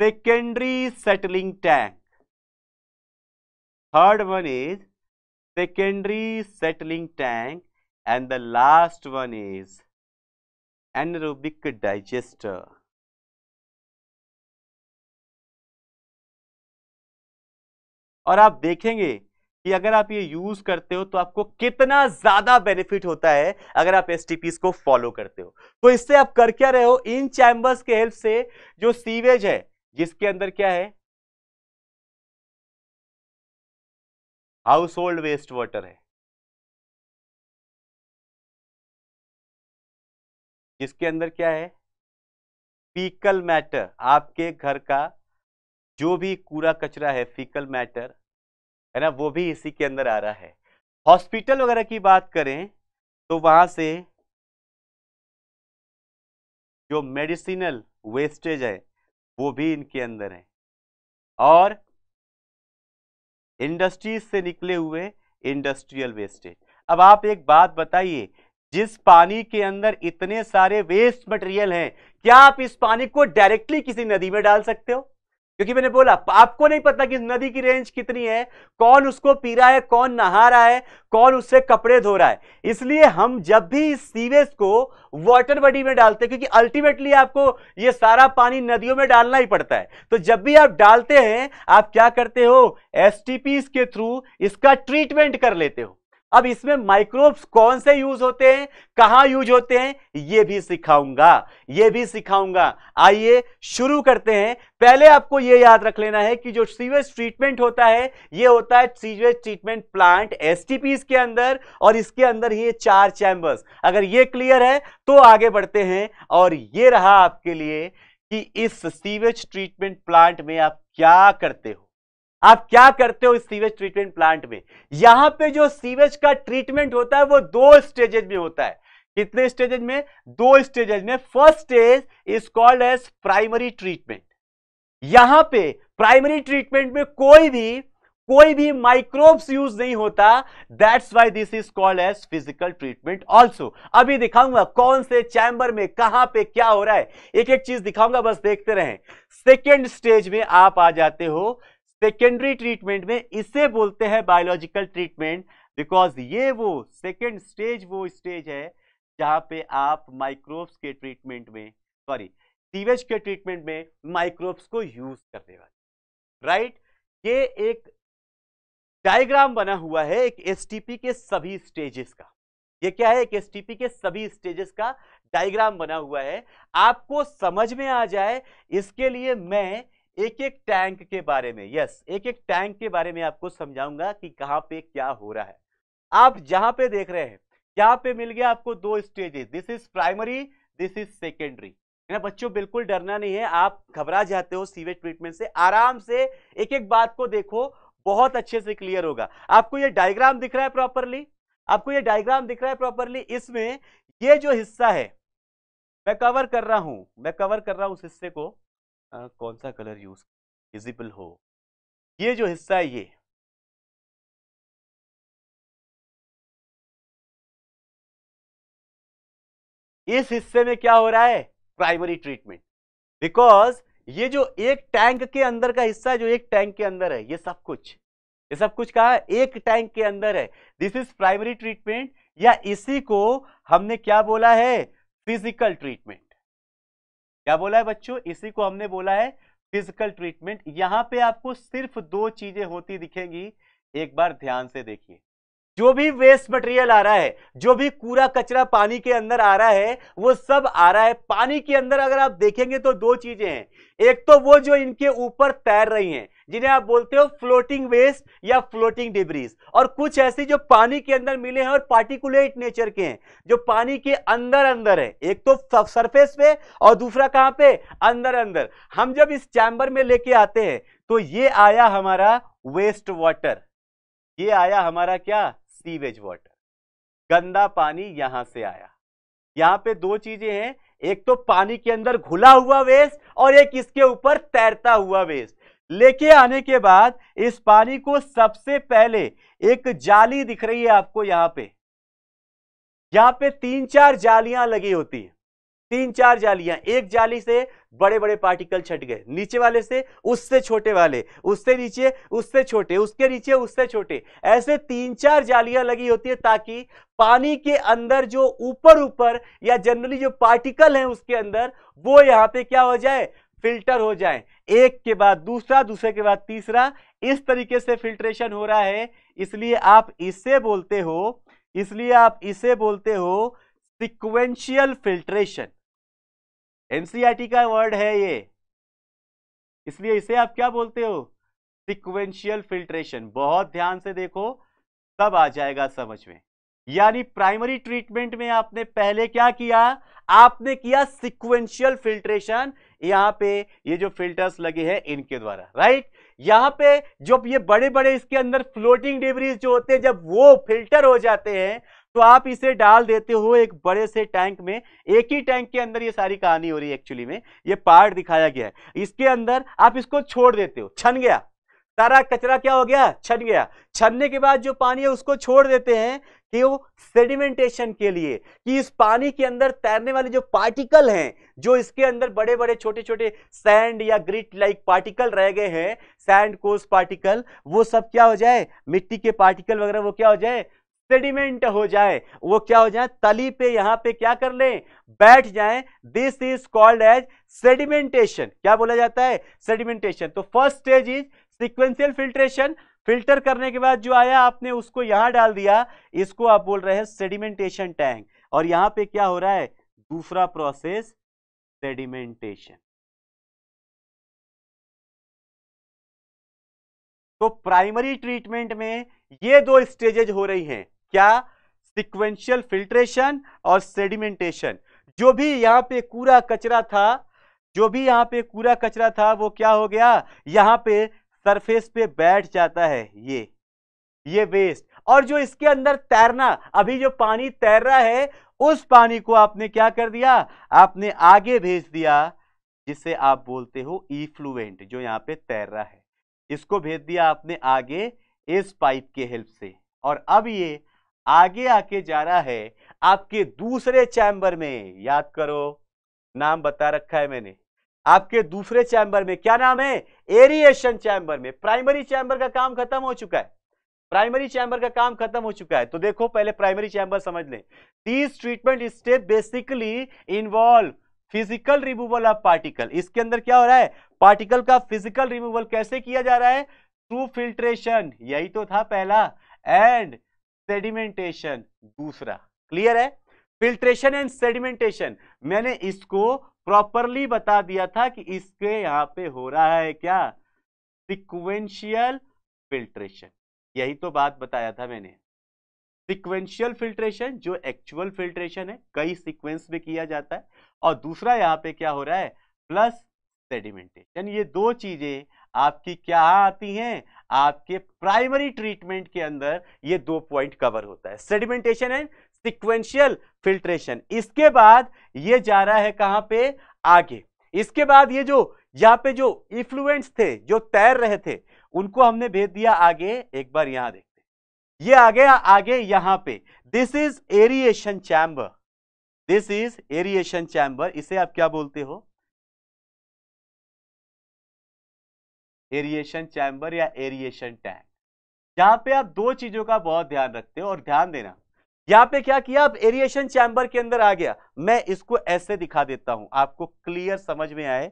secondary settling tank third one is secondary settling tank and the last one is anaerobic digester और आप देखेंगे कि अगर आप ये use करते हो तो आपको कितना ज्यादा बेनिफिट होता है अगर आप एसटीपीस को फॉलो करते हो तो इससे आप कर क्या रहे हो इन चैंबर्स के हेल्प से जो सीवेज है जिसके अंदर क्या है हाउस होल्ड वेस्ट वाटर है जिसके अंदर क्या है फीकल मैटर आपके घर का जो भी कूड़ा कचरा है फीकल मैटर है ना वो भी इसी के अंदर आ रहा है हॉस्पिटल वगैरह की बात करें तो वहां से जो मेडिसिनल वेस्टेज है वो भी इनके अंदर है और इंडस्ट्रीज से निकले हुए इंडस्ट्रियल वेस्टेज अब आप एक बात बताइए जिस पानी के अंदर इतने सारे वेस्ट मटेरियल हैं क्या आप इस पानी को डायरेक्टली किसी नदी में डाल सकते हो क्योंकि मैंने बोला आपको नहीं पता कि नदी की रेंज कितनी है कौन उसको पी रहा है कौन नहा रहा है कौन उससे कपड़े धो रहा है इसलिए हम जब भी इस सीवेज को वाटर बॉडी में डालते हैं क्योंकि अल्टीमेटली आपको ये सारा पानी नदियों में डालना ही पड़ता है तो जब भी आप डालते हैं आप क्या करते हो एस के थ्रू इसका ट्रीटमेंट कर लेते हो अब इसमें माइक्रोब्स कौन से यूज होते हैं कहां यूज होते हैं यह भी सिखाऊंगा यह भी सिखाऊंगा आइए शुरू करते हैं पहले आपको यह याद रख लेना है कि जो सीवेज ट्रीटमेंट होता है यह होता है सीवेज ट्रीटमेंट प्लांट एसटीपीस के अंदर और इसके अंदर ये चार चैंबर्स अगर ये क्लियर है तो आगे बढ़ते हैं और ये रहा आपके लिए कि इस सीवेज ट्रीटमेंट प्लांट में आप क्या करते हो आप क्या करते हो इस सीवेज ट्रीटमेंट प्लांट में यहां पे जो सीवेज का ट्रीटमेंट होता है वो दो स्टेजेज में होता है कितने स्टेजेज में दो स्टेजेज में first stage is called as primary treatment यहां पे प्राइमरी ट्रीटमेंट में कोई भी कोई भी माइक्रोब्स यूज नहीं होता that's why this is called as physical treatment also अभी दिखाऊंगा कौन से चैम्बर में कहां पे क्या हो रहा है एक एक चीज दिखाऊंगा बस देखते रहें सेकेंड स्टेज में आप आ जाते हो सेकेंडरी ट्रीटमेंट में इसे बोलते हैं बायोलॉजिकल ट्रीटमेंट बिकॉज ये वो सेकेंड स्टेज वो स्टेज है जहां पे आप माइक्रोब्स के ट्रीटमेंट में सॉरी सीवेज के ट्रीटमेंट में माइक्रोब्स को यूज करने वाले राइट ये एक डायग्राम बना हुआ है एक एसटीपी के सभी स्टेजेस का ये क्या है एक एसटीपी के सभी स्टेजेस का डायग्राम बना हुआ है आपको समझ में आ जाए इसके लिए मैं एक एक टैंक के बारे में यस एक एक टैंक के बारे में आपको समझाऊंगा कि कहाँ पे क्या हो रहा है आप जहां पे देख रहे हैं यहाँ पे मिल गया आपको दो stages this is primary this is secondary ना बच्चों बिल्कुल डरना नहीं है आप घबरा जाते हो सीवेज ट्रीटमेंट से आराम से एक एक बात को देखो बहुत अच्छे से क्लियर होगा आपको ये डायग्राम दिख रहा है प्रॉपरली आपको ये डायग्राम दिख रहा है प्रॉपरली इसमें ये जो हिस्सा है मैं कवर कर रहा हूं मैं कवर कर रहा हूं उस हिस्से को कौन सा कलर यूज विजिबल हो ये जो हिस्सा है ये इस हिस्से में क्या हो रहा है प्राइमरी ट्रीटमेंट बिकॉज ये जो एक टैंक के अंदर का हिस्सा है जो एक टैंक के अंदर है ये सब कुछ ये सब कुछ कहा एक टैंक के अंदर है दिस इज प्राइमरी ट्रीटमेंट या इसी को हमने क्या बोला है फिजिकल ट्रीटमेंट क्या बोला है बच्चों इसी को हमने बोला है फिजिकल ट्रीटमेंट यहां पे आपको सिर्फ दो चीजें होती दिखेंगी एक बार ध्यान से देखिए जो भी वेस्ट मटेरियल आ रहा है जो भी कूड़ा कचरा पानी के अंदर आ रहा है वो सब आ रहा है पानी के अंदर अगर आप देखेंगे तो दो चीजें हैं एक तो वो जो इनके ऊपर तैर रही हैं जिन्हें आप बोलते हो फ्लोटिंग वेस्ट या फ्लोटिंग डिब्रीज और कुछ ऐसे जो पानी के अंदर मिले हैं और पार्टिकुलेट नेचर के हैं जो पानी के अंदर अंदर है एक तो सरफेस पे और दूसरा कहां पे अंदर अंदर हम जब इस चैम्बर में लेके आते हैं तो ये आया हमारा वेस्ट वाटर ये आया हमारा क्या सीवेज वाटर गंदा पानी यहां से आया यहां पे दो चीजें हैं एक तो पानी के अंदर घुला हुआ वेस्ट और एक इसके ऊपर तैरता हुआ वेस्ट लेके आने के बाद इस पानी को सबसे पहले एक जाली दिख रही है आपको यहां पे यहां पे तीन चार जालियां लगी होती है तीन चार जालियां एक जाली से बड़े बड़े पार्टिकल छट गए नीचे वाले से उससे छोटे वाले उससे नीचे उससे छोटे उसके नीचे उससे छोटे ऐसे तीन चार जालियां लगी होती है ताकि पानी के अंदर जो ऊपर ऊपर या जनरली जो पार्टिकल है उसके अंदर वो यहां पे क्या हो जाए फिल्टर हो जाए एक के बाद दूसरा दूसरे के बाद तीसरा इस तरीके से फिल्ट्रेशन हो रहा है इसलिए आप इसे बोलते हो इसलिए आप इसे बोलते हो सिक्वेंशियल फिल्ट्रेशन एनसीईआरटी का वर्ड है ये इसलिए इसे आप क्या बोलते हो सिक्वेंशियल फिल्ट्रेशन बहुत ध्यान से देखो तब आ जाएगा समझ में यानी प्राइमरी ट्रीटमेंट में आपने पहले क्या किया आपने किया सिक्वेंशियल फिल्ट्रेशन यहां पे ये जो फिल्टर्स लगे हैं इनके द्वारा राइट यहां पे जब ये बड़े बड़े इसके अंदर फ्लोटिंग डिब्रीज जो होते हैं जब वो फिल्टर हो जाते हैं तो आप इसे डाल देते हो एक बड़े से टैंक में एक ही टैंक के अंदर ये सारी कहानी हो रही है एक्चुअली में ये पार्ट दिखाया गया है इसके अंदर आप इसको छोड़ देते हो छन गया सारा कचरा क्या हो गया छन गया छनने के बाद जो पानी है उसको छोड़ देते हैं क्यों सेडिमेंटेशन के लिए कि इस पानी के अंदर तैरने वाले जो पार्टिकल हैं जो इसके अंदर बड़े बड़े छोटे छोटे सैंड या ग्रिट लाइक पार्टिकल रह गए हैं सैंड कोस पार्टिकल वो सब क्या हो जाए मिट्टी के पार्टिकल वगैरह वो क्या हो जाए सेडिमेंट हो जाए वो क्या हो जाए तली पे यहां पे क्या कर लें बैठ जाए this is called as sedimentation क्या बोला जाता है सेडिमेंटेशन तो first stage is sequential filtration filter करने के बाद जो आया आपने उसको यहां डाल दिया इसको आप बोल रहे हैं सेडिमेंटेशन टैंक और यहां पे क्या हो रहा है दूसरा प्रोसेस सेडिमेंटेशन तो प्राइमरी ट्रीटमेंट में ये दो स्टेजेज हो रही हैं क्या सिक्वेंशियल फिल्ट्रेशन और सेडिमेंटेशन जो भी यहां पे कूड़ा कचरा था जो भी यहां पे कूड़ा कचरा था वो क्या हो गया यहां पे सरफेस पे बैठ जाता है ये ये वेस्ट और जो इसके अंदर तैरना अभी जो पानी तैर रहा है उस पानी को आपने क्या कर दिया आपने आगे भेज दिया जिसे आप बोलते हो इफ्लुएंट जो यहाँ पे तैर रहा है इसको भेज दिया आपने आगे इस पाइप के हेल्प से और अब ये आगे आके जा रहा है आपके दूसरे चैम्बर में याद करो नाम बता रखा है मैंने आपके दूसरे चैंबर में क्या नाम है एरिएशन चैम्बर में प्राइमरी चैम्बर का काम खत्म हो चुका है प्राइमरी चैंबर का काम खत्म हो चुका है तो देखो पहले प्राइमरी चैम्बर समझ लें तीस treatment step basically involve physical removal of particle इसके अंदर क्या हो रहा है पार्टिकल का फिजिकल रिमूवल कैसे किया जा रहा है थ्रू फिल्ट्रेशन यही तो था पहला एंड सेडिमेंटेशन दूसरा क्लियर है फिल्ट्रेशन एंड सेडिमेंटेशन मैंने इसको प्रॉपरली बता दिया था कि इसके यहां पे हो रहा है क्या सिक्वेंशियल फिल्ट्रेशन यही तो बात बताया था मैंने सिक्वेंशियल फिल्ट्रेशन जो एक्चुअल फिल्ट्रेशन है कई सिक्वेंस में किया जाता है और दूसरा यहाँ पे क्या हो रहा है प्लस सेडिमेंटेशन ये दो चीजें आपकी क्या आती हैं आपके प्राइमरी ट्रीटमेंट के अंदर ये दो पॉइंट कवर होता है सेडिमेंटेशन एंड सिक्वेंशियल फिल्ट्रेशन इसके बाद ये जा रहा है कहां पे आगे इसके बाद ये जो यहां पे जो इफ्लुएंस थे जो तैर रहे थे उनको हमने भेज दिया आगे एक बार यहां देखते ये गया आगे यहां पे this is aeration chamber this is aeration chamber इसे आप क्या बोलते हो एरिएशन चैम्बर या एरिएशन टैंक जहां पे आप दो चीजों का बहुत ध्यान रखते हो और ध्यान देना यहां पे क्या किया अब एरिएशन चैम्बर के अंदर आ गया मैं इसको ऐसे दिखा देता हूं आपको क्लियर समझ में आए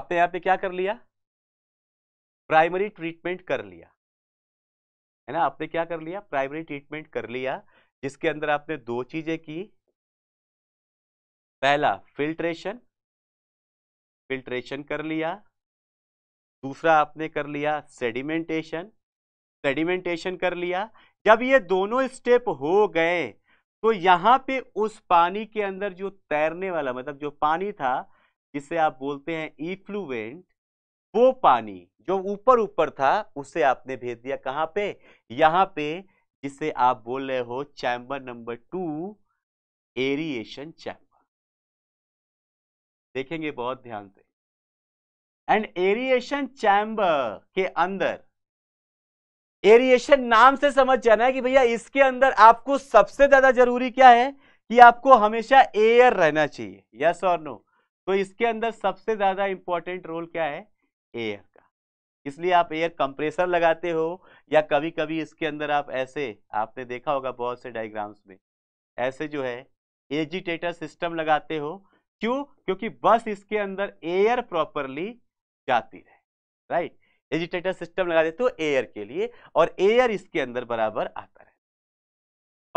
आपने यहां पे क्या कर लिया प्राइमरी ट्रीटमेंट कर लिया है ना आपने क्या कर लिया प्राइमरी ट्रीटमेंट कर लिया जिसके अंदर आपने दो चीजें की पहला फिल्ट्रेशन फिल्ट्रेशन कर लिया दूसरा आपने कर लिया सेडिमेंटेशन सेडिमेंटेशन कर लिया जब ये दोनों स्टेप हो गए तो यहाँ पे उस पानी के अंदर जो तैरने वाला मतलब जो पानी था जिसे आप बोलते हैं इफ्लुएंट वो पानी जो ऊपर ऊपर था उसे आपने भेज दिया कहाँ पे यहाँ पे जिसे आप बोल रहे हो chamber number two aeration chamber देखेंगे बहुत ध्यान से एंड एरिएशन चैम्बर के अंदर एरिएशन नाम से समझ जाना है कि भैया इसके अंदर आपको सबसे ज्यादा जरूरी क्या है कि आपको हमेशा एयर रहना चाहिए यस और नो तो इसके अंदर सबसे ज्यादा इंपॉर्टेंट रोल क्या है एयर का इसलिए आप एयर कंप्रेसर लगाते हो या कभी कभी इसके अंदर आप ऐसे आपने देखा होगा बहुत से डायग्राम्स में ऐसे जो है एजिटेटर सिस्टम लगाते हो क्यों क्योंकि बस इसके अंदर एयर प्रॉपरली जाती रहे राइट एजिटेटर सिस्टम लगा देते हो एयर के लिए और एयर इसके अंदर बराबर आता रहे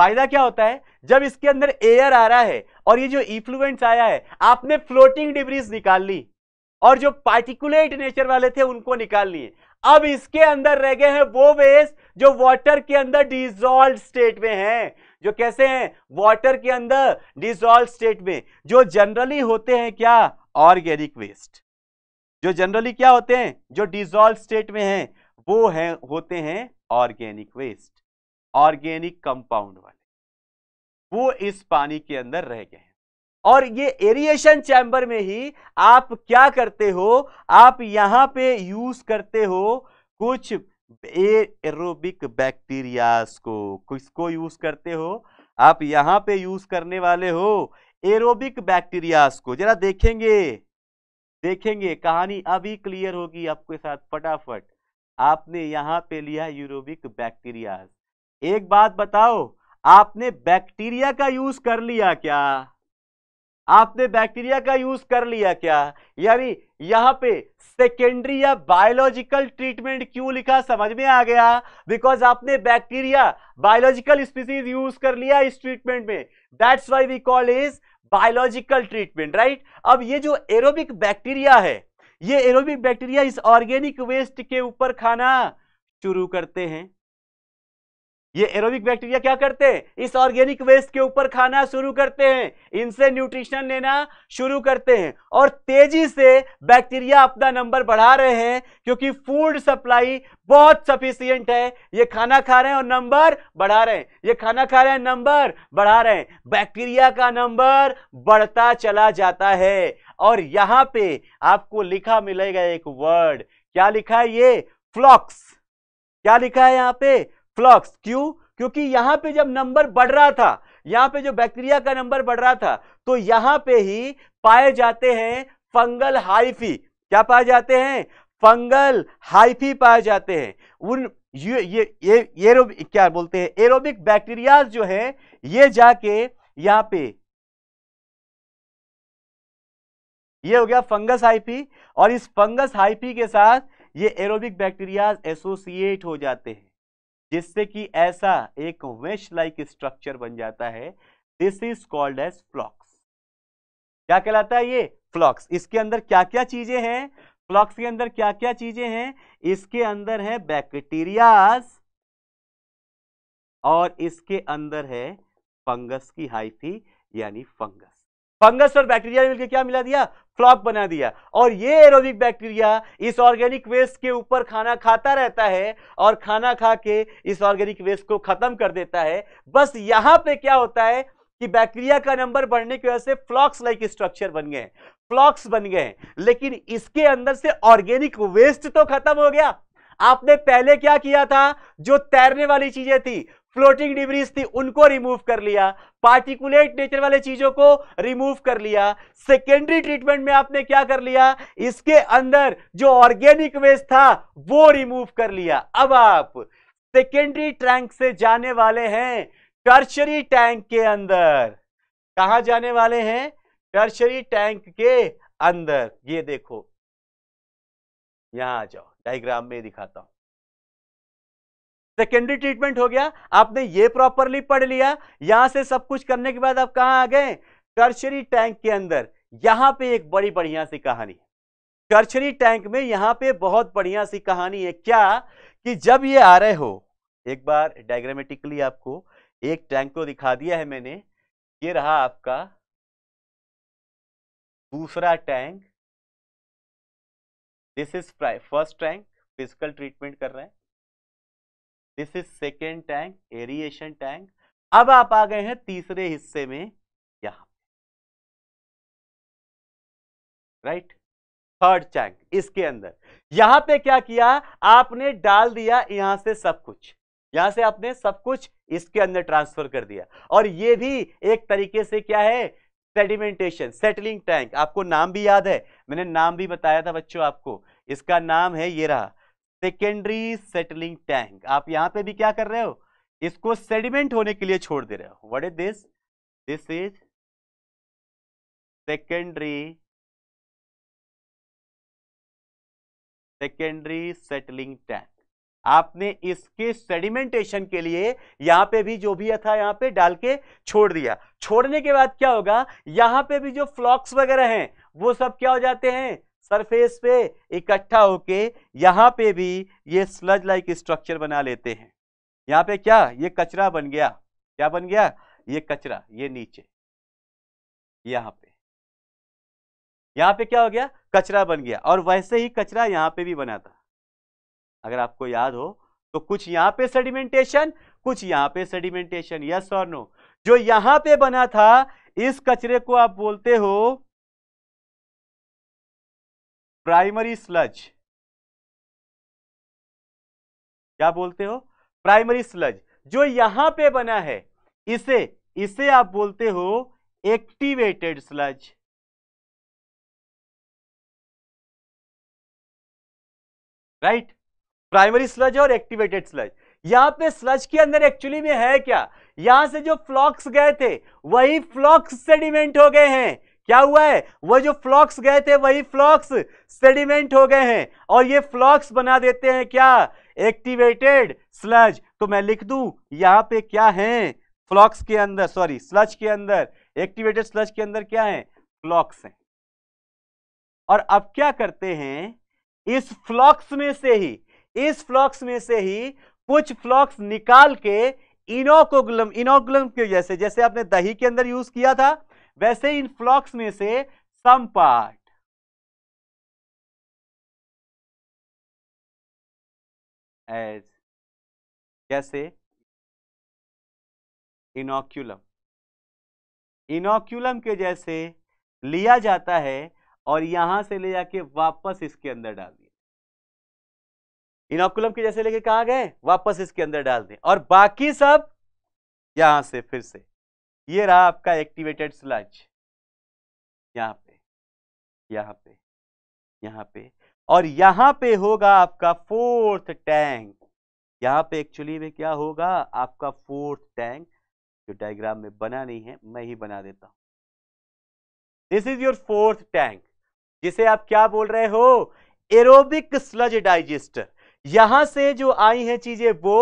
फायदा क्या होता है जब इसके अंदर एयर आ रहा है और ये जो इफ्लुएंस आया है आपने फ्लोटिंग डिब्रीज निकाल ली और जो पार्टिकुलेट नेचर वाले थे उनको निकाल लिए अब इसके अंदर रह गए हैं वो वेस्ट जो वाटर के अंदर डिजॉल्व स्टेट में हैं जो कैसे हैं वाटर के अंदर डिजॉल्व स्टेट में जो जनरली होते हैं क्या ऑर्गेनिक वेस्ट जो जनरली क्या होते हैं जो डिजोल्व स्टेट में हैं वो हैं होते हैं ऑर्गेनिक वेस्ट ऑर्गेनिक कंपाउंड वाले वो इस पानी के अंदर रह गए हैं और ये एरिएशन चैम्बर में ही आप क्या करते हो आप यहां पे यूज करते हो कुछ एरोबिक बैक्टीरियाज को किसको यूज करते हो आप यहां पे यूज करने वाले हो एरोबिक बैक्टीरियाज को जरा देखेंगे देखेंगे कहानी अभी क्लियर होगी आपके साथ फटाफट आपने यहां पे लिया यूरोबिक बैक्टीरिया एक बात बताओ आपने बैक्टीरिया का यूज कर लिया क्या आपने बैक्टीरिया का यूज कर लिया क्या यानी यहाँ पे सेकेंडरी या बायोलॉजिकल ट्रीटमेंट क्यों लिखा समझ में आ गया बिकॉज आपने बैक्टीरिया बायोलॉजिकल स्पीसीज यूज कर लिया इस ट्रीटमेंट में that's why we call is biological treatment right अब ये जो एरोबिक बैक्टीरिया है ये एरोबिक बैक्टीरिया इस ऑर्गेनिक वेस्ट के ऊपर खाना शुरू करते हैं ये एरोबिक बैक्टीरिया क्या करते हैं इस ऑर्गेनिक वेस्ट के ऊपर खाना शुरू करते हैं इनसे न्यूट्रिशन लेना शुरू करते हैं और तेजी से बैक्टीरिया अपना नंबर बढ़ा रहे हैं क्योंकि फूड सप्लाई बहुत सफिशियंट है ये खाना खा रहे हैं और नंबर बढ़ा रहे हैं ये खाना खा रहे हैं नंबर बढ़ा रहे हैं बैक्टीरिया का नंबर बढ़ता चला जाता है और यहां पर आपको लिखा मिलेगा एक वर्ड क्या लिखा है ये फ्लॉक्स क्या लिखा है यहां पे फ्लक्स क्यों क्योंकि यहां पे जब नंबर बढ़ रहा था यहां पे जो बैक्टीरिया का नंबर बढ़ रहा था तो यहां पे ही पाए जाते हैं फंगल हाइफी क्या पाए जाते हैं फंगल हाइफी पाए जाते हैं उन ये ये ये रो, क्या बोलते हैं एरोबिक बैक्टीरिया जो है ये जाके यहाँ पे ये हो गया फंगस हाइफी और इस फंगस हाइफी के साथ ये एरोबिक बैक्टीरिया एसोसिएट हो जाते हैं जिससे कि ऐसा एक वेश लाइक स्ट्रक्चर बन जाता है this is called as flocs क्या कहलाता है ये फ्लॉक्स इसके अंदर क्या क्या चीजें हैं फ्लॉक्स के अंदर क्या क्या चीजें हैं इसके अंदर है बैक्टीरियाज और इसके अंदर है फंगस की हाइफी यानी फंगस फंगस और बैक्टीरिया मिलकर क्या मिला दिया फ्लॉप बना दिया और ये एरोबिक बैक्टीरिया इस ऑर्गेनिक वेस्ट के ऊपर खाना खाता रहता है और खाना खा के इस ऑर्गेनिक वेस्ट को खत्म कर देता है बस यहां पे क्या होता है कि बैक्टीरिया का नंबर बढ़ने की वजह से फ्लॉक्स लाइक स्ट्रक्चर बन गए फ्लॉक्स बन गए लेकिन इसके अंदर से ऑर्गेनिक वेस्ट तो खत्म हो गया आपने पहले क्या किया था जो तैरने वाली चीजें थी फ्लोटिंग डिब्रीज थी उनको रिमूव कर लिया पार्टिकुलेट नेचर वाले चीजों को रिमूव कर लिया सेकेंडरी ट्रीटमेंट में आपने क्या कर लिया इसके अंदर जो ऑर्गेनिक वेस्ट था वो रिमूव कर लिया अब आप सेकेंडरी टैंक से जाने वाले हैं टर्शरी टैंक के अंदर कहा जाने वाले हैं टर्शरी टैंक के अंदर ये देखो यहां आ जाओ डायग्राम में दिखाता हूं सेकेंडरी ट्रीटमेंट हो गया आपने ये प्रॉपरली पढ़ लिया यहां से सब कुछ करने के बाद आप कहा आ गए कर्शरी टैंक के अंदर यहां पे एक बड़ी बढ़िया सी कहानी है कर्शरी टैंक में यहां पे बहुत बढ़िया सी कहानी है क्या कि जब ये आ रहे हो एक बार डायग्रामेटिकली आपको एक टैंक को दिखा दिया है मैंने ये रहा आपका दूसरा tank this is first tank physical treatment कर रहे हैं this is second tank aeration tank अब आप आ गए हैं तीसरे हिस्से में यहां राइट थर्ड टैंक इसके अंदर यहां पे क्या किया आपने डाल दिया यहां से सब कुछ यहां से आपने सब कुछ इसके अंदर ट्रांसफर कर दिया और ये भी एक तरीके से क्या है सेडिमेंटेशन सेटलिंग टैंक आपको नाम भी याद है मैंने नाम भी बताया था बच्चों आपको इसका नाम है ये रहा सेकेंडरी सेटलिंग टैंक आप यहां पे भी क्या कर रहे हो इसको सेडिमेंट होने के लिए छोड़ दे रहे हो what is this this is secondary secondary settling tank आपने इसके सेडिमेंटेशन के लिए यहां पे भी जो भी था यहां पे डाल के छोड़ दिया छोड़ने के बाद क्या होगा यहां पे भी जो फ्लॉक्स वगैरह हैं वो सब क्या हो जाते हैं सरफेस पे इकट्ठा होके यहाँ पे भी ये स्लज लाइक स्ट्रक्चर बना लेते हैं यहाँ पे क्या ये कचरा बन गया क्या बन गया ये कचरा ये नीचे यहाँ पे यहाँ पे क्या हो गया कचरा बन गया और वैसे ही कचरा यहाँ पे भी बना था अगर आपको याद हो तो कुछ यहाँ पे सेडिमेंटेशन कुछ यहाँ पे सेडिमेंटेशन यस और नो जो यहाँ पे बना था इस कचरे को आप बोलते हो प्राइमरी स्लज क्या बोलते हो प्राइमरी स्लज जो यहां पे बना है इसे इसे आप बोलते हो activated sludge right primary sludge और एक्टिवेटेड स्लज यहां पे स्लज के अंदर एक्चुअली में है क्या यहां से जो फ्लॉक्स गए थे वही फ्लॉक्स सेडिमेंट हो गए हैं क्या हुआ है वो जो फ्लॉक्स गए थे वही फ्लॉक्स सेडिमेंट हो गए हैं और ये फ्लॉक्स बना देते हैं क्या एक्टिवेटेड स्लज तो मैं लिख दू यहां पे क्या है फ्लॉक्स के अंदर सॉरी स्लज के अंदर एक्टिवेटेड स्लज के अंदर क्या है फ्लॉक्स हैं और अब क्या करते हैं इस फ्लॉक्स में से ही इस फ्लॉक्स में से ही कुछ फ्लॉक्स निकाल के इनोकोगुलम इनोकुलम के जैसे जैसे आपने दही के अंदर यूज किया था वैसे इन फ्लॉक्स में से सम पार्ट एज कैसे इनोक्यूलम इनोक्यूलम के जैसे लिया जाता है और यहां से ले जाके वापस इसके अंदर डाल दिया इनोक्यूलम के जैसे लेके कहा गए वापस इसके अंदर डाल दिए और बाकी सब यहां से फिर से ये रहा आपका एक्टिवेटेड स्लज यहाँ पे यहाँ पे यहाँ पे और यहाँ पे होगा आपका फोर्थ टैंक यहाँ पे एक्चुअली में क्या होगा आपका फोर्थ टैंक जो डायग्राम में बना नहीं है मैं ही बना देता हूं this is your fourth tank जिसे आप क्या बोल रहे हो एरोबिक स्लज डाइजेस्टर यहां से जो आई है चीजें वो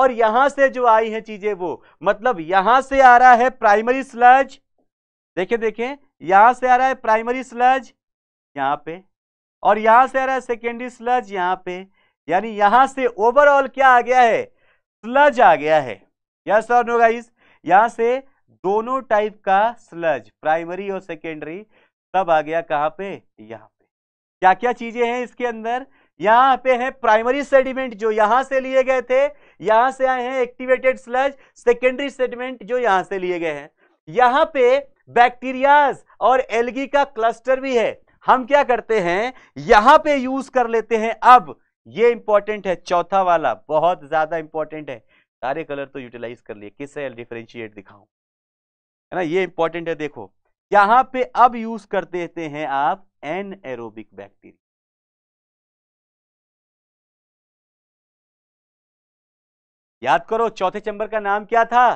और यहां से जो आई है चीजें वो मतलब यहां से आ रहा है प्राइमरी स्लज देखे देखें यहां से आ रहा है प्राइमरी स्लज यहां पे और यहां से आ रहा है सेकेंडरी स्लज यहां पे यानी यहां से ओवरऑल क्या आ गया है स्लज आ गया है यस और नो गाइस यहां से दोनों टाइप का स्लज प्राइमरी और सेकेंडरी सब आ गया कहां पे यहां पे क्या क्या चीजें हैं इसके अंदर यहां पे है प्राइमरी सेडिमेंट जो यहां से लिए गए थे यहां से आए हैं एक्टिवेटेड स्लज सेकेंडरी सेडिमेंट जो यहां से लिए गए हैं यहां पे बैक्टीरियाज और एलगी का क्लस्टर भी है हम क्या करते हैं यहां पे यूज कर लेते हैं अब ये इंपॉर्टेंट है चौथा वाला बहुत ज्यादा इंपॉर्टेंट है सारे कलर तो यूटिलाइज कर लिए किससे डिफ्रेंशिएट दिखाऊं है ना ये इंपॉर्टेंट है देखो यहां पे अब यूज कर देते हैं आप एन एरोबिक बैक्टीरिया याद करो चौथे चैंबर का नाम क्या था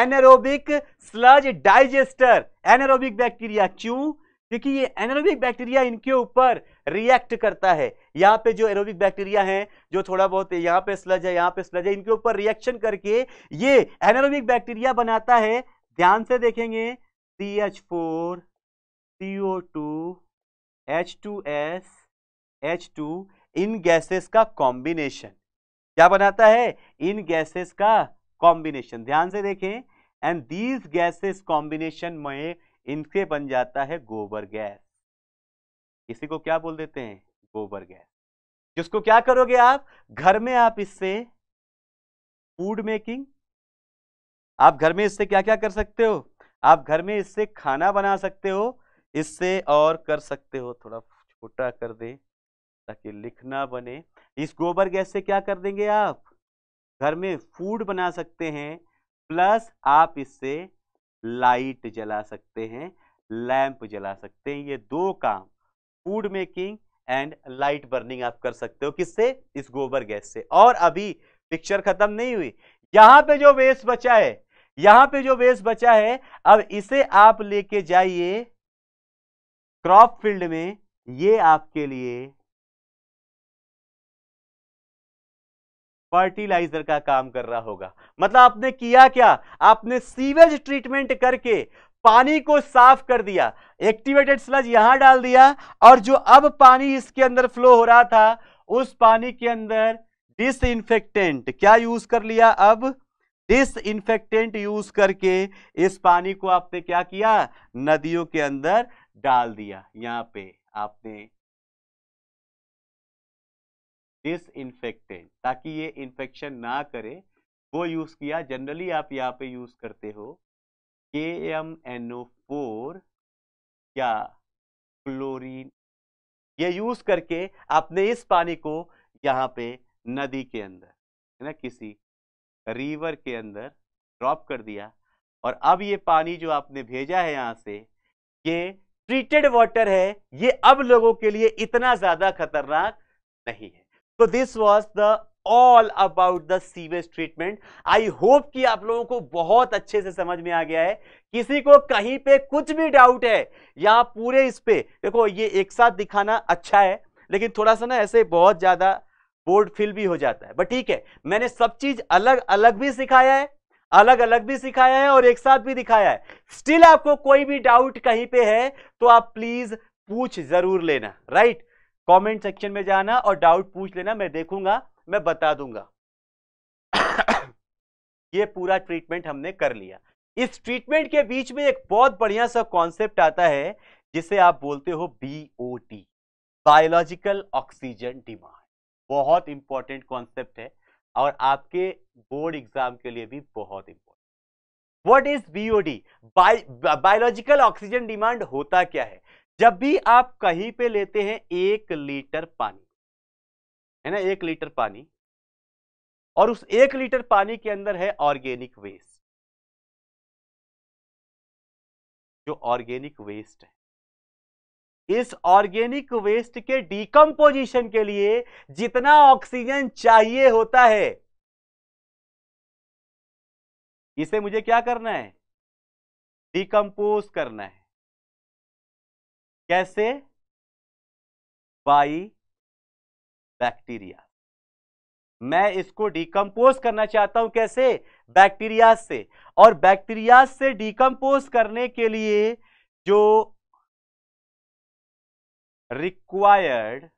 anaerobic sludge digester anaerobic bacteria क्यों क्योंकि ये एनरोबिक बैक्टीरिया इनके ऊपर रिएक्ट करता है यहाँ पे जो एरोबिक बैक्टीरिया हैं जो थोड़ा बहुत यहाँ पे स्लज है यहाँ पे स्लज है इनके ऊपर रिएक्शन करके ये एनरोबिक बैक्टीरिया बनाता है ध्यान से देखेंगे C H four C O two H two S H two इन गैसेस का कॉम्बिनेशन क्या बनाता है इन गैसेस का कॉम्बिनेशन ध्यान से देखें एंड दीज गैसेस कॉम्बिनेशन में इनसे बन जाता है गोबर गैस इसी को क्या बोल देते हैं गोबर गैस जिसको क्या करोगे आप घर में आप इससे फूड मेकिंग आप घर में इससे क्या क्या कर सकते हो आप घर में इससे खाना बना सकते हो इससे और कर सकते हो थोड़ा छोटा कर दे ताकि लिखना बने इस गोबर गैस से क्या कर देंगे आप घर में फूड बना सकते हैं प्लस आप इससे लाइट जला सकते हैं लैंप जला सकते हैं ये दो काम food making and light burning आप कर सकते हो किससे इस गोबर गैस से और अभी पिक्चर खत्म नहीं हुई यहां पे जो वेस्ट बचा है यहां पे जो वेस्ट बचा है अब इसे आप लेके जाइए क्रॉप फील्ड में ये आपके लिए फर्टिलाइजर का काम कर रहा होगा मतलब आपने किया क्या आपने सीवेज ट्रीटमेंट करके पानी को साफ कर दिया एक्टिवेटेड स्लज यहां डाल दिया और जो अब पानी इसके अंदर फ्लो हो रहा था उस पानी के अंदर डिसइंफेक्टेंट क्या यूज कर लिया अब डिसइंफेक्टेंट यूज करके इस पानी को आपने क्या किया नदियों के अंदर डाल दिया यहां पे आपने डिसइंफेक्टेंट ताकि ये इन्फेक्शन ना करे वो यूज़ किया जनरली आप यहाँ पे यूज़ करते हो K M N O four या क्लोरीन ये यूज़ करके आपने इस पानी को यहाँ पे नदी के अंदर है ना किसी रिवर के अंदर ड्रॉप कर दिया और अब ये पानी जो आपने भेजा है यहाँ से ये ट्रीटेड वाटर है ये अब लोगों के लिए इतना ज़्यादा खतरनाक नहीं है तो this was the all about the sewage treatment I hope कि आप लोगों को बहुत अच्छे से समझ में आ गया है किसी को कहीं पे कुछ भी डाउट है या पूरे इस पे देखो ये एक साथ दिखाना अच्छा है लेकिन थोड़ा सा ना ऐसे बहुत ज़्यादा बोर्ड फील भी हो जाता है बट ठीक है मैंने सब चीज़ अलग अलग भी सिखाया है अलग अलग भी सिखाया है और एक साथ भी दिखाया है स्टिल आपको कोई भी डाउट कहीं पे है तो आप प्लीज़ पूछ ज़रूर लेना राइट कमेंट सेक्शन में जाना और डाउट पूछ लेना मैं देखूंगा मैं बता दूंगा [COUGHS] ये पूरा ट्रीटमेंट हमने कर लिया इस ट्रीटमेंट के बीच में एक बहुत बढ़िया सा कॉन्सेप्ट आता है जिसे आप बोलते हो बीओटी बायोलॉजिकल ऑक्सीजन डिमांड बहुत इंपॉर्टेंट कॉन्सेप्ट है और आपके बोर्ड एग्जाम के लिए भी बहुत important what is BOD biological oxygen demand होता क्या है जब भी आप कहीं पे लेते हैं एक लीटर पानी है ना एक लीटर पानी और उस एक लीटर पानी के अंदर है ऑर्गेनिक वेस्ट जो ऑर्गेनिक वेस्ट है इस ऑर्गेनिक वेस्ट के डीकम्पोजिशन के लिए जितना ऑक्सीजन चाहिए होता है इसे मुझे क्या करना है डिकम्पोज करना है कैसे बाई बैक्टीरिया मैं इसको डिकम्पोज करना चाहता हूं कैसे बैक्टीरिया से और बैक्टीरिया से डिकम्पोज करने के लिए जो रिक्वायर्ड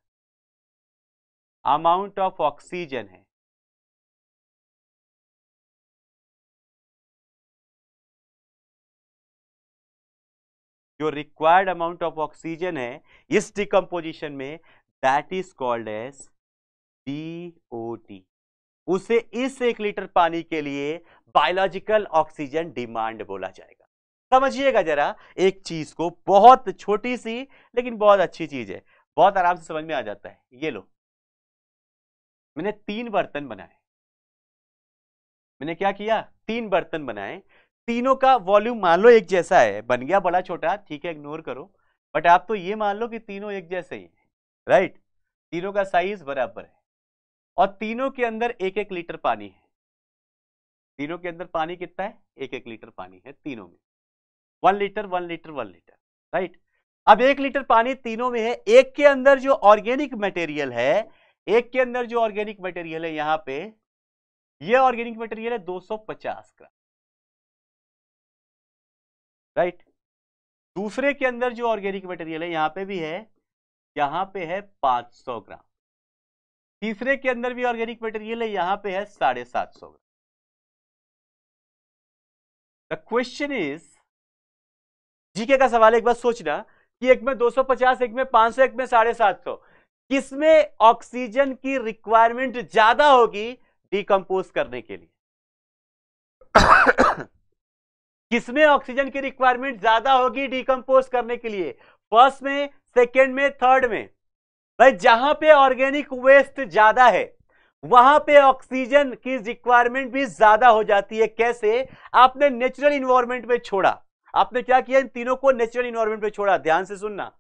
अमाउंट ऑफ ऑक्सीजन है जो रिक्वायर्ड अमाउंट ऑफ ऑक्सीजन है इस डिकम्पोजिशन में that is called as D उसे इस एक लीटर पानी के लिए बायोलॉजिकल ऑक्सीजन डिमांड बोला जाएगा समझिएगा जरा एक चीज को बहुत छोटी सी लेकिन बहुत अच्छी चीज है बहुत आराम से समझ में आ जाता है ये लो मैंने तीन बर्तन बनाए मैंने क्या किया तीन बर्तन बनाए तीनों का वॉल्यूम मान लो एक जैसा है बन गया बड़ा छोटा ठीक है इग्नोर करो बट आप तो ये मान लो कि तीनों एक जैसे ही है राइट तीनों का साइज बराबर है और तीनों के अंदर एक एक लीटर पानी है तीनों के अंदर पानी कितना है एक एक लीटर पानी है तीनों में one litre one litre one litre right अब एक लीटर पानी तीनों में है एक के अंदर जो ऑर्गेनिक मटेरियल है एक के अंदर जो ऑर्गेनिक मटेरियल है यहाँ पे ये ऑर्गेनिक मटेरियल है 250 ग्राम राइट दूसरे के अंदर जो ऑर्गेनिक मटेरियल है यहाँ पे भी है यहाँ पे है 500 ग्राम तीसरे के अंदर भी ऑर्गेनिक मटेरियल है यहाँ पे है साढ़े सात सौ gram the question is GK का सवाल एक बार सोचना कि एक में 250 एक में 500 एक में साढ़े सात सौ किसमें ऑक्सीजन की रिक्वायरमेंट ज्यादा होगी डिकम्पोज करने के लिए किसमें ऑक्सीजन की रिक्वायरमेंट ज्यादा होगी डीकम्पोज करने के लिए फर्स्ट में सेकेंड में थर्ड में भाई जहां पे ऑर्गेनिक वेस्ट ज्यादा है वहां पे ऑक्सीजन की रिक्वायरमेंट भी ज्यादा हो जाती है कैसे आपने नेचुरल इन्वायरमेंट में छोड़ा आपने क्या किया इन तीनों को नेचुरल इन्वायरमेंट में छोड़ा ध्यान से सुनना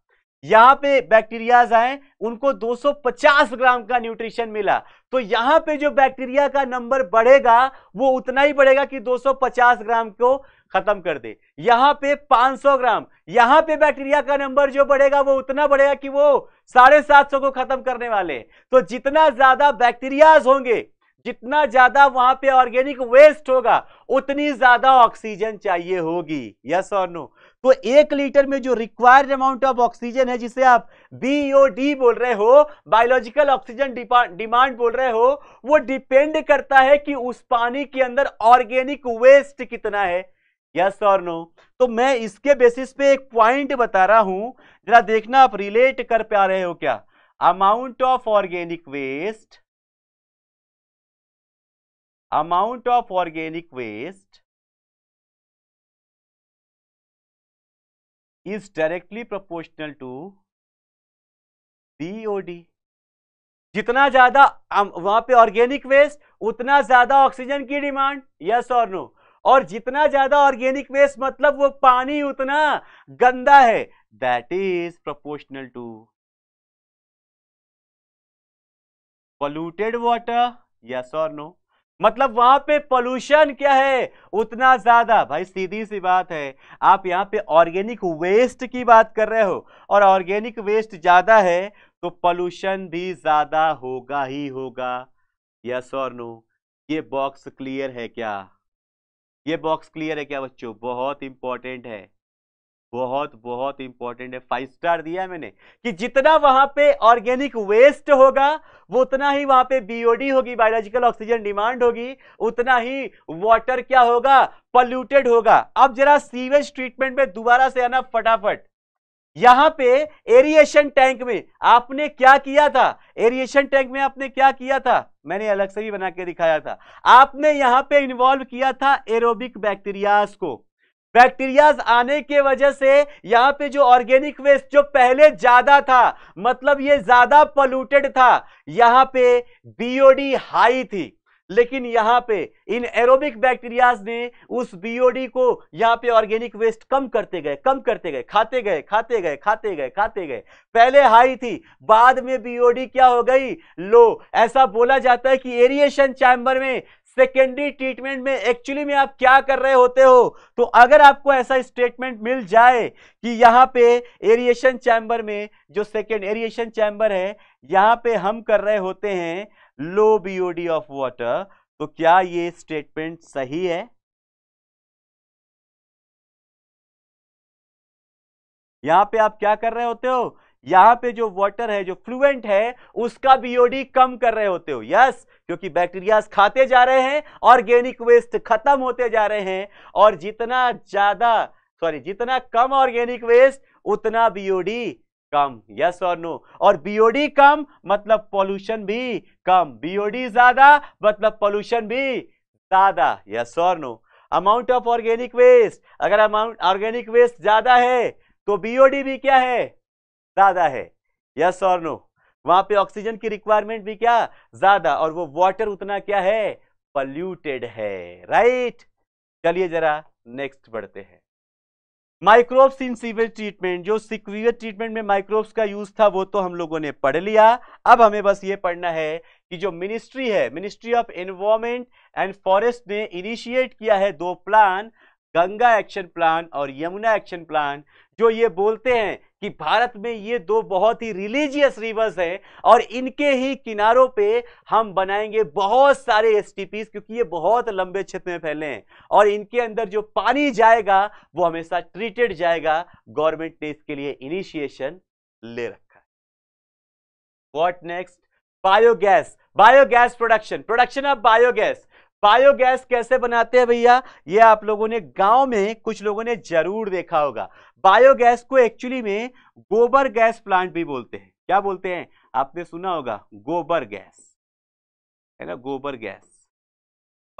यहां पे बैक्टीरियाज आए उनको 250 ग्राम का न्यूट्रिशन मिला तो यहां पे जो बैक्टीरिया का नंबर बढ़ेगा वो उतना ही बढ़ेगा कि 250 ग्राम को खत्म कर दे यहां पे 500 ग्राम यहां पे बैक्टीरिया का नंबर जो बढ़ेगा वो उतना बढ़ेगा कि वो साढ़े सात सौ को खत्म करने वाले तो जितना ज्यादा बैक्टीरियाज होंगे जितना ज्यादा वहां पे ऑर्गेनिक वेस्ट होगा उतनी ज्यादा ऑक्सीजन चाहिए होगी यस और नो तो एक लीटर में जो रिक्वायर्ड अमाउंट ऑफ ऑक्सीजन है जिसे आप बीओडी बोल रहे हो बायोलॉजिकल ऑक्सीजन डिमांड बोल रहे हो वो डिपेंड करता है कि उस पानी के अंदर ऑर्गेनिक वेस्ट कितना है यस और नो तो मैं इसके बेसिस पे एक पॉइंट बता रहा हूं जरा देखना आप रिलेट कर पा रहे हो क्या amount of organic waste amount of organic waste is directly proportional to BOD. जितना ज्यादा वहां पे ऑर्गेनिक वेस्ट उतना ज्यादा ऑक्सीजन की डिमांड यस और नो और जितना ज्यादा ऑर्गेनिक वेस्ट मतलब वो पानी उतना गंदा है that is proportional to polluted water yes और नो मतलब वहां पे पोल्यूशन क्या है उतना ज्यादा भाई सीधी सी बात है आप यहाँ पे ऑर्गेनिक वेस्ट की बात कर रहे हो और ऑर्गेनिक वेस्ट ज्यादा है तो पोल्यूशन भी ज्यादा होगा ही होगा यस और नो ये बॉक्स क्लियर है क्या ये बॉक्स क्लियर है क्या बच्चों बहुत इंपॉर्टेंट है बहुत बहुत इंपॉर्टेंट है फाइव स्टार दिया मैंने कि जितना वहां पे ऑर्गेनिक वेस्ट होगा वो उतना ही वहां पे बीओडी होगी बायोलॉजिकल ऑक्सीजन डिमांड होगी उतना ही वाटर क्या होगा पॉल्यूटेड होगा अब जरा सीवेज ट्रीटमेंट में दोबारा से आना फटाफट यहां पे एरिएशन टैंक में आपने क्या किया था एरिएशन टैंक में आपने क्या किया था मैंने अलग से भी बना के दिखाया था आपने यहां पे इन्वॉल्व किया था एरोबिक बैक्टीरियाज को बैक्टीरियाज आने के वजह से यहां पे जो ऑर्गेनिक वेस्ट जो पहले ज्यादा था मतलब ये ज्यादा पोल्यूटेड था यहां पे बीओडी हाई थी लेकिन यहाँ पे इन एरोबिक बैक्टीरियाज ने उस बीओडी को यहाँ पे ऑर्गेनिक वेस्ट कम करते गए कम करते गए खाते गए खाते गए खाते गए खाते गए पहले हाई थी बाद में बीओडी क्या हो गई लो ऐसा बोला जाता है कि एरिएशन चैम्बर में सेकेंडरी ट्रीटमेंट में एक्चुअली में आप क्या कर रहे होते हो तो अगर आपको ऐसा स्टेटमेंट मिल जाए कि यहाँ पे एरिएशन चैम्बर में जो सेकेंड एरिएशन चैम्बर है यहाँ पे हम कर रहे होते हैं लो बीओडी ऑफ वाटर तो क्या ये स्टेटमेंट सही है यहां पे आप क्या कर रहे होते हो यहां पे जो वाटर है जो फ्लुएंट है उसका बीओडी कम कर रहे होते हो यस क्योंकि बैक्टीरिया खाते जा रहे हैं ऑर्गेनिक वेस्ट खत्म होते जा रहे हैं और जितना ज्यादा सॉरी जितना कम ऑर्गेनिक वेस्ट उतना बीओडी कम यस और नो और बीओडी कम मतलब पॉल्यूशन भी कम बीओडी ज्यादा मतलब पॉल्यूशन भी ज्यादा यस और no amount of organic waste अगर अमाउंट ऑर्गेनिक वेस्ट ज्यादा है तो बीओडी भी क्या है ज्यादा है यस और नो वहां पे ऑक्सीजन की रिक्वायरमेंट भी क्या ज्यादा और वो वाटर उतना क्या है पल्यूटेड है राइट चलिए जरा नेक्स्ट बढ़ते हैं माइक्रोब्स इन सीवेज ट्रीटमेंट जो सिक्वियर ट्रीटमेंट में माइक्रोब्स का यूज था वो तो हम लोगों ने पढ़ लिया अब हमें बस ये पढ़ना है कि जो मिनिस्ट्री है ministry of environment and forest ने इनिशिएट किया है दो प्लान गंगा एक्शन प्लान और यमुना एक्शन प्लान जो ये बोलते हैं कि भारत में ये दो बहुत ही रिलीजियस रिवर्स हैं और इनके ही किनारों पे हम बनाएंगे बहुत सारे एस क्योंकि ये बहुत लंबे क्षेत्र में फैले हैं और इनके अंदर जो पानी जाएगा वो हमेशा ट्रीटेड जाएगा गवर्नमेंट ने इसके लिए इनिशिएशन ले रखा है what next biogas biogas production production of biogas biogas कैसे बनाते हैं भैया ये आप लोगों ने गांव में कुछ लोगों ने जरूर देखा होगा बायोगैस को एक्चुअली में गोबर गैस प्लांट भी बोलते हैं क्या बोलते हैं आपने सुना होगा गोबर गैस है ना गोबर गैस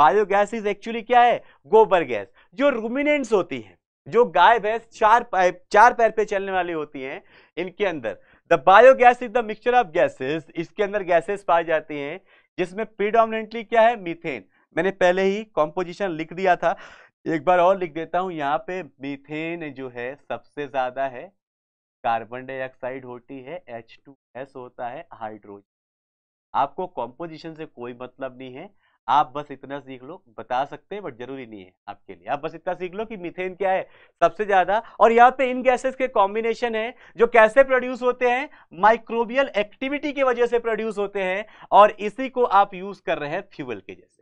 बायोगैस इज एक्चुअली क्या है गोबर गैस जो रूमिनेंट्स होती है जो गाय भैंस चार चार पैर पे चलने वाली होती हैं इनके अंदर the biogas is the mixture of gases इसके अंदर गैसेस पाई जाती हैं जिसमें प्रीडोमिनेंटली क्या है मीथेन मैंने पहले ही कॉम्पोजिशन लिख दिया था एक बार और लिख देता हूँ यहाँ पे मीथेन जो है सबसे ज़्यादा है कार्बन डाइऑक्साइड होती है एच टू एस होता है हाइड्रोजन आपको कॉम्पोजिशन से कोई मतलब नहीं है आप बस इतना सीख लो बता सकते हैं बट जरूरी नहीं है आपके लिए आप बस इतना सीख लो कि मिथेन क्या है सबसे ज्यादा और यहाँ पे इन गैसेस के कॉम्बिनेशन है जो कैसे प्रोड्यूस होते हैं माइक्रोबियल एक्टिविटी की वजह से प्रोड्यूस होते हैं और इसी को आप यूज कर रहे हैं फ्यूल के जैसे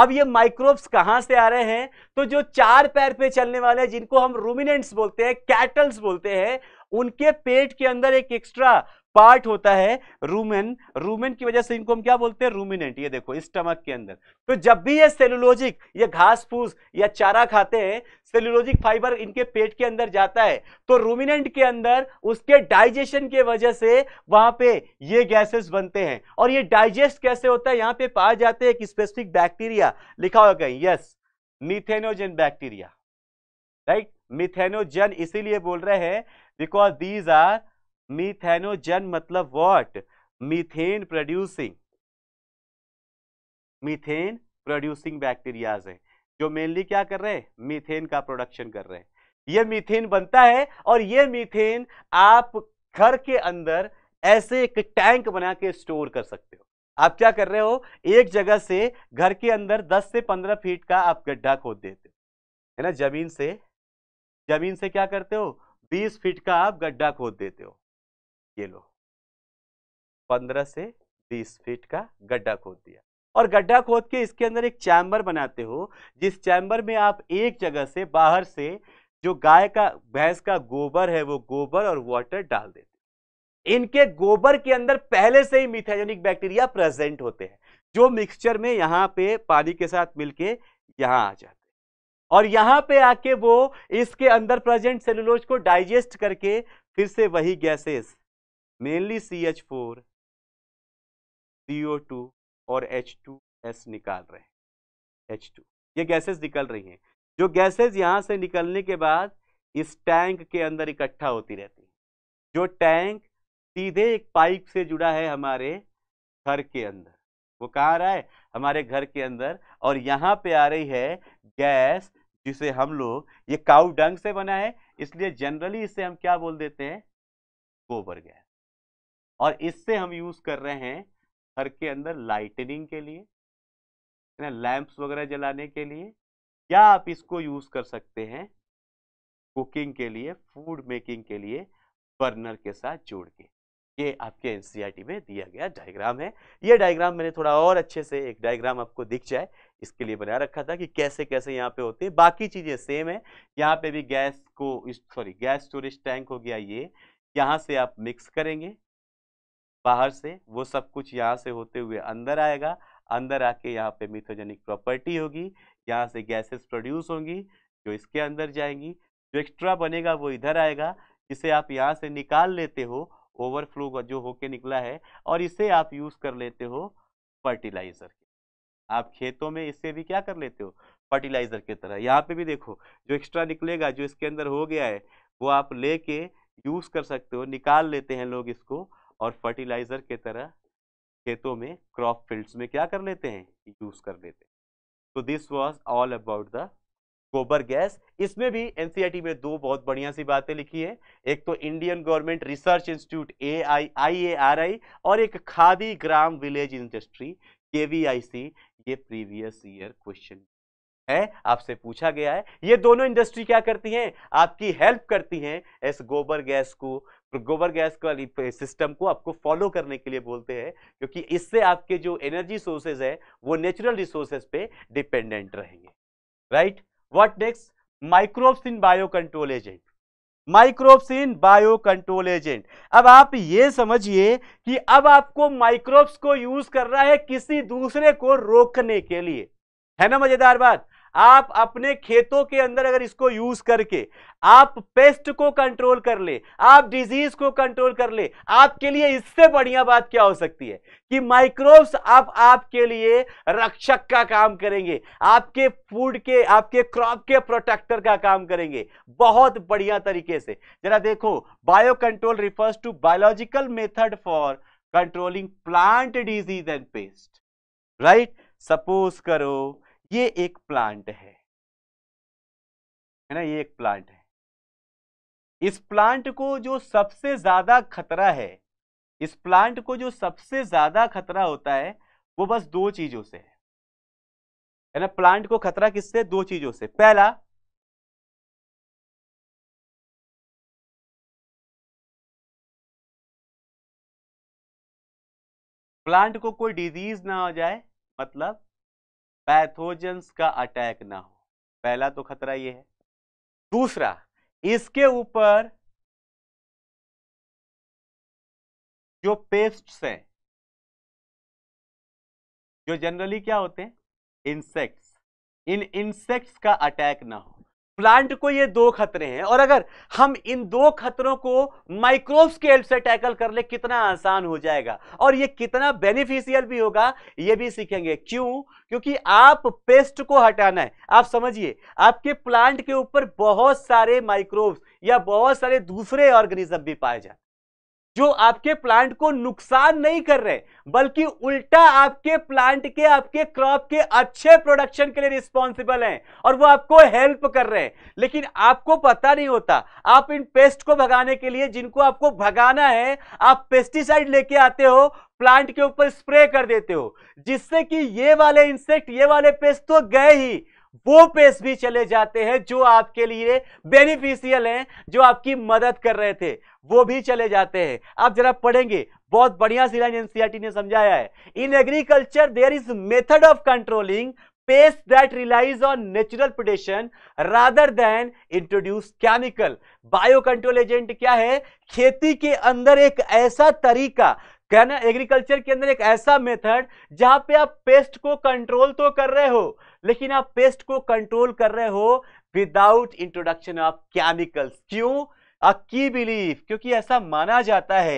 अब ये माइक्रोब्स कहां से आ रहे हैं तो जो चार पैर पे चलने वाले जिनको हम रूमिनेंट्स बोलते हैं कैटल्स बोलते हैं उनके पेट के अंदर एक एक्स्ट्रा पार्ट होता है रूमेन रूमेन की वजह से इनको हम क्या बोलते हैं रूमिनेंट ये देखो स्टमक के अंदर तो जब भी ये सेलुलोजिक ये घास फूस या चारा खाते हैं सेलुलोजिक फाइबर इनके पेट के अंदर जाता है तो रूमिनेंट के अंदर उसके डाइजेशन के वजह से वहां पे ये गैसेस बनते हैं और ये डाइजेस्ट कैसे होता है यहां पर पाए जाते हैं एक स्पेसिफिक बैक्टीरिया लिखा होगा कहीं yes methanogen bacteria right methanogen इसीलिए बोल रहे हैं बिकॉज दीज आर मीथेनोजन मतलब what methane producing methane producing bacterias हैं जो मेनली क्या कर रहे हैं मीथेन का प्रोडक्शन कर रहे हैं ये मीथेन बनता है और ये मीथेन आप घर के अंदर ऐसे एक टैंक बना के स्टोर कर सकते हो आप क्या कर रहे हो एक जगह से घर के अंदर 10 से 15 फीट का आप गड्ढा खोद देते हो है ना जमीन से जमीन से क्या करते हो 20 फीट का आप गड्ढा खोद देते हो ये लो पंद्रह से बीस फीट का गड्ढा खोद दिया और गड्ढा खोद के इसके अंदर एक चैम्बर बनाते हो जिस चैम्बर में आप एक जगह से बाहर से जो गाय का भैंस का गोबर है वो गोबर और वाटर डाल देते इनके गोबर के अंदर पहले से ही मिथाइजनिक बैक्टीरिया प्रेजेंट होते हैं जो मिक्सचर में यहाँ पे पानी के साथ मिलके यहाँ आ जाते और यहाँ पे आके वो इसके अंदर प्रेजेंट सेलुलोज को डाइजेस्ट करके फिर से वही gases mainly C H four C O two और एच टू एस निकाल रहे हैं एच टू ये गैसेज निकल रही हैं जो गैसेज यहाँ से निकलने के बाद इस टैंक के अंदर इकट्ठा होती रहती है जो टैंक सीधे एक पाइप से जुड़ा है हमारे घर के अंदर वो कहाँ रहा है हमारे घर के अंदर और यहाँ पे आ रही है गैस जिसे हम लोग ये काउ डंग से बना है इसलिए जनरली इसे हम क्या बोल देते हैं गोबर गैस और इससे हम यूज़ कर रहे हैं घर के अंदर लाइटनिंग के लिए ना लैंप्स वगैरह जलाने के लिए या आप इसको यूज़ कर सकते हैं कुकिंग के लिए फूड मेकिंग के लिए बर्नर के साथ जोड़ के ये आपके एनसीईआरटी e में दिया गया डायग्राम है ये डायग्राम मैंने थोड़ा और अच्छे से एक डायग्राम आपको दिख जाए इसके लिए बना रखा था कि कैसे कैसे यहाँ पे होते हैं बाकी चीज़ें सेम है यहाँ पे भी गैस को सॉरी गैस स्टोरेज टैंक हो गया ये यहाँ से आप मिक्स करेंगे बाहर से वो सब कुछ यहाँ से होते हुए अंदर आएगा अंदर आके यहाँ पे मिथोजेनिक प्रॉपर्टी होगी यहाँ से गैसेस प्रोड्यूस होंगी जो इसके अंदर जाएंगी जो एक्स्ट्रा बनेगा वो इधर आएगा जिसे आप यहाँ से निकाल लेते हो ओवरफ्लो जो होके निकला है और इसे आप यूज़ कर लेते हो फर्टिलाइज़र के आप खेतों में इसे भी क्या कर लेते हो फर्टिलाइज़र की तरह यहाँ पे भी देखो जो एक्स्ट्रा निकलेगा जो इसके अंदर हो गया है वो आप लेके यूज़ कर सकते हो निकाल लेते हैं लोग इसको और फर्टिलाइजर के तरह खेतों में क्रॉप फील्ड्स में क्या कर लेते हैं यूज कर लेते हैं तो this was all about the gobar gas इसमें भी एन e में दो बहुत बढ़िया सी बातें लिखी है एक तो Indian government research institute A I I A R I और एक Khadi Gram village industry K V I C ये प्रीवियस ईयर क्वेश्चन है आपसे पूछा गया है ये दोनों इंडस्ट्री क्या करती हैं आपकी हेल्प करती हैं इस गोबर गैस को गोबर गैस वाली सिस्टम को आपको फॉलो करने के लिए बोलते हैं क्योंकि इससे आपके जो एनर्जी सोर्सेज है वो नेचुरल रिसोर्सेज पे डिपेंडेंट रहेंगे right what next microbes in bio control agent microbes in bio control agent अब आप ये समझिए कि अब आपको माइक्रोब्स को यूज करना है किसी दूसरे को रोकने के लिए है ना मजेदार बात आप अपने खेतों के अंदर अगर इसको यूज करके आप पेस्ट को कंट्रोल कर ले आप डिजीज को कंट्रोल कर ले आपके लिए इससे बढ़िया बात क्या हो सकती है कि माइक्रोब्स आप आपके लिए रक्षक का काम करेंगे आपके फूड के आपके क्रॉप के प्रोटेक्टर का काम करेंगे बहुत बढ़िया तरीके से जरा देखो bio control refers to biological method for controlling plant disease and pest right suppose करो ये एक प्लांट है है ना ये एक प्लांट है इस प्लांट को जो सबसे ज्यादा खतरा है इस प्लांट को जो सबसे ज्यादा खतरा होता है वो बस दो चीजों से है है ना प्लांट को खतरा किससे दो चीजों से पहला प्लांट को कोई डिजीज ना हो जाए मतलब पैथोजेंस का अटैक ना हो पहला तो खतरा यह है दूसरा इसके ऊपर जो पेस्ट्स हैं जो जनरली क्या होते हैं इंसेक्ट्स इन इंसेक्ट्स का अटैक ना हो प्लांट को ये दो खतरे हैं और अगर हम इन दो खतरों को के हेल्प से टैकल कर ले कितना आसान हो जाएगा और ये कितना बेनिफिशियल भी होगा ये भी सीखेंगे क्यों क्योंकि आप पेस्ट को हटाना है आप समझिए आपके प्लांट के ऊपर बहुत सारे माइक्रोब्स या बहुत सारे दूसरे ऑर्गेनिज्म भी पाए जाते जो आपके प्लांट को नुकसान नहीं कर रहे बल्कि उल्टा आपके प्लांट के आपके क्रॉप के अच्छे प्रोडक्शन के लिए रिस्पॉन्सिबल हैं और वो आपको हेल्प कर रहे हैं लेकिन आपको पता नहीं होता आप इन पेस्ट को भगाने के लिए जिनको आपको भगाना है आप पेस्टिसाइड लेके आते हो प्लांट के ऊपर स्प्रे कर देते हो जिससे कि ये वाले इंसेक्ट ये वाले पेस्ट तो गए ही वो पेस भी चले जाते हैं जो आपके लिए बेनिफिशियल हैं जो आपकी मदद कर रहे थे वो भी चले जाते हैं आप जरा पढ़ेंगे बहुत बढ़िया सिला एनसीआरटी e ने समझाया है in agriculture there is method of controlling pest that relies on natural predation rather than introduce chemical bio control agent क्या है खेती के अंदर एक ऐसा तरीका कहना एग्रीकल्चर के अंदर एक ऐसा मेथड जहां पे आप पेस्ट को कंट्रोल तो कर रहे हो लेकिन आप पेस्ट को कंट्रोल कर रहे हो विदाउट इंट्रोडक्शन ऑफ केमिकल्स क्यों की बिलीफ क्योंकि ऐसा माना जाता है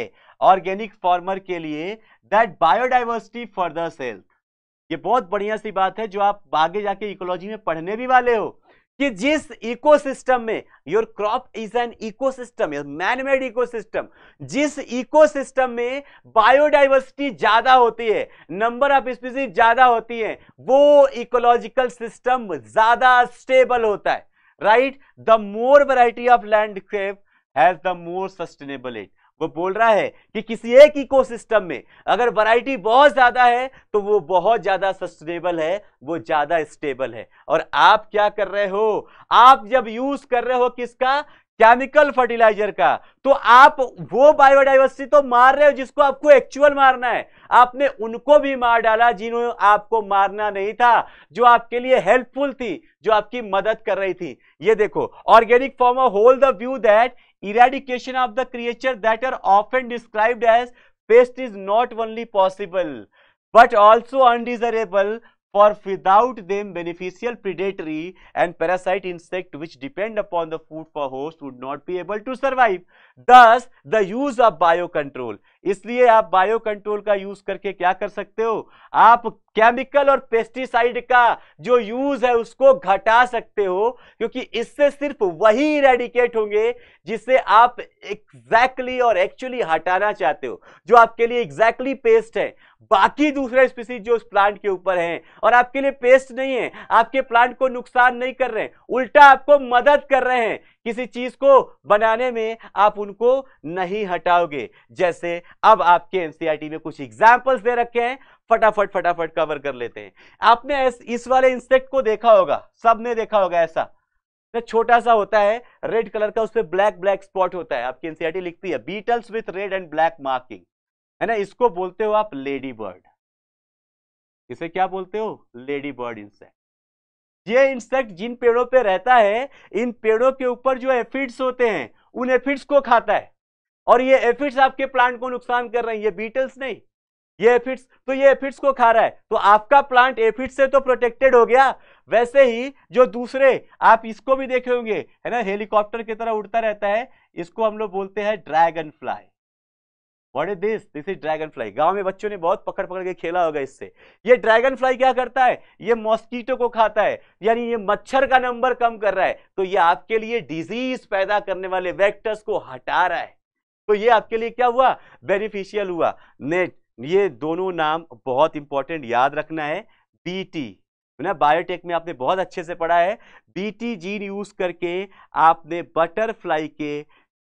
ऑर्गेनिक फार्मर के लिए that biodiversity for the health ये बहुत बढ़िया सी बात है जो आप आगे जाके इकोलॉजी में पढ़ने भी वाले हो कि जिस इकोसिस्टम में your crop is an ecosystem manmade ecosystem जिस इकोसिस्टम में बायोडाइवर्सिटी ज्यादा होती है नंबर ऑफ स्पीसीज ज्यादा होती है वो इकोलॉजिकल सिस्टम ज्यादा स्टेबल होता है right the more variety of landscape has the more sustainable it वो बोल रहा है कि किसी एक इकोसिस्टम में अगर वैरायटी बहुत ज़्यादा है तो वो बहुत ज़्यादा सस्टेनेबल है वो ज़्यादा स्टेबल है और आप क्या कर रहे हो आप जब यूज़ कर रहे हो किसका केमिकल फर्टिलाइजर का तो आप वो बायोडाइवर्सिटी तो मार रहे हो जिसको आपको एक्चुअल मारना है आपने उनको भी मार डाला जिन्होंने आपको मारना नहीं था जो आपके लिए हेल्पफुल थी जो आपकी मदद कर रही थी ये देखो organic form of the view that eradication of the creature that are often described as pest is not only possible but also undesirable for without them beneficial predatory and parasite insect which depend upon the food for host would not be able to survive thus the use of bio control इसलिए आप bio control का use करके क्या कर सकते हो आप chemical और पेस्टिसाइड का जो यूज है उसको घटा सकते हो क्योंकि इससे सिर्फ वही रेडिकेट होंगे जिसे आप एग्जैक्टली exactly और एक्चुअली हटाना चाहते हो जो आपके लिए एग्जैक्टली exactly पेस्ट है बाकी दूसरे स्पीसीज जो उस प्लांट के ऊपर हैं और आपके लिए पेस्ट नहीं है आपके प्लांट को नुकसान नहीं कर रहे हैं उल्टा आपको मदद कर रहे हैं किसी चीज को बनाने में आप उनको नहीं हटाओगे जैसे अब आपके एनसीआरटी में कुछ एग्जाम्पल्स दे रखे हैं फटाफट फटाफट कवर कर लेते हैं आपने इस वाले इंसेक्ट को देखा होगा सबने देखा होगा ऐसा तो छोटा सा होता है रेड कलर का उस पर ब्लैक ब्लैक स्पॉट होता है आपकी एनसीआरटी लिखती है beetles with red and black marking है ना इसको बोलते हो आप लेडी बर्ड इसे क्या बोलते हो लेडी बर्ड इंसेक्ट ये इंसेक्ट जिन पेड़ों पे रहता है इन पेड़ों के ऊपर जो एफिड्स होते हैं उन एफिड्स को खाता है और ये एफिड्स आपके प्लांट को नुकसान कर रहे हैं ये बीटल्स नहीं ये एफिड्स तो ये एफिड्स को खा रहा है तो आपका प्लांट एफिड से तो प्रोटेक्टेड हो गया वैसे ही जो दूसरे आप इसको भी देखे होंगे है ना हेलीकॉप्टर की तरह उड़ता रहता है इसको हम लोग बोलते हैं dragonfly what is this this is dragonfly गाँव में बच्चों ने बहुत पकड़ पकड़ के खेला होगा इससे ये ड्रैगन फ्लाई क्या करता है ये मॉस्किटो को खाता है यानी ये मच्छर का नंबर कम कर रहा है तो ये आपके लिए डिजीज पैदा करने वाले वेक्टर्स को हटा रहा है तो ये आपके लिए क्या हुआ बेनिफिशियल हुआ नेट ये दोनों नाम बहुत इंपॉर्टेंट याद रखना है बी टी ना बायोटेक में आपने बहुत अच्छे से पढ़ा है बीटी जीन यूज करके आपने बटरफ्लाई के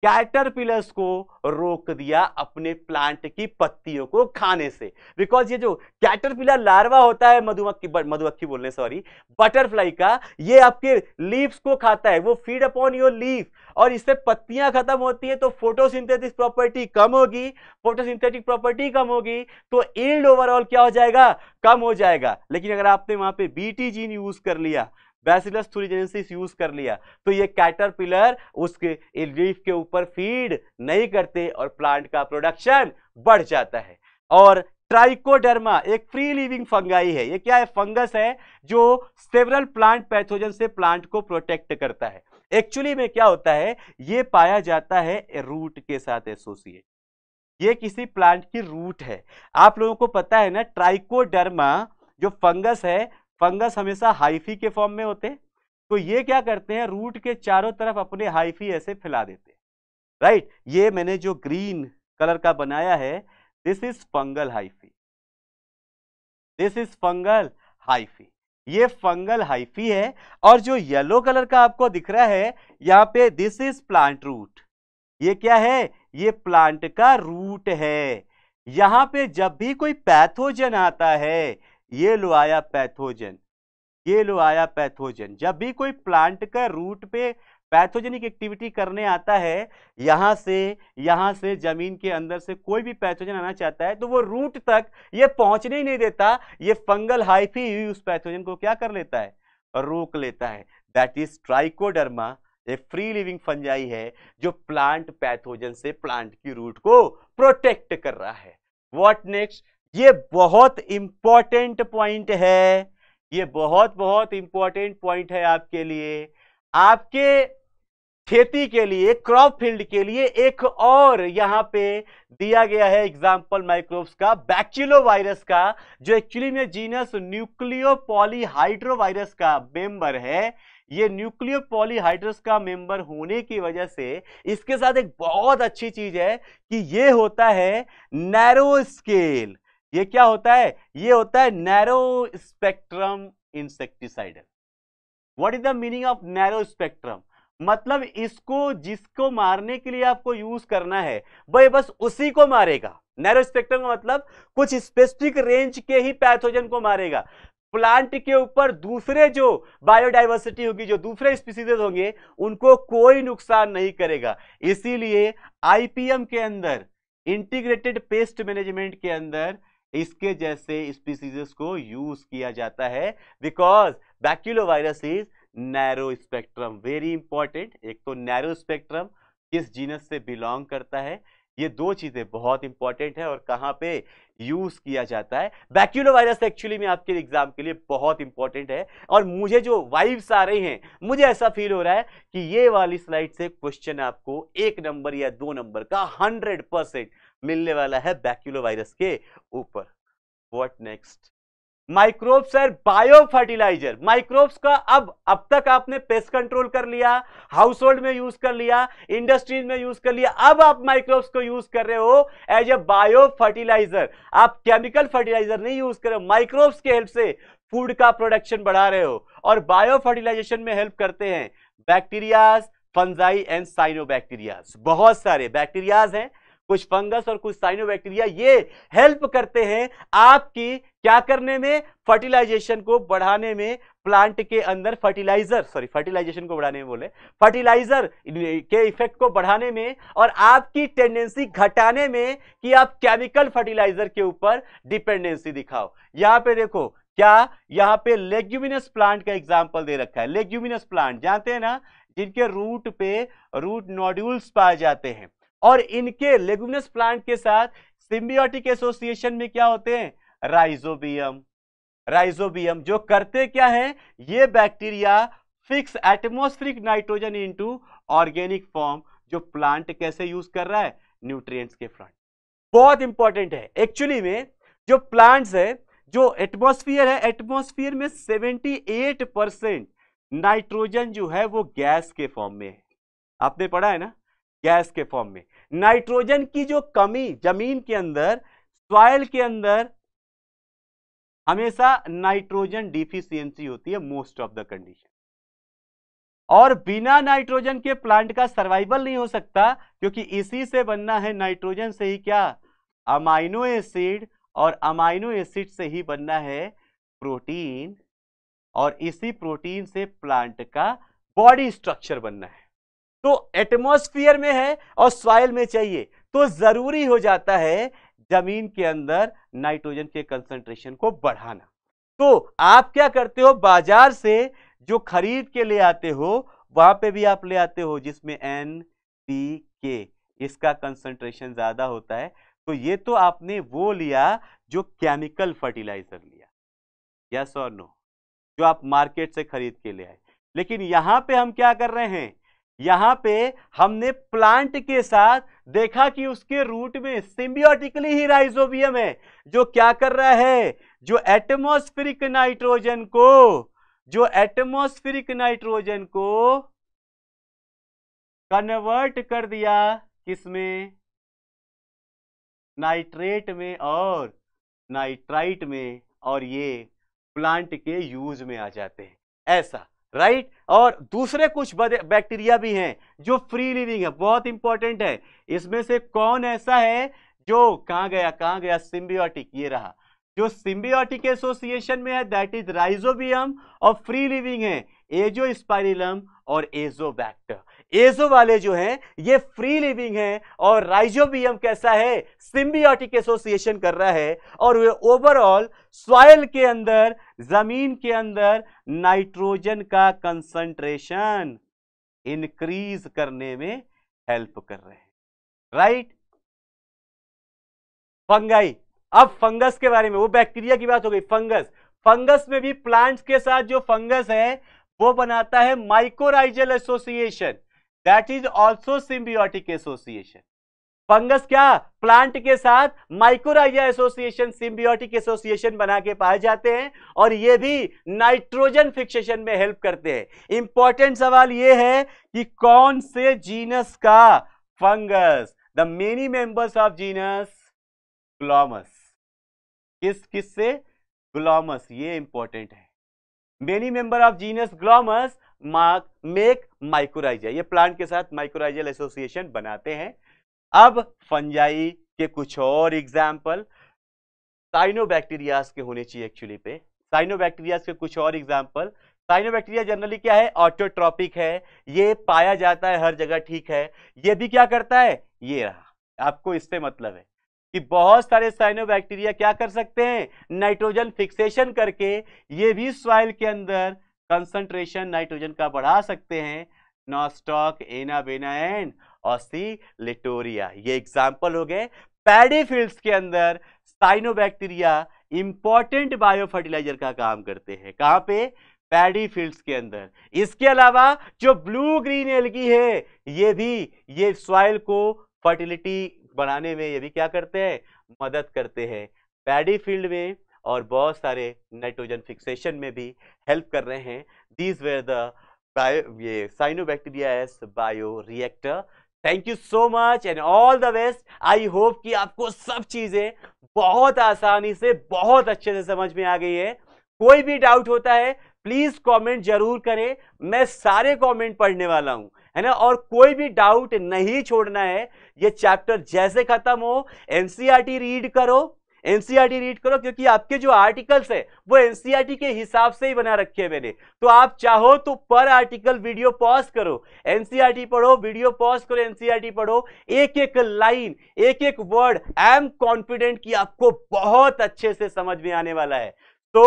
कैटरपिलर्स को रोक दिया अपने प्लांट की पत्तियों को खाने से बिकॉज ये जो कैटरपिलर लार्वा होता है मधुमक्खी मधुमक्खी बोलने सॉरी बटरफ्लाई का ये आपके लीव्स को खाता है वो फीड अपॉन योर लीव और इससे पत्तियां खत्म होती है तो फोटोसिंथेटिक प्रॉपर्टी कम होगी फोटोसिंथेटिक प्रॉपर्टी कम होगी तो इल्ड ओवरऑल क्या हो जाएगा कम हो जाएगा लेकिन अगर आपने वहां पे बीटी जीन यूज कर लिया बैसिलस थुरिजेंसिस यूज कर लिया तो ये कैटरपिलर उसके लीफ के ऊपर फीड नहीं करते और प्लांट का प्रोडक्शन बढ़ जाता है और ट्राइकोडर्मा एक फ्री लिविंग फंगाई है ये क्या है फंगस है जो सेवरल प्लांट पैथोजन से प्लांट को प्रोटेक्ट करता है एक्चुअली में क्या होता है ये पाया जाता है रूट के साथ एसोसिएट ये किसी प्लांट की रूट है आप लोगों को पता है ना ट्राइकोडर्मा जो फंगस है फंगस हमेशा हाइफी के फॉर्म में होते तो ये क्या करते हैं रूट के चारों तरफ अपने हाइफी ऐसे फैला देते हैं राइट ये मैंने जो ग्रीन कलर का बनाया है this is fungal hyphae this is fungal hyphae ये फंगल हाइफी है और जो येलो कलर का आपको दिख रहा है यहां पे दिस इज प्लांट रूट ये क्या है ये प्लांट का रूट है यहाँ पे जब भी कोई पैथोजन आता है ये लो आया पैथोजन ये लो आया पैथोजन जब भी कोई प्लांट का रूट पे पैथोजेनिक एक्टिविटी करने आता है यहाँ से यहाँ से जमीन के अंदर से कोई भी पैथोजन आना चाहता है तो वो रूट तक ये पहुँचने ही नहीं देता ये फंगल हाइफी ही उस पैथोजन को क्या कर लेता है रोक लेता है दैट इज ट्राइकोडर्मा ये फ्री लिविंग फंजाई है जो प्लांट पैथोजन से प्लांट की रूट को प्रोटेक्ट कर रहा है वॉट नेक्स्ट ये बहुत इंपॉर्टेंट पॉइंट है ये बहुत बहुत इंपॉर्टेंट पॉइंट है आपके लिए आपके खेती के लिए क्रॉप फील्ड के लिए एक और यहाँ पे दिया गया है एग्जाम्पल माइक्रोब्स का बैक्चिलो वायरस का जो एक्चुअली में जीनस न्यूक्लियो वायरस का मेंबर है ये न्यूक्लियो पॉलीहाइड्रस का मेंबर होने की वजह से इसके साथ एक बहुत अच्छी चीज है कि ये होता है नैरो स्केल ये क्या होता है ये होता है narrow spectrum insecticidal what is the meaning of narrow spectrum मतलब इसको जिसको मारने के लिए आपको यूज करना है वह बस उसी को मारेगा नैरो स्पेक्ट्रम का मतलब कुछ स्पेसिफिक रेंज के ही पैथोजन को मारेगा प्लांट के ऊपर दूसरे जो बायोडाइवर्सिटी होगी जो दूसरे स्पीसीज होंगे उनको कोई नुकसान नहीं करेगा इसीलिए आईपीएम के अंदर इंटीग्रेटेड पेस्ट मैनेजमेंट के अंदर इसके जैसे स्पीसीज को यूज किया जाता है because baculovirus is narrow spectrum very important एक तो नैरो स्पेक्ट्रम किस जीनस से बिलोंग करता है ये दो चीज़ें बहुत इंपॉर्टेंट है और कहाँ पे यूज़ किया जाता है बैक्यूलो वायरस एक्चुअली में आपके एग्जाम के लिए बहुत इंपॉर्टेंट है और मुझे जो वाइब्स आ रही हैं मुझे ऐसा फील हो रहा है कि ये वाली स्लाइड से क्वेश्चन आपको एक नंबर या दो नंबर का हंड्रेड परसेंट मिलने वाला है बैक्यूलो वायरस के ऊपर what next microbes as bio fertiliser microbes का अब अब तक आपने पेस्ट कंट्रोल कर लिया हाउस होल्ड में यूज कर लिया इंडस्ट्रीज में यूज कर लिया अब आप माइक्रोब्स को यूज कर रहे हो एज ए बायो फर्टिलाइजर आप केमिकल फर्टिलाइजर नहीं यूज कर रहे हो माइक्रोब्स के हेल्प से फूड का प्रोडक्शन बढ़ा रहे हो और बायो फर्टिलाइजेशन में हेल्प करते हैं बैक्टीरियाज फंजाई एंड बैक्टीरियाज बहुत सारे बैक्टीरियाज हैं कुछ फंगस और कुछ साइनोबैक्टीरिया ये हेल्प करते हैं आपकी क्या करने में फर्टिलाइजेशन को बढ़ाने में प्लांट के अंदर फर्टिलाइजर सॉरी फर्टिलाइजेशन को बढ़ाने में बोले फर्टिलाइजर के इफेक्ट को बढ़ाने में और आपकी टेंडेंसी घटाने में कि आप केमिकल फर्टिलाइजर के ऊपर डिपेंडेंसी दिखाओ यहां पे देखो क्या यहां पे लेग्यूमिनस प्लांट का एग्जाम्पल दे रखा है लेग्यूमिनस प्लांट जानते हैं ना जिनके रूट पे रूट नॉड्यूल्स पाए जाते हैं और इनके लेगुमिनस प्लांट के साथ सिम्बियोटिक एसोसिएशन में क्या होते हैं राइजोबियम राइजोबियम जो करते क्या है ये bacteria fix atmosphere nitrogen into organic form जो प्लांट कैसे यूज कर रहा है न्यूट्रिएंट्स के फ्रंट बहुत इंपॉर्टेंट है एक्चुअली में जो प्लांट्स है जो एटमोस्फियर है एटमोस्फियर में 78 परसेंट नाइट्रोजन जो है वो गैस के फॉर्म में है आपने पढ़ा है ना गैस के फॉर्म में नाइट्रोजन की जो कमी जमीन के अंदर सॉयल के अंदर हमेशा नाइट्रोजन डिफिशियंसी होती है मोस्ट ऑफ द कंडीशन और बिना नाइट्रोजन के प्लांट का सर्वाइवल नहीं हो सकता क्योंकि इसी से बनना है नाइट्रोजन से ही क्या अमाइनो एसिड और अमाइनो एसिड से ही बनना है प्रोटीन और इसी प्रोटीन से प्लांट का बॉडी स्ट्रक्चर बनना है तो एटमोस्फियर में है और सॉइल में चाहिए तो जरूरी हो जाता है जमीन के अंदर नाइट्रोजन के कंसंट्रेशन को बढ़ाना तो आप क्या करते हो बाजार से जो खरीद के ले आते हो वहां पे भी आप ले आते हो जिसमें एन पी के इसका कंसंट्रेशन ज्यादा होता है तो ये तो आपने वो लिया जो केमिकल फर्टिलाइजर लिया यस और नो जो आप मार्केट से खरीद के ले आए लेकिन यहां पे हम क्या कर रहे हैं यहां पे हमने प्लांट के साथ देखा कि उसके रूट में सिम्बियोटिकली ही राइजोबियम है जो क्या कर रहा है जो एटमोस्फेरिक नाइट्रोजन को जो एटमोस्फेरिक नाइट्रोजन को कन्वर्ट कर दिया किसमें नाइट्रेट में और नाइट्राइट में और ये प्लांट के यूज में आ जाते हैं ऐसा राइट right? और दूसरे कुछ बैक्टीरिया भी हैं जो फ्री लिविंग है बहुत इंपॉर्टेंट है इसमें से कौन ऐसा है जो कहां गया कहा गया सिम्बियोटिक ये रहा जो सिम्बियोटिक एसोसिएशन में है दैट इज राइजोबियम और फ्री लिविंग है एजो स्पाइरिलम और एजोबैक्टर एजो वाले जो हैं ये फ्री लिविंग हैं और राइजोबियम कैसा है सिम्बियोटिक एसोसिएशन कर रहा है और वे ओवरऑल सॉयल के अंदर जमीन के अंदर नाइट्रोजन का कंसंट्रेशन इंक्रीज करने में हेल्प कर रहे हैं राइट फंगाई अब फंगस के बारे में वो बैक्टीरिया की बात हो गई फंगस फंगस में भी प्लांट्स के साथ जो फंगस है वो बनाता है mycorrhizal association that is also symbiotic association fungus क्या प्लांट के साथ माइक्रोराइजा एसोसिएशन सिम्बियोटिक एसोसिएशन बना के पाए जाते हैं और ये भी नाइट्रोजन फिक्सेशन में हेल्प करते हैं इंपॉर्टेंट सवाल ये है कि कौन से जीनस का fungus the many members of genus glomus किस किस से ग्लोमस ये इंपॉर्टेंट है many member of genus glomus mark make mycorrhiza ये प्लांट के साथ माइक्रोराइजल एसोसिएशन बनाते हैं अब फंजाई के कुछ और एग्जाम्पल साइनोबैक्टीरियाज के होने चाहिए एक्चुअली पे साइनोबैक्टीरियाज के कुछ और एग्जाम्पल साइनोबैक्टीरिया जनरली क्या है ऑटोट्रॉपिक है ये पाया जाता है हर जगह ठीक है ये भी क्या करता है ये रहा आपको इससे मतलब है कि बहुत सारे साइनोबैक्टीरिया क्या कर सकते हैं नाइट्रोजन फिक्सेशन करके ये भी सॉइल के अंदर कंसंट्रेशन नाइट्रोजन का बढ़ा सकते हैं नॉस्टॉक एना बेना एंड लिटोरिया ये एग्जाम्पल हो गए पैडी फील्ड्स के अंदर साइनोबैक्टीरिया इंपॉर्टेंट बायो फर्टिलाइजर का काम करते हैं कहाँ पे पैडी फील्ड्स के अंदर इसके अलावा जो ब्लू ग्रीन एलगी है ये भी ये सॉइल को फर्टिलिटी बढ़ाने में ये भी क्या करते हैं मदद करते हैं पैडी फील्ड में और बहुत सारे नाइट्रोजन फिक्सेशन में भी हेल्प कर रहे हैं दीज वेयर द बायो ये cyanobacteria as bioreactor thank you so much and all the best I hope कि आपको सब चीज़ें बहुत आसानी से बहुत अच्छे से समझ में आ गई है कोई भी डाउट होता है प्लीज़ कमेंट जरूर करें मैं सारे कमेंट पढ़ने वाला हूं है ना और कोई भी डाउट नहीं छोड़ना है ये चैप्टर जैसे ख़त्म हो एनसीईआरटी रीड e करो एनसीईआरटी रीड करो क्योंकि आपके जो आर्टिकल्स है वो एनसीईआरटी के हिसाब से ही बना रखे हैं मैंने तो आप चाहो तो पर आर्टिकल वीडियो पॉज करो एनसीईआरटी पढ़ो वीडियो पॉज करो एनसीईआरटी पढ़ो एक एक लाइन एक एक वर्ड आई एम कॉन्फिडेंट कि आपको बहुत अच्छे से समझ में आने वाला है तो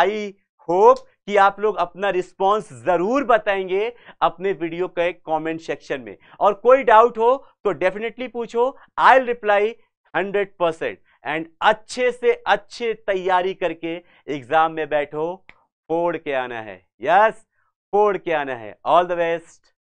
आई होप कि आप लोग अपना रिस्पॉन्स जरूर बताएंगे अपने वीडियो के कमेंट सेक्शन में और कोई डाउट हो तो डेफिनेटली पूछो I reply hundred percent and अच्छे से अच्छे तैयारी करके एग्जाम में बैठो फोड़ के आना है यस फोड़ के आना है ऑल द बेस्ट